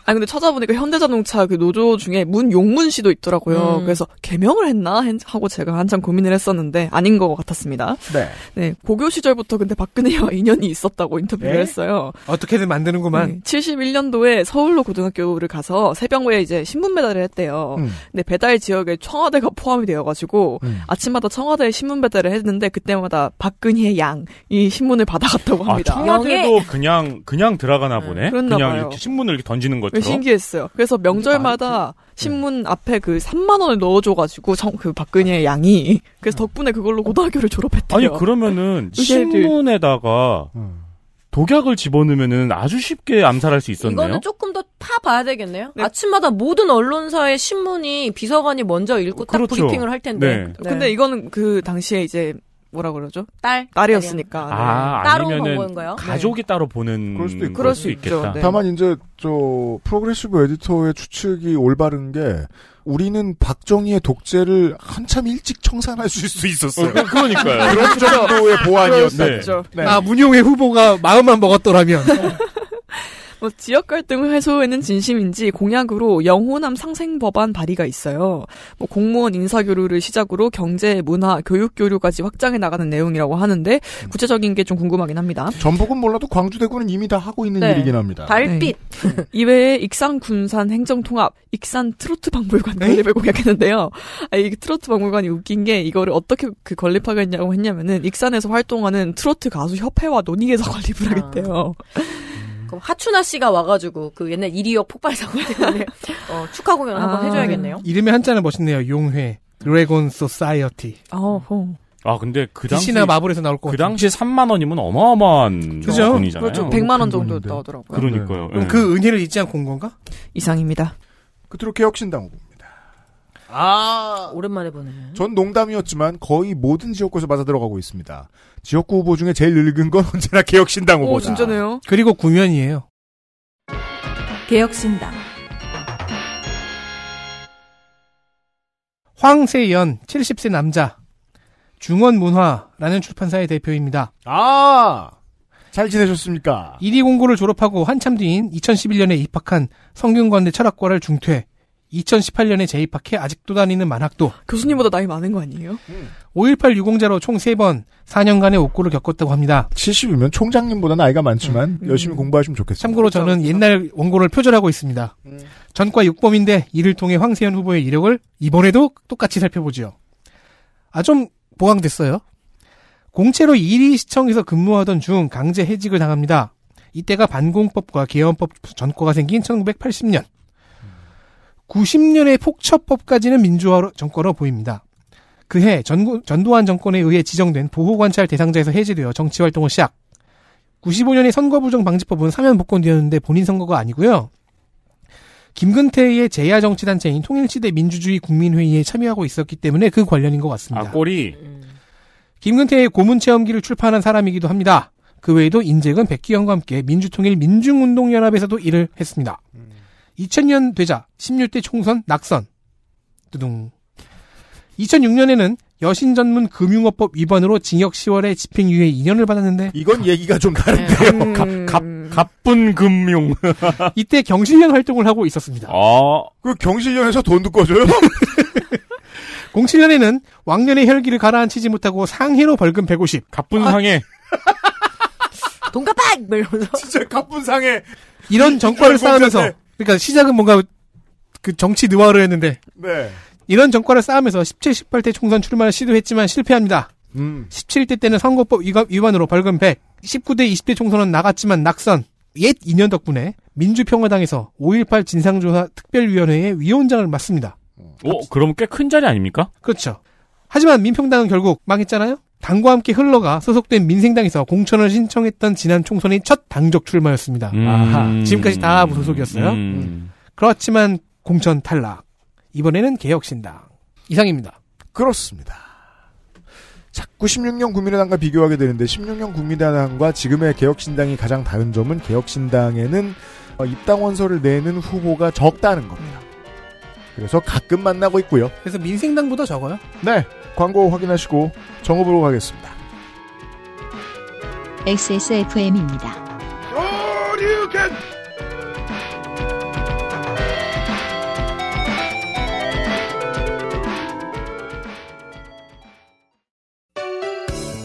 아 근데 찾아보니까 현대자동차 그 노조 중에 문 용문 씨도 있더라고요. 음. 그래서 개명을 했나? 하고 제가 한참 고민을 했었는데 아닌 것 같았습니다. 네. 네. 고교 시절부터 근데 박근혜와 인연이 있었다고 인터뷰를 네? 했어요. 어떻게든 만드는구만. 네, 71년도에 서울로 고등학교를 가서 새벽에 이제 신문 배달을 했대요. 음. 근데 배달 지역에 청와대가 포함이 포함이 되어가지고 음. 아침마다 청와대 에 신문 배달을 했는데 그때마다 박근혜 양이 신문을 받아갔다고 아, 합니다. 아, 청와대도 그냥 그냥 들어가나 네, 보네. 그냥 이렇게 신문을 이렇게 던지는 것처럼. 신기했어요. 그래서 명절마다 아, 네. 신문 앞에 그 3만 원을 넣어줘가지고 정, 그 박근혜 양이 그래서 음. 덕분에 그걸로 고등학교를 졸업했대요. 아니 그러면은 신문에다가 음. 독약을 집어넣으면은 아주 쉽게 암살할 수 있었네요. 이거는 조금 더 파봐야 되겠네요. 네. 아침마다 모든 언론사의 신문이 비서관이 먼저 읽고 딱 그렇죠. 브리핑을 할 텐데. 네. 네. 근데 이거는 그 당시에 이제 뭐라 그러죠? 딸 딸이었으니까 아, 네. 따로 본 거예요? 가족이 따로 보는 그럴 수도 있, 그럴 수 있겠다. 네. 다만 이제 저 프로그레시브 에디터의 추측이 올바른 게 우리는 박정희의 독재를 한참 일찍 청산할 수 있었어요. 어, 그러니까요. 그런 정도의 보완이었어요. 네. 그렇죠. 네. 아 문용의 후보가 마음만 먹었더라면. 뭐 지역 갈등 해소에는 진심인지 공약으로 영호남 상생 법안 발의가 있어요. 뭐 공무원 인사 교류를 시작으로 경제, 문화, 교육 교류까지 확장해 나가는 내용이라고 하는데 음. 구체적인 게 좀 궁금하긴 합니다. 전북은 몰라도 광주대구는 이미 다 하고 있는 네. 일이긴 합니다. 달빛 네. 음. 이외에 익산 군산 행정 통합, 익산 트로트 박물관 건립을 공약했는데요. 아, 이 트로트 박물관이 웃긴 게 이거를 어떻게 그 건립하겠냐고 했냐면은 익산에서 활동하는 트로트 가수 협회와 논의해서 건립을 아. 하겠대요. 아. 음. 그럼 하춘아 씨가 와가지고 그 옛날 1위역 폭발 사고 때문에 어, 축하 공연 을 한번 아. 해줘야겠네요. 이름이 한자는 멋있네요. 용회 드래곤 소사이어티. 어, 아 근데 그 당시 나 마블에서 나올 거. 그 당시 3만 원이면 어마어마한 그죠? 돈이잖아요. 그렇죠. 100만 원 정도 나오더라고요. 그러니까요. 네. 예. 그그 은혜를 잊지 않고 온 건가? 이상입니다. 그토록 개혁신당하 아. 오랜만에 보네. 전 농담이었지만 거의 모든 지역구에서 맞아 들어가고 있습니다. 지역구 후보 중에 제일 늙은 건 언제나 개혁신당 후보다. 오, 진짜네요. 그리고 구면이에요. 개혁신당. 황세연 70세 남자 중원문화라는 출판사의 대표입니다. 아! 잘 지내셨습니까? 1위 공고를 졸업하고 한참 뒤인 2011년에 입학한 성균관대 철학과를 중퇴. 2018년에 재입학해 아직도 다니는 만학도. 교수님보다 나이 많은 거 아니에요? 5.18 유공자로 총 3번 4년간의 옥고를 겪었다고 합니다. 70이면 총장님보다 나이가 많지만 음. 열심히 공부하시면 좋겠어요 참고로 저는 그렇죠. 옛날 원고를 표절하고 있습니다. 음. 전과 6범인데 이를 통해 황세현 후보의 이력을 이번에도 똑같이 살펴보지요. 아, 좀 보강됐어요. 공채로 1위 시청에서 근무하던 중 강제 해직을 당합니다. 이때가 반공법과 개헌법 전과가 생긴 1980년. 90년의 폭처법까지는 민주화 정권으로 보입니다. 그해 전, 전두환 정권에 의해 지정된 보호관찰 대상자에서 해제되어 정치활동을 시작. 95년에 선거부정방지법은 사면 복권되었는데 본인 선거가 아니고요. 김근태의 제야 정치단체인 통일시대 민주주의 국민회의에 참여하고 있었기 때문에 그 관련인 것 같습니다. 아, 꼬리. 김근태의 고문체험기를 출판한 사람이기도 합니다. 그 외에도 인재근 백기영과 함께 민주통일 민중운동연합에서도 일을 했습니다. 음. 2000년 되자 16대 총선 낙선. 두둥. 2006년에는 여신 전문 금융업법 위반으로 징역 10월에 집행유예 2년을 받았는데 이건 얘기가 좀 다른데요. 음... 갑, 갑, 갑분 금융. 이때 경실련 활동을 하고 있었습니다. 아, 그 경실련에서 돈도 꺼줘요? 07년에는 왕년의 혈기를 가라앉히지 못하고 상해로 벌금 150. 갑분 아. 상해. 아. 돈가방! 이러면서. 진짜 갑분 상해. 이런 정권을 쌓으면서 그러니까 시작은 뭔가 그 정치 느와르 했는데 네. 이런 정권을 쌓으면서 17, 18대 총선 출마를 시도했지만 실패합니다. 음. 17대 때는 선거법 위반으로 벌금 100, 19대, 20대 총선은 나갔지만 낙선. 옛 2년 덕분에 민주평화당에서 5.18 진상조사 특별위원회의 위원장을 맡습니다. 오, 어, 그럼 꽤 큰 자리 아닙니까? 그렇죠. 하지만 민평당은 결국 망했잖아요? 당과 함께 흘러가 소속된 민생당에서 공천을 신청했던 지난 총선의 첫 당적 출마였습니다. 음. 지금까지 다 무소속이었어요. 뭐 음. 음. 그렇지만 공천 탈락. 이번에는 개혁신당. 이상입니다. 그렇습니다. 자꾸 16년 국민의당과 비교하게 되는데 16년 국민의당과 지금의 개혁신당이 가장 다른 점은 개혁신당에는 어, 입당원서를 내는 후보가 적다는 겁니다. 음. 그래서 가끔 만나고 있고요. 그래서 민생당보다 적어요? 네. 광고 확인하시고 정업으로 가겠습니다. XSFM입니다.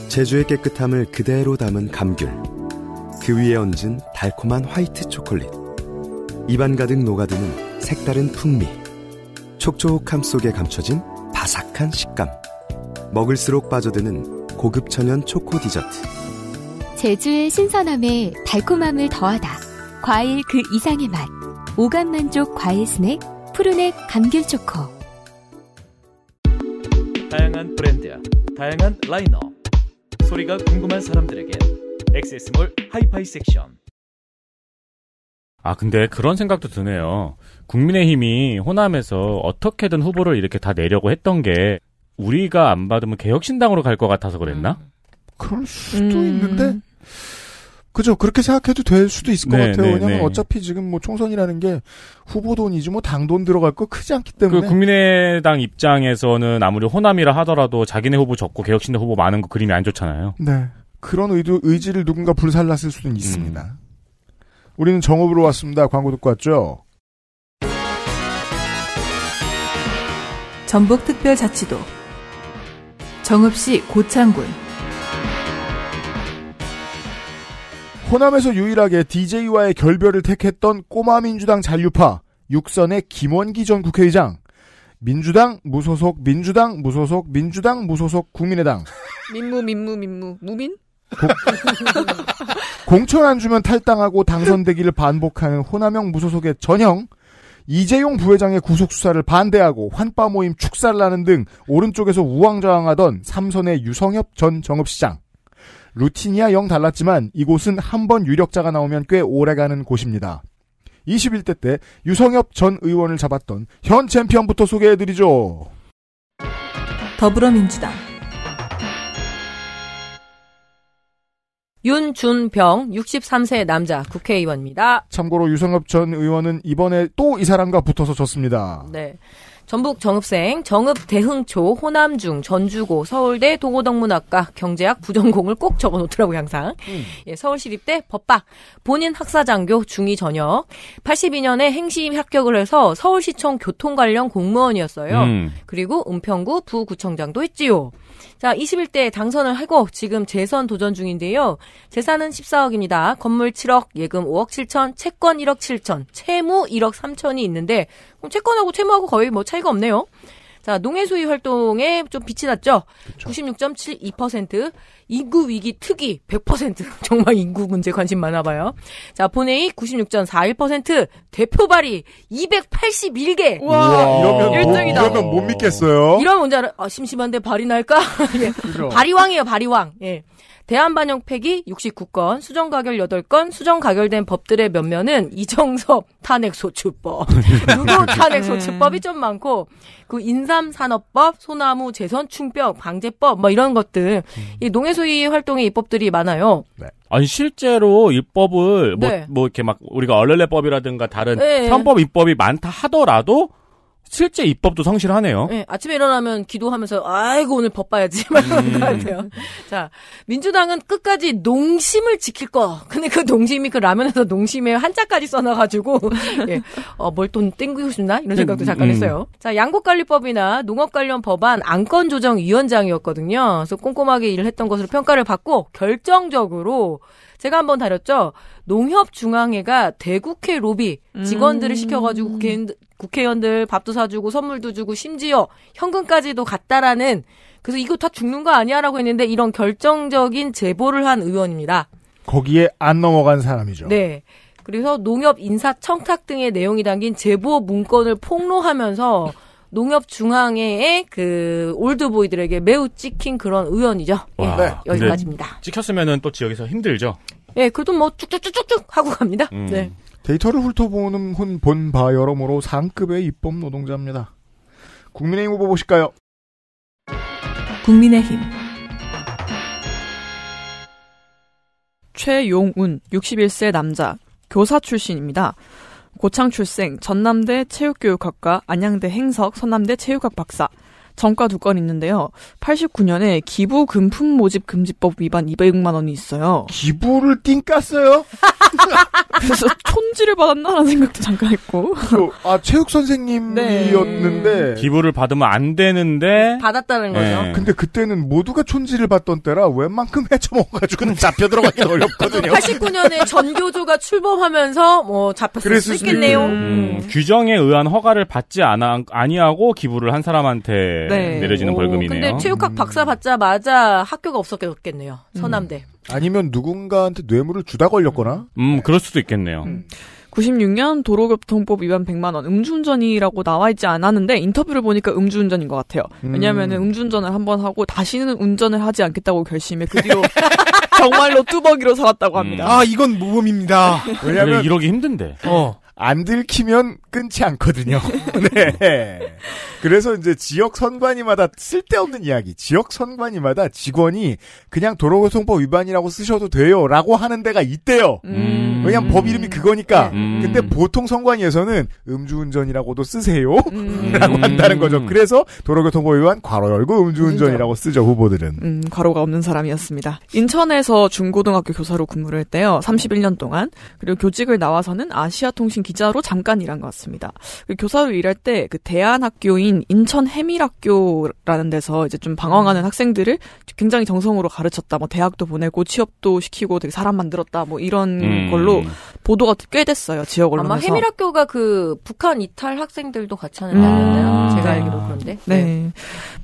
제주의 깨끗함을 그대로 담은 감귤. 그 위에 얹은 달콤한 화이트 초콜릿. 입안 가득 녹아드는 색다른 풍미. 촉촉함 속에 감춰진 바삭한 식감. 먹을수록 빠져드는 고급 천연 초코 디저트. 제주의 신선함에 달콤함을 더하다. 과일 그 이상의 맛. 오감 만족 과일 스낵 푸르넥 감귤 초코. 다양한 브랜드, 야 다양한 라인업. 소리가 궁금한 사람들에게 엑세스몰 하이파이 섹션. 아, 근데 그런 생각도 드네요. 국민의힘이 호남에서 어떻게든 후보를 이렇게 다 내려고 했던 게 우리가 안 받으면 개혁신당으로 갈 것 같아서 그랬나? 음. 그럴 수도 음. 있는데 그죠 그렇게 생각해도 될 수도 있을 네, 것 같아요. 네, 왜냐하면 네. 어차피 지금 뭐 총선이라는 게 후보 돈이지 뭐 당 돈 들어갈 거 크지 않기 그 때문에 그 국민의당 입장에서는 아무리 호남이라 하더라도 자기네 후보 적고 개혁신당 후보 많은 거 그림이 안 좋잖아요. 네 그런 의도 의지를 누군가 불살랐을 수는 있습니다. 음. 우리는 정읍으로 왔습니다. 광고 듣고 왔죠. 전북특별자치도 정읍시 고창군 호남에서 유일하게 DJ와의 결별을 택했던 꼬마 민주당 잔류파 육선의 김원기 전 국회의장 민주당 무소속 민주당 무소속 민주당 무소속 국민의당 민무 민무 민무 무민 공천 안 주면 탈당하고 당선되기를 반복하는 호남형 무소속의 전형 이재용 부회장의 구속 수사를 반대하고 환빠 모임 축사를하는등 오른쪽에서 우왕좌왕하던 삼선의 유성엽 전 정읍시장. 루틴이야 영 달랐지만 이곳은 한번 유력자가 나오면 꽤 오래가는 곳입니다. 21대 때 유성엽 전 의원을 잡았던 현 챔피언부터 소개해드리죠. 더불어민주당 윤준병 63세 남자 국회의원입니다. 참고로 유성엽 전 의원은 이번에 또 이 사람과 붙어서 졌습니다. 네. 전북 정읍생, 정읍 대흥초, 호남중, 전주고, 서울대 도고덕문학과 경제학 부전공을 꼭 적어놓더라고요, 항상. 음. 예, 서울시립대 법박 본인 학사장교 중위 전역, 82년에 행시 합격을 해서 서울시청 교통 관련 공무원이었어요. 음. 그리고 은평구 부구청장도 했지요. 자, 21대 당선을 하고 지금 재선 도전 중인데요. 재산은 14억입니다. 건물 7억, 예금 5억 7천, 채권 1억 7천, 채무 1억 3천이 있는데 그럼 채권하고 채무하고 거의 뭐 차이가 없네요. 자, 농해 수위 활동에 좀 빛이 났죠. 96.72%, 인구 위기 특위 100%. 정말 인구 문제 관심 많아 봐요. 자, 본회의 96.41%, 대표 발의 281개. 와, 이러면 1등이다. 뭐 이러면 못 믿겠어요. 이러면 뭔지 알아? 아, 심심한데 발의 날까? 예. 발의왕이에요, 발의왕. 예. 대한반영팩이 69건, 수정가결 8건, 수정가결된 법들의 몇면은 이정섭 탄핵소추법, 누구 네. 탄핵소추법이 좀 많고 그 인삼산업법, 소나무 재선 충병 방제법 뭐 이런 것들 음. 이 농해수위 활동의 입법들이 많아요. 네. 아니 실제로 입법을 뭐, 네. 뭐, 뭐 이렇게 막 우리가 얼렐레법이라든가 다른 네, 편법 입법이 많다 하더라도 실제 입법도 성실하네요. 네, 아침에 일어나면 기도하면서 아이고 오늘 법 봐야지 말하는 것같요 음. 자, 민주당은 끝까지 농심을 지킬 거. 근데 그 농심이 그 라면에서 농심에 한자까지 써놔가지고 예, 어, 뭘돈 땡기고 싶나 이런 생각도 음, 잠깐 음. 했어요. 자, 양곡관리법이나 농업 관련 법안 안건조정위원장이었거든요. 그래서 꼼꼼하게 일을 했던 것으로 평가를 받고 결정적으로 제가 한번 다뤘죠. 농협중앙회가 대국회 로비 음. 직원들을 음. 시켜가지고 국회의원, 국회의원들 밥도 사주고 선물도 주고 심지어 현금까지도 갔다라는 그래서 이거 다 죽는 거 아니야라고 했는데 이런 결정적인 제보를 한 의원입니다. 거기에 안 넘어간 사람이죠. 네. 그래서 농협 인사 청탁 등의 내용이 담긴 제보 문건을 폭로하면서 농협 중앙회의 그 올드보이들에게 매우 찍힌 그런 의원이죠. 와, 네. 여기까지입니다. 찍혔으면또 지역에서 힘들죠. 예, 그래도 뭐쭉쭉쭉쭉 하고 갑니다. 음. 네. 데이터를 훑어보는 본바 여러모로 상급의 입법 노동자입니다. 국민의힘 후보 보실까요? 국민의힘 최용운 61세 남자 교사 출신입니다. 고창 출생, 전남대 체육교육학과, 안양대 행석, 서남대 체육학 박사, 전과 두 건 있는데요. 89년에 기부 금품 모집 금지법 위반 200만 원이 있어요. 기부를 띵깠어요? 그래서 촌지를 받았나라는 생각도 잠깐 했고. 그, 아 체육 선생님이었는데 네. 기부를 받으면 안 되는데 받았다는 거죠. 네. 근데 그때는 모두가 촌지를 받던 때라 웬만큼 해쳐먹어가지고 잡혀 들어가기 어렵거든요. 89년에 전교조가 출범하면서 뭐 잡혔을 수 있겠네요. 음, 규정에 의한 허가를 받지 않아 아니하고 기부를 한 사람한테 네. 내려지는 오, 벌금이네요. 근데 체육학 음. 박사 받자마자 학교가 없었겠네요. 음. 서남대. 음. 아니면 누군가한테 뇌물을 주다 걸렸거나? 음, 음 그럴 수도 있겠네요. 음. 96년 도로교통법 위반 100만 원 음주운전이라고 나와 있지 않았는데 인터뷰를 보니까 음주운전인 것 같아요. 왜냐하면 음. 음주운전을 한 번 하고 다시는 운전을 하지 않겠다고 결심해 그 뒤로 정말로 뚜벅이로 살았다고 합니다. 음. 아 이건 모범입니다. 왜냐면 이러기 힘든데. 어안 들키면 끊지 않거든요. 네. 그래서 이제 지역 선관위마다 쓸데없는 이야기, 지역 선관위마다 직원이 그냥 도로교통법 위반이라고 쓰셔도 돼요라고 하는 데가 있대요. 음. 왜냐면 법 이름이 그거니까. 네. 음. 근데 보통 선관위에서는 음주운전이라고도 쓰세요라고 음. 한다는 거죠. 음. 그래서 도로교통법 위반 괄호 열고 음주운전이라고 쓰죠 후보들은. 음, 괄호가 없는 사람이었습니다. 인천에서 중고등학교 교사로 근무를 했대요. 31년 동안. 그리고 교직을 나와서는 아시아통신 기자로 잠깐 일한 것 같습니다. 그 교사로 일할 때 그 대안학교인 인천 해밀학교라는 데서 이제 좀 방황하는 음. 학생들을 굉장히 정성으로 가르쳤다. 뭐 대학도 보내고 취업도 시키고 되게 사람 만들었다. 뭐 이런 음. 걸로 보도가 꽤 됐어요. 지역 언론에서. 아마 해밀학교가 그 북한 이탈 학생들도 같이 하는 음. 데였나요? 음. 제가 네. 알기로 그런데. 네. 네.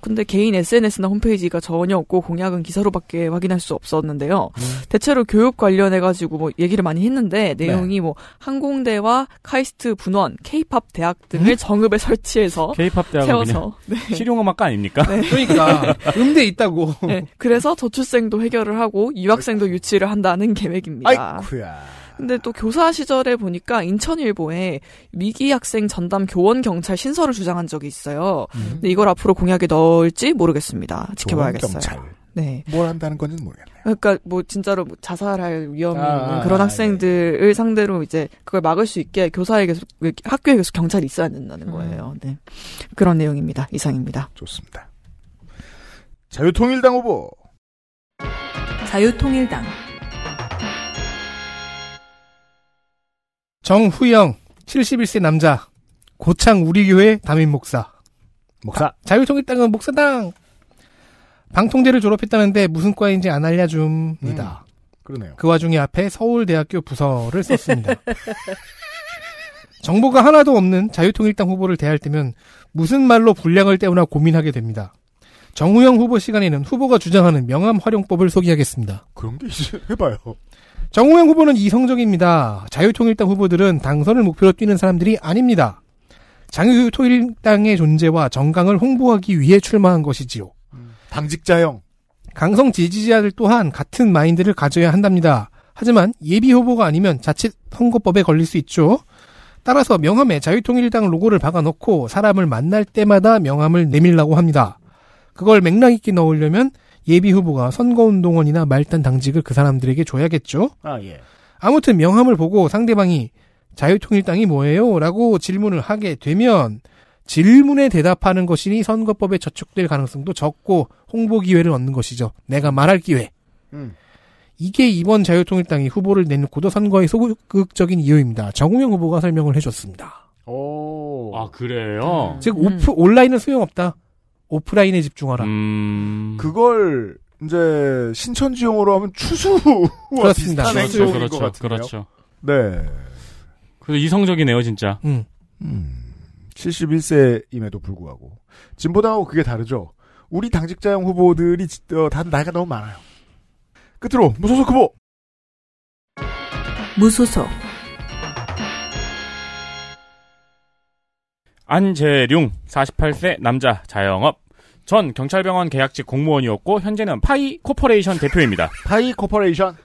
근데 개인 SNS나 홈페이지가 전혀 없고 공약은 기사로밖에 확인할 수 없었는데요. 음. 대체로 교육 관련해 가지고 뭐 얘기를 많이 했는데 내용이 네. 뭐 항공대와 카이스트 분원, 케이팝 대학 등을 음? 정읍에 설치해서 케이팝 대학 채워서 네. 실용음악과 아닙니까? 네. 그러니까 음대 있다고. 네. 그래서 저출생도 해결을 하고 유학생도 유치를 한다는 계획입니다. 아이쿠야. 근데 또 교사 시절에 보니까 인천일보에 미기 학생 전담 교원 경찰 신설을 주장한 적이 있어요. 음. 근데 이걸 앞으로 공약에 넣을지 모르겠습니다. 지켜봐야겠어요. 네. 뭘 한다는 건지는 모르겠네요. 그러니까 뭐 진짜로 뭐 자살할 위험이 아, 있는 아, 그런 아, 학생들을 네. 상대로 이제 그걸 막을 수 있게 교사에 계속 학교에 계속 경찰이 있어야 된다는 거예요. 음. 네. 그런 내용입니다. 이상입니다. 좋습니다. 자유통일당 후보. 자유통일당. 정후영 71세 남자 고창 우리교회 담임 목사. 목사. 자, 유통일당은 목사당. 방통대를 졸업했다는데 무슨 과인지 안 알려줍니다. 음, 그러네요. 그 와중에 앞에 서울대학교 부서를 썼습니다. 정보가 하나도 없는 자유통일당 후보를 대할 때면 무슨 말로 분량을 때우나 고민하게 됩니다. 정우영 후보 시간에는 후보가 주장하는 명함 활용법을 소개하겠습니다. 그런 게 이제 해봐요. 정우영 후보는 이성적입니다. 자유통일당 후보들은 당선을 목표로 뛰는 사람들이 아닙니다. 장유통일당의 존재와 정강을 홍보하기 위해 출마한 것이지요. 당직자형. 강성 지지자들 또한 같은 마인드를 가져야 한답니다. 하지만 예비 후보가 아니면 자칫 선거법에 걸릴 수 있죠. 따라서 명함에 자유통일당 로고를 박아놓고 사람을 만날 때마다 명함을 내밀라고 합니다. 그걸 맥락 있게 넣으려면 예비 후보가 선거운동원이나 말단 당직을 그 사람들에게 줘야겠죠. 아 예. 아무튼 명함을 보고 상대방이 자유통일당이 뭐예요? 라고 질문을 하게 되면 질문에 대답하는 것이니 선거법에 저촉될 가능성도 적고 홍보 기회를 얻는 것이죠. 내가 말할 기회. 음. 이게 이번 자유통일당이 후보를 내놓고도 선거의 소극적인 이유입니다. 정우영 후보가 설명을 해줬습니다. 오, 아 그래요? 음. 즉 오프 온라인은 소용없다. 오프라인에 집중하라. 음... 그걸 이제 신천지용으로 하면 추수와 그렇습니다. 비슷한 그렇죠, 그렇죠, 그렇죠. 네. 그래서 이성적이네요, 진짜. 음. 음. 71세임에도 불구하고 진보당하고 그게 다르죠. 우리 당직자형 후보들이 어, 다 나이가 너무 많아요. 끝으로 무소속 후보. 무소속 안재룡 48세 남자 자영업 전 경찰병원 계약직 공무원이었고 현재는 파이 코퍼레이션 대표입니다. 파이 코퍼레이션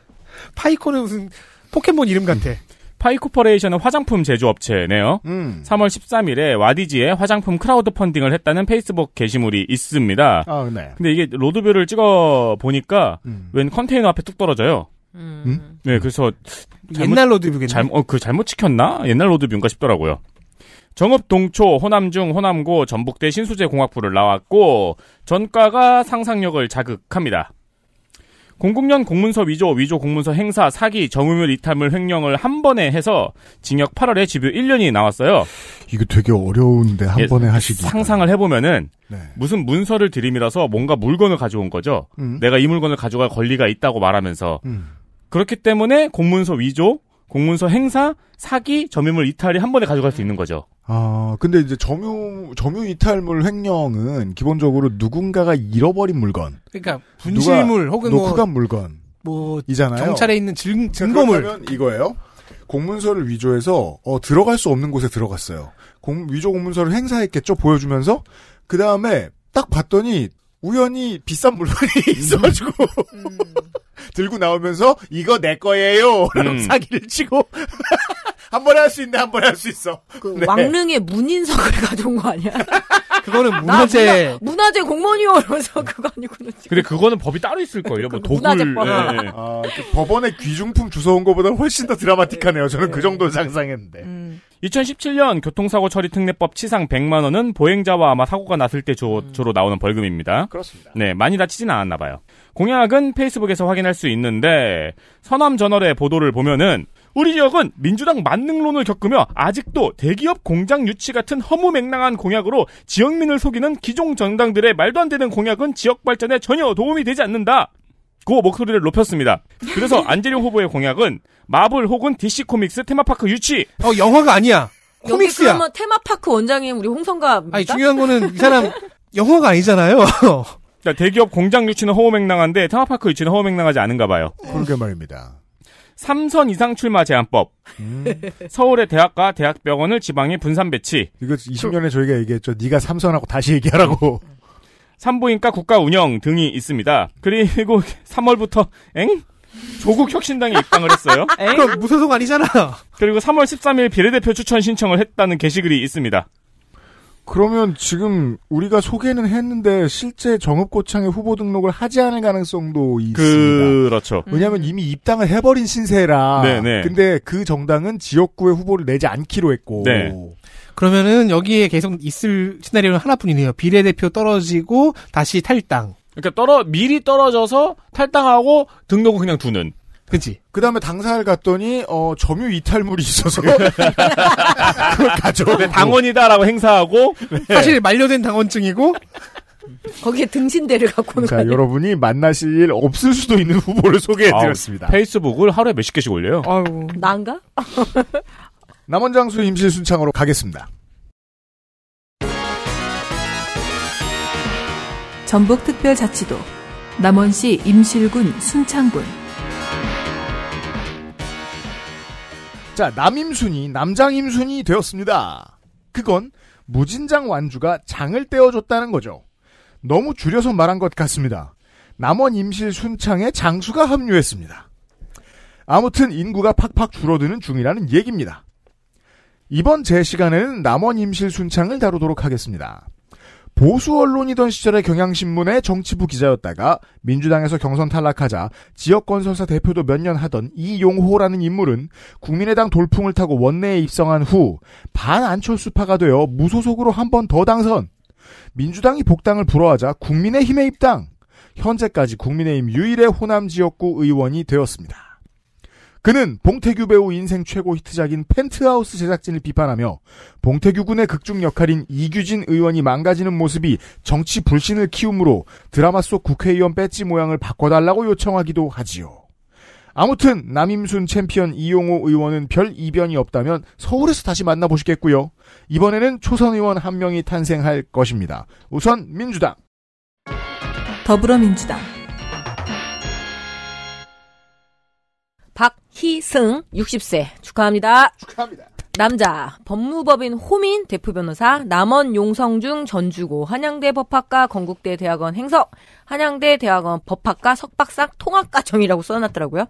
파이코는 무슨 포켓몬 이름 같아. 음. 파이코퍼레이션은 화장품 제조업체네요. 음. 3월 13일에 와디지에 화장품 크라우드 펀딩을 했다는 페이스북 게시물이 있습니다. 아, 네. 근데 이게 로드뷰를 찍어 보니까 음. 웬 컨테이너 앞에 뚝 떨어져요. 음. 음? 네, 그래서 잘못, 옛날 로드뷰겠네. 잘, 어, 그 잘못 찍혔나? 옛날 로드뷰인가 싶더라고요. 정읍 동초, 호남중, 호남고, 전북대 신수제 공학부를 나왔고 전과가 상상력을 자극합니다. 공공년 공문서 위조, 위조 공문서 행사, 사기, 정음을 이탈물 횡령을 한 번에 해서 징역 8월에 집유 1년이 나왔어요. 이거 되게 어려운데 한 예, 번에 하시기. 상상을 해보면은 네. 무슨 문서를 들이밀어서 뭔가 물건을 가져온 거죠. 음. 내가 이 물건을 가져갈 권리가 있다고 말하면서 음. 그렇기 때문에 공문서 위조, 공문서 행사, 사기, 점유물 이탈이 한 번에 가져갈 수 있는 거죠. 아, 근데 이제 점유 점유 이탈물 횡령은 기본적으로 누군가가 잃어버린 물건, 그러니까 분실물 혹은 놓고 뭐 간 물건, 뭐 이잖아요. 경찰에 있는 증, 증거물 이거예요. 공문서를 위조해서 어, 들어갈 수 없는 곳에 들어갔어요. 공, 위조 공문서를 행사했겠죠. 보여주면서 그 다음에 딱 봤더니 우연히 비싼 물건이 있어가지고 음. 들고 나오면서 이거 내 거예요 라고 음. 사기를 치고 한 번에 할 수있네데한 번에 할 수 있어 그 네. 왕릉에 문인석을 가져온 거 아니야? 그거는 문화재 문화, 문화재 공무원이요 이러면서 그거 아니구나 지금. 근데 그거는 법이 따로 있을 거예요 뭐 독을 네, 네. 아, 그 법원의 귀중품 주워온 거보다 훨씬 더 드라마틱하네요 저는 그 네. 그 정도 상상했는데 음. 2017년 교통사고 처리 특례법 치상 100만 원은 보행자와 아마 사고가 났을 때 주, 음. 주로 나오는 벌금입니다. 그렇습니다. 네, 많이 다치진 않았나 봐요. 공약은 페이스북에서 확인할 수 있는데 서남 저널의 보도를 보면은 우리 지역은 민주당 만능론을 겪으며 아직도 대기업 공장 유치 같은 허무맹랑한 공약으로 지역민을 속이는 기종 정당들의 말도 안 되는 공약은 지역 발전에 전혀 도움이 되지 않는다. 고 목소리를 높였습니다. 그래서 안재룡 후보의 공약은 마블 혹은 DC 코믹스 테마파크 유치. 어 영화가 아니야. 코믹스야. 그러면 뭐 테마파크 원장님 우리 홍성갑. 아니 중요한 거는 이 사람 영화가 아니잖아요. 그러니까 대기업 공장 유치는 허우맹랑한데 테마파크 유치는 허우맹랑하지 않은가 봐요. 그러게 말입니다. 삼선 이상 출마 제한법. 음. 서울의 대학과 대학병원을 지방에 분산 배치. 이거 20년에 저희가 얘기했죠. 네가 삼선하고 다시 얘기하라고. 산부인과 국가 운영 등이 있습니다. 그리고 3월부터 엥? 조국 혁신당에 입당을 했어요. 그럼 무소속 아니잖아. 그리고 3월 13일 비례대표 추천 신청을 했다는 게시글이 있습니다. 그러면 지금 우리가 소개는 했는데 실제 정읍고창의 후보 등록을 하지 않을 가능성도 있습니다. 그렇죠. 왜냐하면 이미 입당을 해버린 신세라. 네네. 네. 근데 그 정당은 지역구에 후보를 내지 않기로 했고. 네. 그러면은 여기에 계속 있을 시나리오는 하나뿐이네요. 비례대표 떨어지고 다시 탈당. 그러니까 떨어 미리 떨어져서 탈당하고 등록을 그냥 두는. 그치. 그 다음에 당사를 갔더니, 어, 점유 이탈물이 있어서. 그걸 가져오고. 네, 당원이다라고 행사하고. 네. 사실 만료된 당원증이고. 거기에 등신대를 갖고 오는 자, 그러니까 거예요. 여러분이 만나실 없을 수도 있는 후보를 소개해드렸습니다. 아, 페이스북을 하루에 몇십 개씩 올려요? 아유. 난가? 남원장수 임실순창으로 가겠습니다. 전북특별자치도 남원시 임실군 순창군 자 남임순이 남장임순이 되었습니다. 그건 무진장 완주가 장을 떼어줬다는 거죠. 너무 줄여서 말한 것 같습니다. 남원 임실 순창에 장수가 합류했습니다. 아무튼 인구가 팍팍 줄어드는 중이라는 얘기입니다. 이번 제 시간에는 남원 임실 순창을 다루도록 하겠습니다. 보수 언론이던 시절의 경향신문의 정치부 기자였다가 민주당에서 경선 탈락하자 지역건설사 대표도 몇 년 하던 이용호라는 인물은 국민의당 돌풍을 타고 원내에 입성한 후 반 안철수파가 되어 무소속으로 한 번 더 당선. 민주당이 복당을 불허하자 국민의힘에 입당. 현재까지 국민의힘 유일의 호남 지역구 의원이 되었습니다. 그는 봉태규 배우 인생 최고 히트작인 펜트하우스 제작진을 비판하며 봉태규 군의 극중 역할인 이규진 의원이 망가지는 모습이 정치 불신을 키움으로 드라마 속 국회의원 배지 모양을 바꿔달라고 요청하기도 하지요. 아무튼 남임순 챔피언 이용호 의원은 별 이변이 없다면 서울에서 다시 만나보시겠고요. 이번에는 초선 의원 한 명이 탄생할 것입니다. 우선 민주당 더불어민주당 박희승 60세 축하합니다. 축하합니다. 남자 법무법인 호민 대표 변호사 남원 용성중 전주고 한양대 법학과 건국대 대학원 행석 한양대 대학원 법학과 석박사 통학과정이라고 써놨더라고요.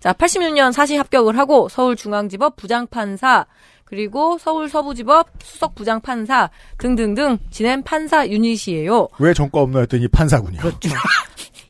자 86년 사시 합격을 하고 서울중앙지법 부장판사 그리고 서울서부지법 수석부장판사 등등등 지낸 판사 유닛이에요. 왜 전과 없나 했더니 판사군요. 그렇죠.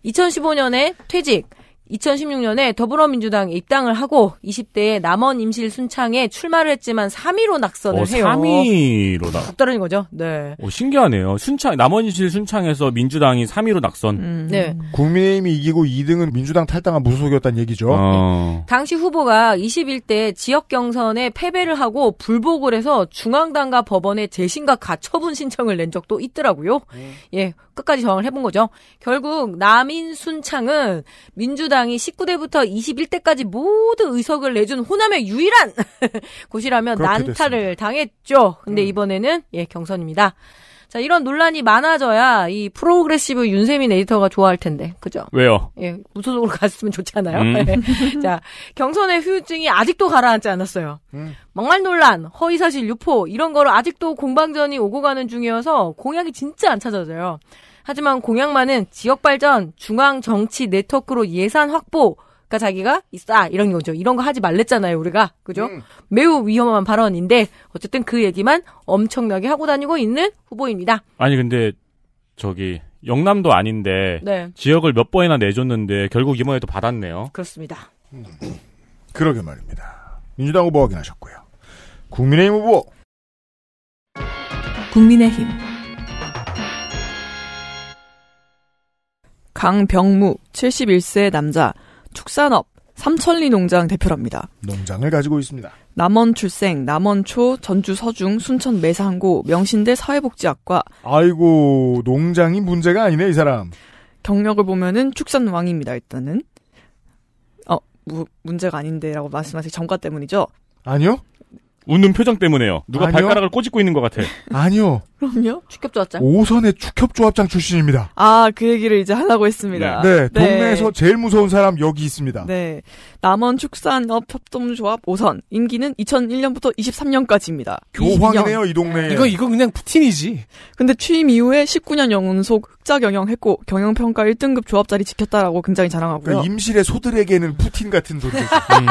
2015년에 퇴직 2016년에 더불어민주당에 입당을 하고 20대에 남원 임실 순창에 출마를 했지만 3위로 낙선을 어, 해요. 3위로 낙. 다른 거죠. 네. 오, 어, 신기하네요. 순창 남원 임실 순창에서 민주당이 3위로 낙선. 음. 음. 네. 국민의힘이 이기고 2등은 민주당 탈당한 무소속이었다는 얘기죠. 어. 당시 후보가 21대 지역 경선에 패배를 하고 불복을 해서 중앙당과 법원에 재신과 가처분 신청을 낸 적도 있더라고요. 음. 예. 끝까지 저항을 해본 거죠. 결국 남인 순창은 민주당 민주당이 19대부터 21대까지 모두 의석을 내준 호남의 유일한 곳이라면 난타를 됐습니다. 당했죠. 근데 음. 이번에는 예 경선입니다. 자 이런 논란이 많아져야 이 프로그레시브 윤세민 에디터가 좋아할 텐데 그죠? 왜요? 예 무소속으로 갔으면 좋잖아요. 음. 예. 자 경선의 후유증이 아직도 가라앉지 않았어요. 음. 막말 논란, 허위 사실 유포 이런 거를 아직도 공방전이 오고 가는 중이어서 공약이 진짜 안 찾아져요. 하지만 공약만은 지역 발전, 중앙 정치 네트워크로 예산 확보, 그러니까 자기가 있어 이런 거죠. 이런 거 하지 말랬잖아요, 우리가. 그죠? 음. 매우 위험한 발언인데 어쨌든 그 얘기만 엄청나게 하고 다니고 있는 후보입니다. 아니 근데 저기 영남도 아닌데 네. 지역을 몇 번이나 내줬는데 결국 이번에도 받았네요. 그렇습니다. 그러게 말입니다. 민주당 후보 확인하셨고요. 국민의힘 후보. 국민의힘 강병무 71세 남자 축산업 삼천리 농장 대표랍니다. 농장을 가지고 있습니다. 남원 출생, 남원초, 전주 서중, 순천 매산고, 명신대 사회복지학과. 아이고, 농장이 문제가 아니네, 이 사람. 경력을 보면은 축산왕입니다, 일단은. 어, 무, 문제가 아닌데라고 말씀하신 정가 때문이죠? 아니요. 웃는 표정 때문에요. 누가 아니요. 발가락을 꼬집고 있는 것 같아. 아니요. 그럼요. 축협조합장. 오선의 축협조합장 출신입니다. 아, 그 얘기를 이제 하려고 했습니다. 네. 네. 네. 동네에서 제일 무서운 사람 여기 있습니다. 네. 남원 축산업협동조합 오선. 임기는 2001년부터 23년까지입니다. 교황이네요, 20년. 이 동네에. 네. 이거, 이거 그냥 푸틴이지. 근데 취임 이후에 19년 영훈속 흑자 경영했고, 경영평가 1등급 조합자리 지켰다라고 굉장히 자랑하고요. 그러니까 임실의 소들에게는 푸틴 같은 소재죠 음.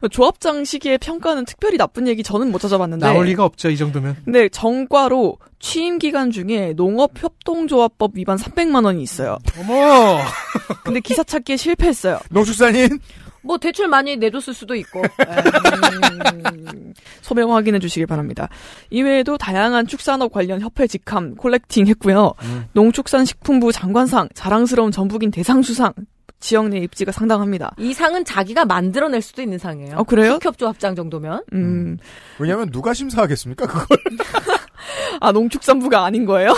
뭐 조합장 시기에 평가는 특별히 나쁜 얘기 저는 못 찾아봤는데 나올 리가 없죠 이 정도면. 근데 정과로 취임 기간 중에 농업협동조합법 위반 300만 원이 있어요. 어머. 근데 기사 찾기에 실패했어요. 농축산인. 뭐 대출 많이 내줬을 수도 있고 음... 소명 확인해 주시길 바랍니다. 이외에도 다양한 축산업 관련 협회 직함 콜렉팅 했고요. 음. 농축산식품부 장관상 자랑스러운 전북인 대상 수상 지역 내 입지가 상당합니다. 이 상은 자기가 만들어낼 수도 있는 상이에요. 어, 그래요? 식협조합장 정도면. 음. 음. 왜냐면 누가 심사하겠습니까, 그걸? 아, 농축산부가 아닌 거예요?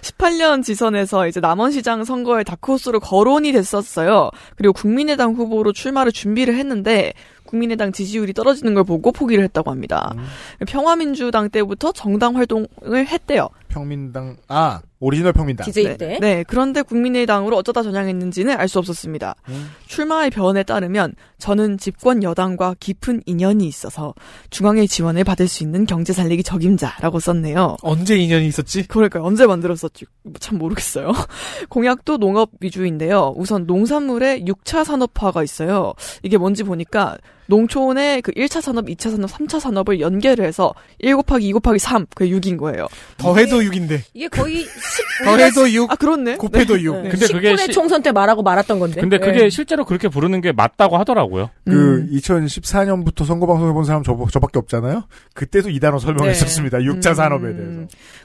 18년 지선에서 이제 남원시장 선거에 다크호스로 거론이 됐었어요. 그리고 국민의당 후보로 출마를 준비를 했는데, 국민의당 지지율이 떨어지는 걸 보고 포기를 했다고 합니다. 음. 평화민주당 때부터 정당 활동을 했대요. 평민당, 아, 오리지널 평민당. DJ 네. 때. 네. 그런데 국민의당으로 어쩌다 전향했는지는 알 수 없었습니다. 음. 출마의 변에 따르면 저는 집권 여당과 깊은 인연이 있어서 중앙의 지원을 받을 수 있는 경제 살리기 적임자라고 썼네요. 언제 인연이 있었지? 그러니까 언제 만들었었지? 참 모르겠어요. 공약도 농업 위주인데요. 우선 농산물의 6차 산업화가 있어요. 이게 뭔지 보니까 농촌의 그 1차 산업, 2차 산업, 3차 산업을 연계를 해서 1 곱하기 2 곱하기 3, 그게 6인 거예요. 더해도 6인데. 이게 거의 더해도 6. 아, 그렇네. 곱해도 6. 네. 근데 그게 시- 총선 때 말하고 말았던 건데. 근데 그게 네. 실제로 그렇게 부르는 게 맞다고 하더라고요. 그 2014년부터 음. 선거방송 해본 사람 저, 저밖에 없잖아요. 그때도 이 단어 설명했었습니다. 6자 음. 산업에 대해서.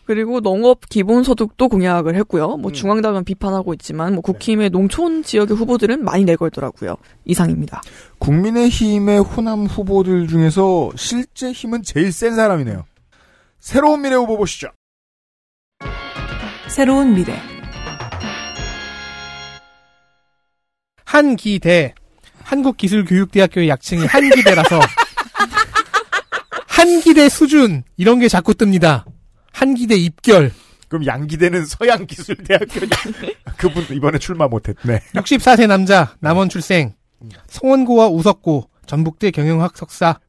그리고 농업 기본소득도 공약을 했고요. 뭐 음. 중앙당은 비판하고 있지만 뭐 네. 국힘의 농촌 지역의 후보들은 많이 내걸더라고요. 이상입니다. 국민의힘의 호남 후보들 중에서 실제 힘은 제일 센 사람이네요. 새로운 미래 후보 보시죠. 새로운 미래 한기대 한국기술교육대학교의 약칭이 한기대라서 한기대 수준 이런 게 자꾸 뜹니다. 한기대 입결. 그럼 양기대는 서양기술대학교 그분 이번에 출마 못했네. 64세 남자 남원 출생 음. 성원고와 우석고 전북대 경영학 석사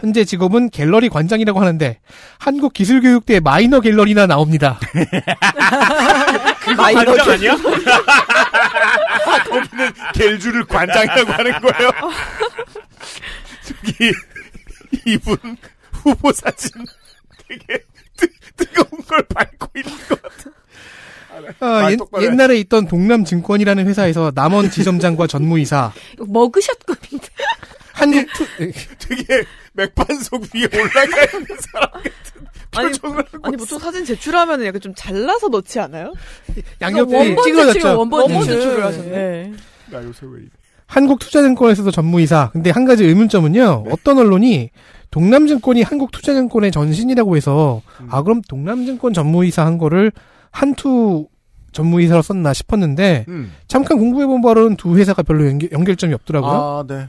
현재 직업은 갤러리 관장이라고 하는데 한국 기술교육대 마이너 갤러리나 나옵니다. 마이너 아니야? 거기는 갤주를 관장이라고 하는 거예요. 저기 이분 후보 사진 되게 뜨, 뜨거운 걸 밟고 있는 것 같아. 아, 옛, 옛날에 있던 동남증권이라는 회사에서 남원 지점장과 전무이사. 머그샷급인데. 한국 되게 맥반석 위에 올라가 있는 사람 같은 표정을 아니, 하고 아니 보통 사진 제출하면 약간 좀 잘라서 넣지 않아요? 양옆에 그러니까 찍어졌죠. 원본 제출을 하셨네. 네. 나 요새 왜 이래. 한국투자증권에서도 전무이사. 근데 한 가지 의문점은요. 네. 어떤 언론이 동남증권이 한국투자증권의 전신이라고 해서 아, 음. 아 그럼 동남증권 전무이사 한 거를 한투 전무이사로 썼나 싶었는데 음. 잠깐 공부해본 바로는 두 회사가 별로 연결, 점이 없더라고요. 아, 네.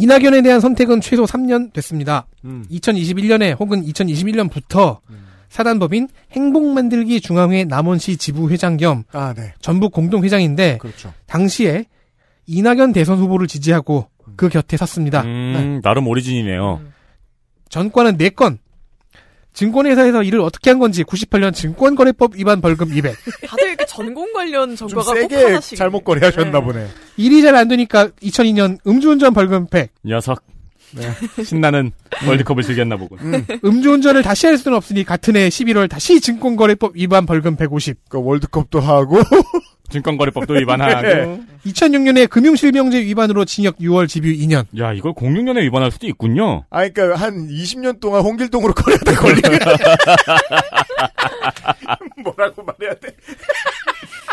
이낙연에 대한 선택은 최소 3년 됐습니다. 음. 2021년에 혹은 2021년부터 음. 사단법인 행복만들기 중앙회 남원시 지부회장 겸 아, 네. 전북 공동회장인데 그렇죠. 당시에 이낙연 대선 후보를 지지하고 그 곁에 섰습니다. 네. 나름 오리진이네요. 음. 전과는 4건, 증권회사에서 일을 어떻게 한 건지 98년 증권거래법 위반 벌금 200. 다들 이렇게 전공 관련 정보가 좀 세게 잘못 거래하셨나 네. 보네. 일이 잘 안 되니까 2002년 음주운전 벌금 100. 녀석. 네. 신나는 월드컵을 즐겼나 보군. 음. 주운전을 다시 할 수는 없으니 같은 해 11월 다시 증권거래법 위반 벌금 150. 그 월드컵도 하고 증권거래법도 위반하고 네. 2006년에 금융실명제 위반으로 징역 6월 집유 2년. 야 이걸 06년에 위반할 수도 있군요. 아 그러니까 한 20년 동안 홍길동으로 걸려다 걸리면 뭐라고 말해야 돼?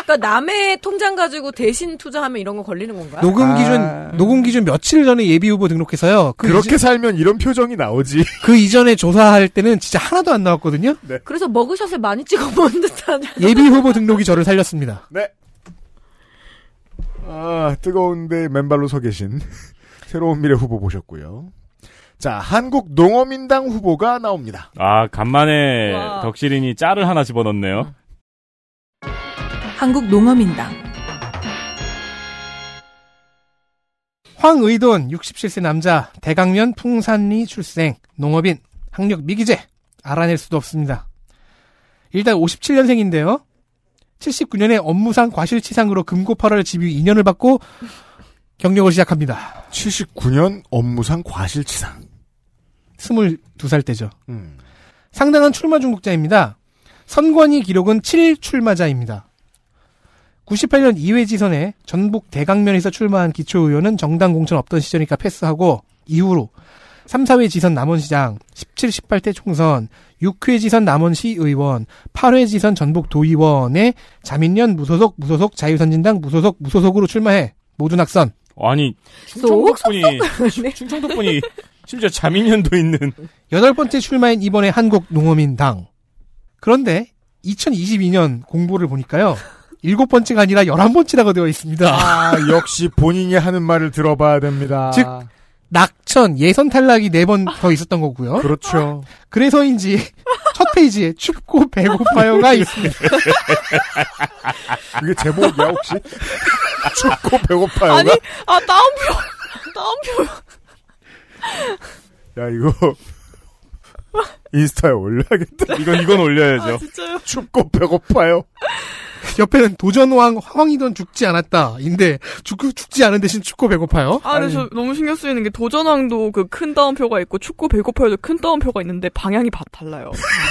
그러니까 남의 통장 가지고 대신 투자하면 이런 거 걸리는 건가요? 녹음 아. 기준 아... 녹음 기준 며칠 전에 예비 후보 등록해서요. 그 그렇게 이전... 살면 이런 표정이 나오지. 그 이전에 조사할 때는 진짜 하나도 안 나왔거든요. 네. 그래서 머그샷을 많이 찍어 먹은 듯한 예비 후보 등록이 저를 살렸습니다. 네. 아 뜨거운데 맨발로 서 계신 새로운 미래 후보 보셨고요. 자, 한국 농어민당 후보가 나옵니다. 아, 간만에 와. 덕실인이 짤을 하나 집어넣네요. 한국농어민당 황의돈 67세 남자 대강면 풍산리 출생 농업인 학력 미기재 알아낼 수도 없습니다. 일단 57년생인데요. 79년에 업무상 과실치상으로 금고파를 집유 2년을 받고 경력을 시작합니다. 79년 업무상 과실치상. 22살 때죠. 음. 상당한 출마 중국자입니다. 선관위 기록은 7출마자입니다. 98년 2회 지선에 전북 대강면에서 출마한 기초의원은 정당 공천 없던 시절이니까 패스하고 이후로 3, 4회 지선 남원시장, 17, 18대 총선, 6회 지선 남원시 의원, 8회 지선 전북 도의원에 자민련 무소속, 무소속, 자유선진당 무소속, 무소속으로 출마해. 모두 낙선. 아니, 충청도분이, 네. 충청도분이 심지어 자민련도 있는. 여덟 번째 출마인 이번에 한국농어민당. 그런데 2022년 공보를 보니까요. 일곱 번째가 아니라 열한 번째라고 되어 있습니다. 아, 역시 본인이 하는 말을 들어봐야 됩니다. 즉, 낙천, 예선 탈락이 네 번 더 있었던 거고요. 그렇죠. 그래서인지 첫 페이지에 춥고 배고파요가 있습니다. 이게 제목이야, 혹시? 춥고 배고파요. 아니, 아, 다운표, 다운표. 야, 이거. 인스타에 올려야겠다. 이건, 이건 올려야죠. 아, 춥고 배고파요. 옆에는 도전왕 황희던 죽지 않았다인데 죽, 죽지 않은 대신 축구 배고파요. 아, 그래서 너무 신경 쓰이는 게 도전왕도 그큰 따옴표가 있고 축구 배고파요도 큰 따옴표가 있는데 방향이 바, 달라요.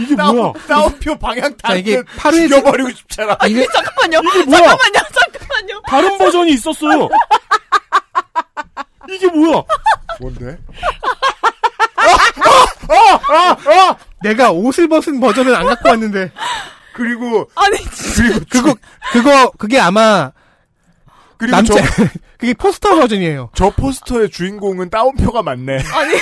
이게 따 뭐야? 따옴표 방향 다 이게 팔을 죽버리고 싶잖아. 아, 이게, 잠깐만요. 이게 뭐야? 잠깐만요. 잠깐만요. 다른 버전이 있었어요. 이게 뭐야? 뭔데? 아, 아, 아, 아, 아! 내가 옷을 벗은 버전은 안 갖고 왔는데. 그리고 아니 진짜. 그리고 그거 그거 그게 아마 그리고 남자 저, 그게 포스터 버전이에요. 저 포스터의 주인공은 따옴표가 많네. 아니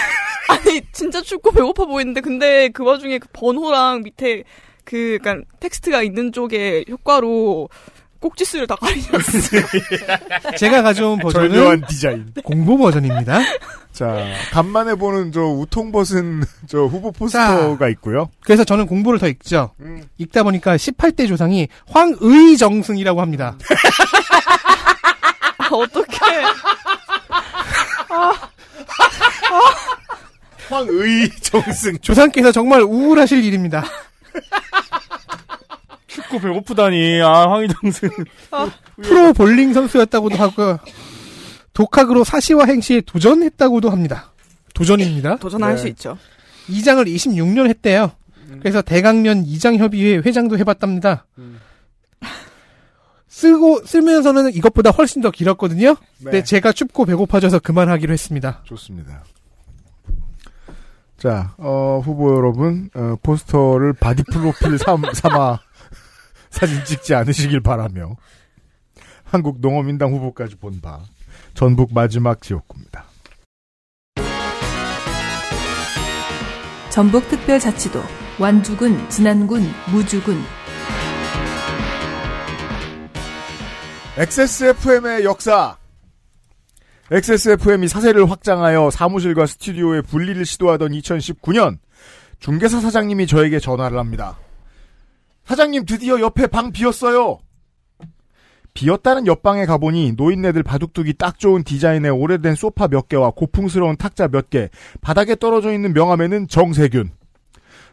아니 진짜 춥고 배고파 보이는데 근데 그 와중에 그 번호랑 밑에 그 약간 그러니까 텍스트가 있는 쪽의 효과로 꼭지스를 다 가리셨어요. 제가 가져온 버전은 절묘한 디자인 공보 버전입니다. 자 간만에 보는 저 우통벗은 저 후보 포스터가 자, 있고요. 그래서 저는 공보를 더 읽죠. 음. 읽다 보니까 18대 조상이 황의정승이라고 합니다. 아, 어떻게? 아. 황의정승 조상께서 정말 우울하실 일입니다. 축구 배고프다니. 아, 황희정승. 아. 프로 볼링 선수였다고도 하고 독학으로 사시와 행시에 도전했다고도 합니다. 도전입니다. 도전할 네. 수 있죠. 이장을 26년 했대요. 음. 그래서 대강년 이장협의회 회장도 해봤답니다. 음. 쓰고 쓰면서는 이것보다 훨씬 더 길었거든요. 네. 근데 제가 춥고 배고파져서 그만하기로 했습니다. 좋습니다. 자, 어, 후보 여러분, 어, 포스터를 바디 프로필 삼, 삼아 사진 찍지 않으시길 바라며 한국 농어민당 후보까지 본 바 전북 마지막 지역구입니다. 전북 특별자치도 완주군, 진안군, 무주군 XSFM의 역사 XSFM이 사세를 확장하여 사무실과 스튜디오의 분리를 시도하던 2019년 중개사 사장님이 저에게 전화를 합니다. 사장님 드디어 옆에 방 비었어요. 비었다는 옆방에 가보니 노인네들 바둑두기 딱 좋은 디자인의 오래된 소파 몇 개와 고풍스러운 탁자 몇 개, 바닥에 떨어져 있는 명함에는 정세균.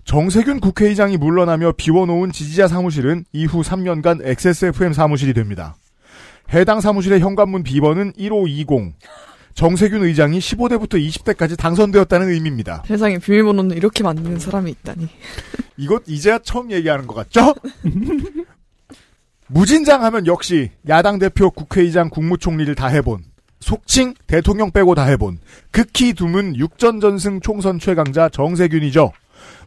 정세균 국회의장이 물러나며 비워놓은 지지자 사무실은 이후 3년간 XSFM 사무실이 됩니다. 해당 사무실의 현관문 비번은 1520. 정세균 의장이 15대부터 20대까지 당선되었다는 의미입니다. 세상에 비밀번호는 이렇게 만드는 사람이 있다니. 이것 이제야 처음 얘기하는 것 같죠? 무진장 하면 역시 야당 대표 국회의장 국무총리를 다 해본 속칭 대통령 빼고 다 해본 극히 드문 육전전승 총선 최강자 정세균이죠.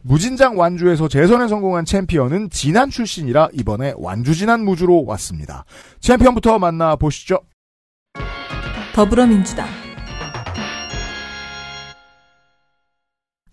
무진장 완주에서 재선에 성공한 챔피언은 진안 출신이라 이번에 완주 진안 무주로 왔습니다. 챔피언부터 만나보시죠. 더불어민주당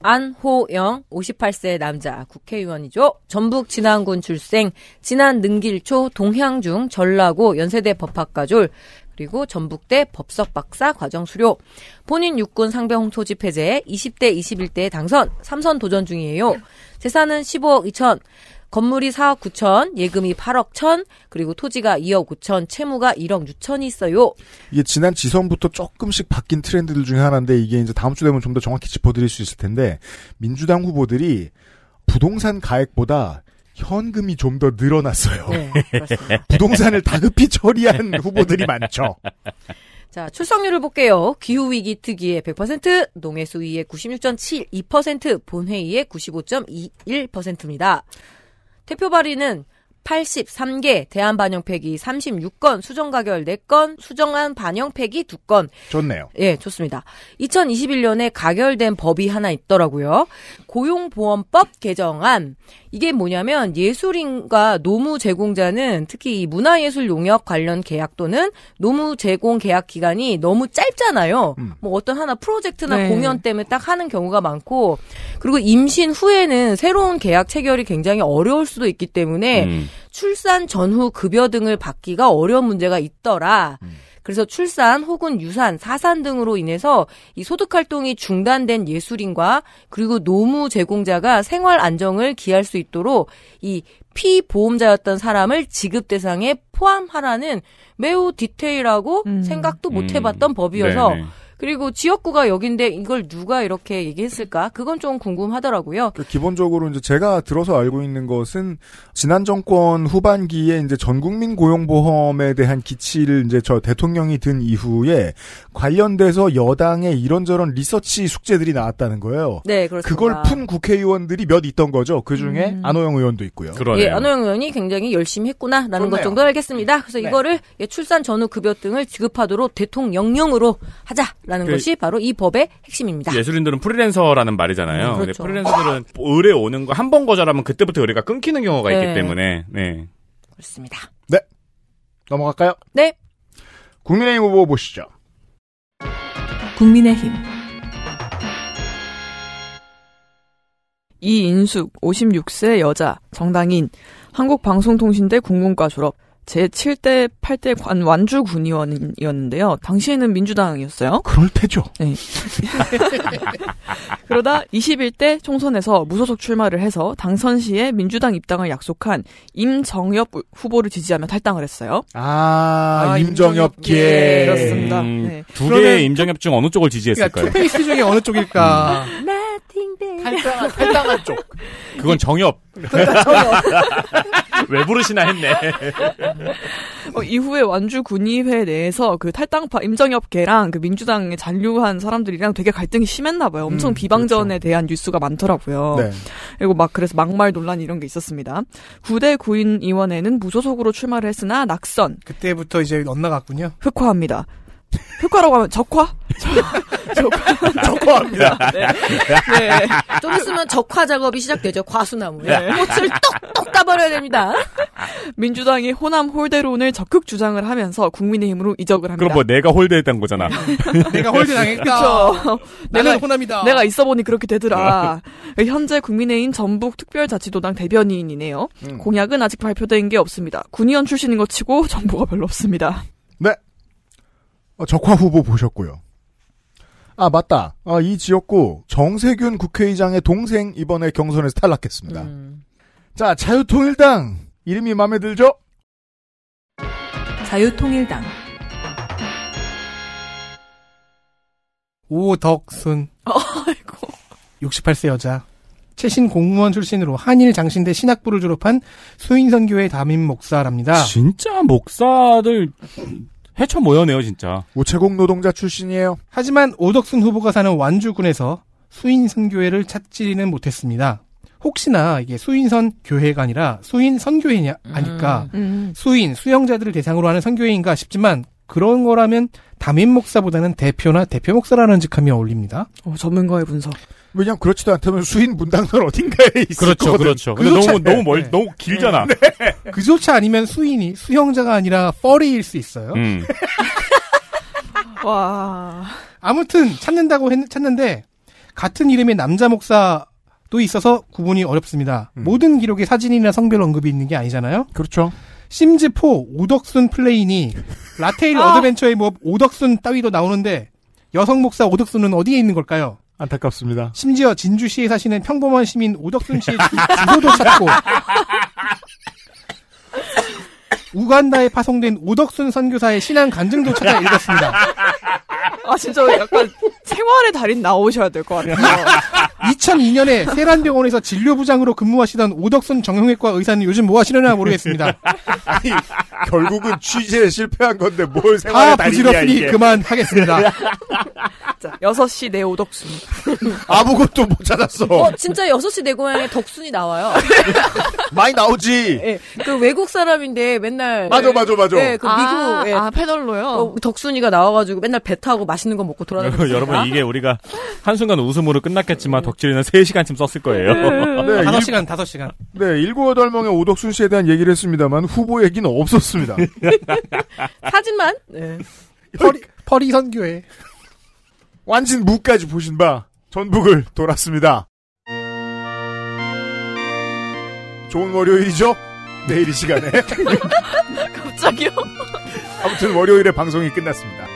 안호영 58세 남자 국회의원이죠. 전북 진안군 출생, 진안 능길초 동향중 전라고 연세대 법학과졸 그리고 전북대 법석 박사 과정 수료. 본인 육군 상병 소집 해제 20대 21대 당선 3선 도전 중이에요. 재산은 15억 2천. 건물이 4억 9천, 예금이 8억 1천, 그리고 토지가 2억 9천, 채무가 1억 6천이 있어요. 이게 지난 지선부터 조금씩 바뀐 트렌드들 중에 하나인데 이게 이제 다음 주 되면 좀 더 정확히 짚어드릴 수 있을 텐데 민주당 후보들이 부동산 가액보다 현금이 좀 더 늘어났어요. 네, 부동산을 다급히 처리한 후보들이 많죠. 자, 출석률을 볼게요. 기후위기 특위의 100%, 농해수위의 96.72%, 본회의의 95.21%입니다. 대표 발의는 83개, 대한 반영 폐기 36건, 수정 가결 4건, 수정안 반영 폐기 2건. 좋네요. 예, 좋습니다. 2021년에 가결된 법이 하나 있더라고요. 고용보험법 개정안. 이게 뭐냐면 예술인과 노무 제공자는 특히 이 문화예술 용역 관련 계약 또는 노무 제공 계약 기간이 너무 짧잖아요. 음. 뭐 어떤 하나 프로젝트나 네. 공연 때문에 딱 하는 경우가 많고 그리고 임신 후에는 새로운 계약 체결이 굉장히 어려울 수도 있기 때문에 음. 출산 전후 급여 등을 받기가 어려운 문제가 있더라. 음. 그래서 출산 혹은 유산, 사산 등으로 인해서 이 소득 활동이 중단된 예술인과 그리고 노무 제공자가 생활 안정을 기할 수 있도록 이 피보험자였던 사람을 지급 대상에 포함하라는 매우 디테일하고 음. 생각도 못 해봤던 음. 법이어서 네네. 그리고 지역구가 여긴데 이걸 누가 이렇게 얘기했을까? 그건 좀 궁금하더라고요. 그 기본적으로 이제 제가 들어서 알고 있는 것은 지난 정권 후반기에 이제 전국민 고용보험에 대한 기치를 이제 저 대통령이 든 이후에 관련돼서 여당의 이런저런 리서치 숙제들이 나왔다는 거예요. 네, 그렇습니다. 그걸 푼 국회의원들이 몇 있던 거죠. 그 중에 음. 안호영 의원도 있고요. 그러네요. 예, 안호영 의원이 굉장히 열심히 했구나라는 것 정도 알겠습니다. 그래서 네. 이거를 예, 출산 전후 급여 등을 지급하도록 대통령령으로 하자. 라는 그, 것이 바로 이 법의 핵심입니다. 예술인들은 프리랜서라는 말이잖아요. 네, 그렇죠. 프리랜서들은 의뢰 오는 거 한 번 거절하면 그때부터 의뢰가 끊기는 경우가 네. 있기 때문에 네. 그렇습니다. 네. 넘어갈까요? 네. 국민의힘 후보 보시죠. 국민의힘 이인숙 56세 여자 정당인 한국방송통신대 국문과 졸업 제7대 8대 관, 완주 군의원이었는데요. 당시에는 민주당이었어요. 그럴 테죠. 네. 그러다 21대 총선에서 무소속 출마를 해서 당선 시에 민주당 입당을 약속한 임정엽 후보를 지지하며 탈당을 했어요. 아, 아 임정엽계. 예. 예, 그렇습니다. 음, 네. 두 개의 임정엽 중 어느 쪽을 지지했을까요? 그러니까 투페이스 중에 어느 쪽일까? 음. 네. 타 탈당한, 탈당한 쪽. 그건 예. 정엽. 왜 부르시나 했네. 어, 이후에 완주 군의회 내에서 그 탈당파 임정엽계랑 그 민주당에 잔류한 사람들이랑 되게 갈등이 심했나 봐요. 엄청 음, 비방전에 그렇죠. 대한 뉴스가 많더라고요. 네. 그리고 막 그래서 막말 논란 이런 게 있었습니다. 구대 구인 의원에는 무소속으로 출마를 했으나 낙선. 그때부터 이제 엇나갔군요. 흑화합니다. 효과라고 하면 적화? 적화. 적화합니다. 네. 네. 좀 있으면 적화 작업이 시작되죠. 과수나무에. 네. 꽃을 똑똑 까버려야 됩니다. 민주당이 호남 홀대론을 적극 주장을 하면서 국민의힘으로 이적을 합니다. 그럼 뭐 내가 홀대했던 거잖아. 내가 홀대당했다. 내가 호남이다. 내가 있어 보니 그렇게 되더라. 아. 현재 국민의힘 전북 특별자치도당 대변인이네요. 음. 공약은 아직 발표된 게 없습니다. 군의원 출신인 것 치고 정보가 별로 없습니다. 네, 어, 적화 후보 보셨고요. 아 맞다. 아, 이 지역구 정세균 국회의장의 동생 이번에 경선에서 탈락했습니다. 음. 자 자유통일당 이름이 마음에 들죠? 자유통일당 오덕순 아이고 68세 여자 최신 공무원 출신으로 한일 장신대 신학부를 졸업한 수인선교의 담임 목사랍니다. 진짜 목사들 해쳐 모여네요, 진짜. 우체국 노동자 출신이에요. 하지만 오덕순 후보가 사는 완주군에서 수인선 교회를 찾지는 못했습니다. 혹시나 이게 수인선 교회가 아니라 수인 선교회냐 음. 아니까 음. 수인 수영자들을 대상으로 하는 선교회인가 싶지만 그런 거라면 담임 목사보다는 대표나 대표 목사라는 직함이 어울립니다. 어, 전문가의 분석. 왜냐면 그렇지도 않다면 수인 문당선 어딘가에 있을 그렇죠, 거거든. 그렇죠. 근데 너무 너무 멀 네. 너무 길잖아. 음, 네. 그조차 아니면 수인이 수형자가 아니라 펄이일 수 있어요. 음. 와. 아무튼 찾는다고 했, 찾는데 같은 이름의 남자 목사도 있어서 구분이 어렵습니다. 음. 모든 기록에 사진이나 성별 언급이 있는 게 아니잖아요. 그렇죠. 심즈포 오덕순 플레인이 라테일 아. 어드벤처의 뭐 오덕순 따위도 나오는데 여성 목사 오덕순은 어디에 있는 걸까요? 안타깝습니다. 심지어 진주시에 사시는 평범한 시민 오덕순 씨의 주소도 찾고 우간다에 파송된 오덕순 선교사의 신앙 간증도 찾아 읽었습니다. 아 진짜 약간 생활의 달인 나오셔야 될 것 같아요. 2002년에 세란병원에서 진료부장으로 근무하시던 오덕순 정형외과 의사는 요즘 뭐 하시려나 모르겠습니다. 아니 결국은 취재에 실패한 건데 뭘 생활의 달인이야 이게. 부지런히 그만하겠습니다. 진짜. 6시 내 오덕순. 아무것도 못 찾았어. 어, 진짜 6시 내 고향에 덕순이 나와요. 많이 나오지. 예. 그 외국 사람인데 맨날. 맞아, 맞아, 맞아. 예, 그 미국. 아, 예. 아 패널로요? 어, 덕순이가 나와가지고 맨날 배 타고 맛있는 거 먹고 돌아다니고. 여러분, 이게 우리가 한순간 웃음으로 끝났겠지만 덕질이는 3시간쯤 썼을 거예요. 음. 네, 5시간, 5시간. 네, 7, 8 8명의 오덕순 씨에 대한 얘기를 했습니다만 후보 얘기는 없었습니다. 사진만? 네. 펄이, 펄이 선교회. 완진 무까지 보신 바 전북을 돌았습니다. 좋은 월요일이죠? 내일 이 시간에. 갑자기요? 아무튼 월요일에 방송이 끝났습니다.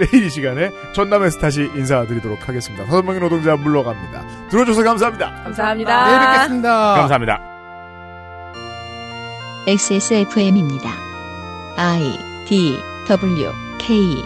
내일 이 시간에 전남에서 다시 인사드리도록 하겠습니다. 다섯 명의 노동자 물러갑니다. 들어줘서 감사합니다. 감사합니다. 내일 뵙겠습니다. 감사합니다. XSFM입니다. I D W K.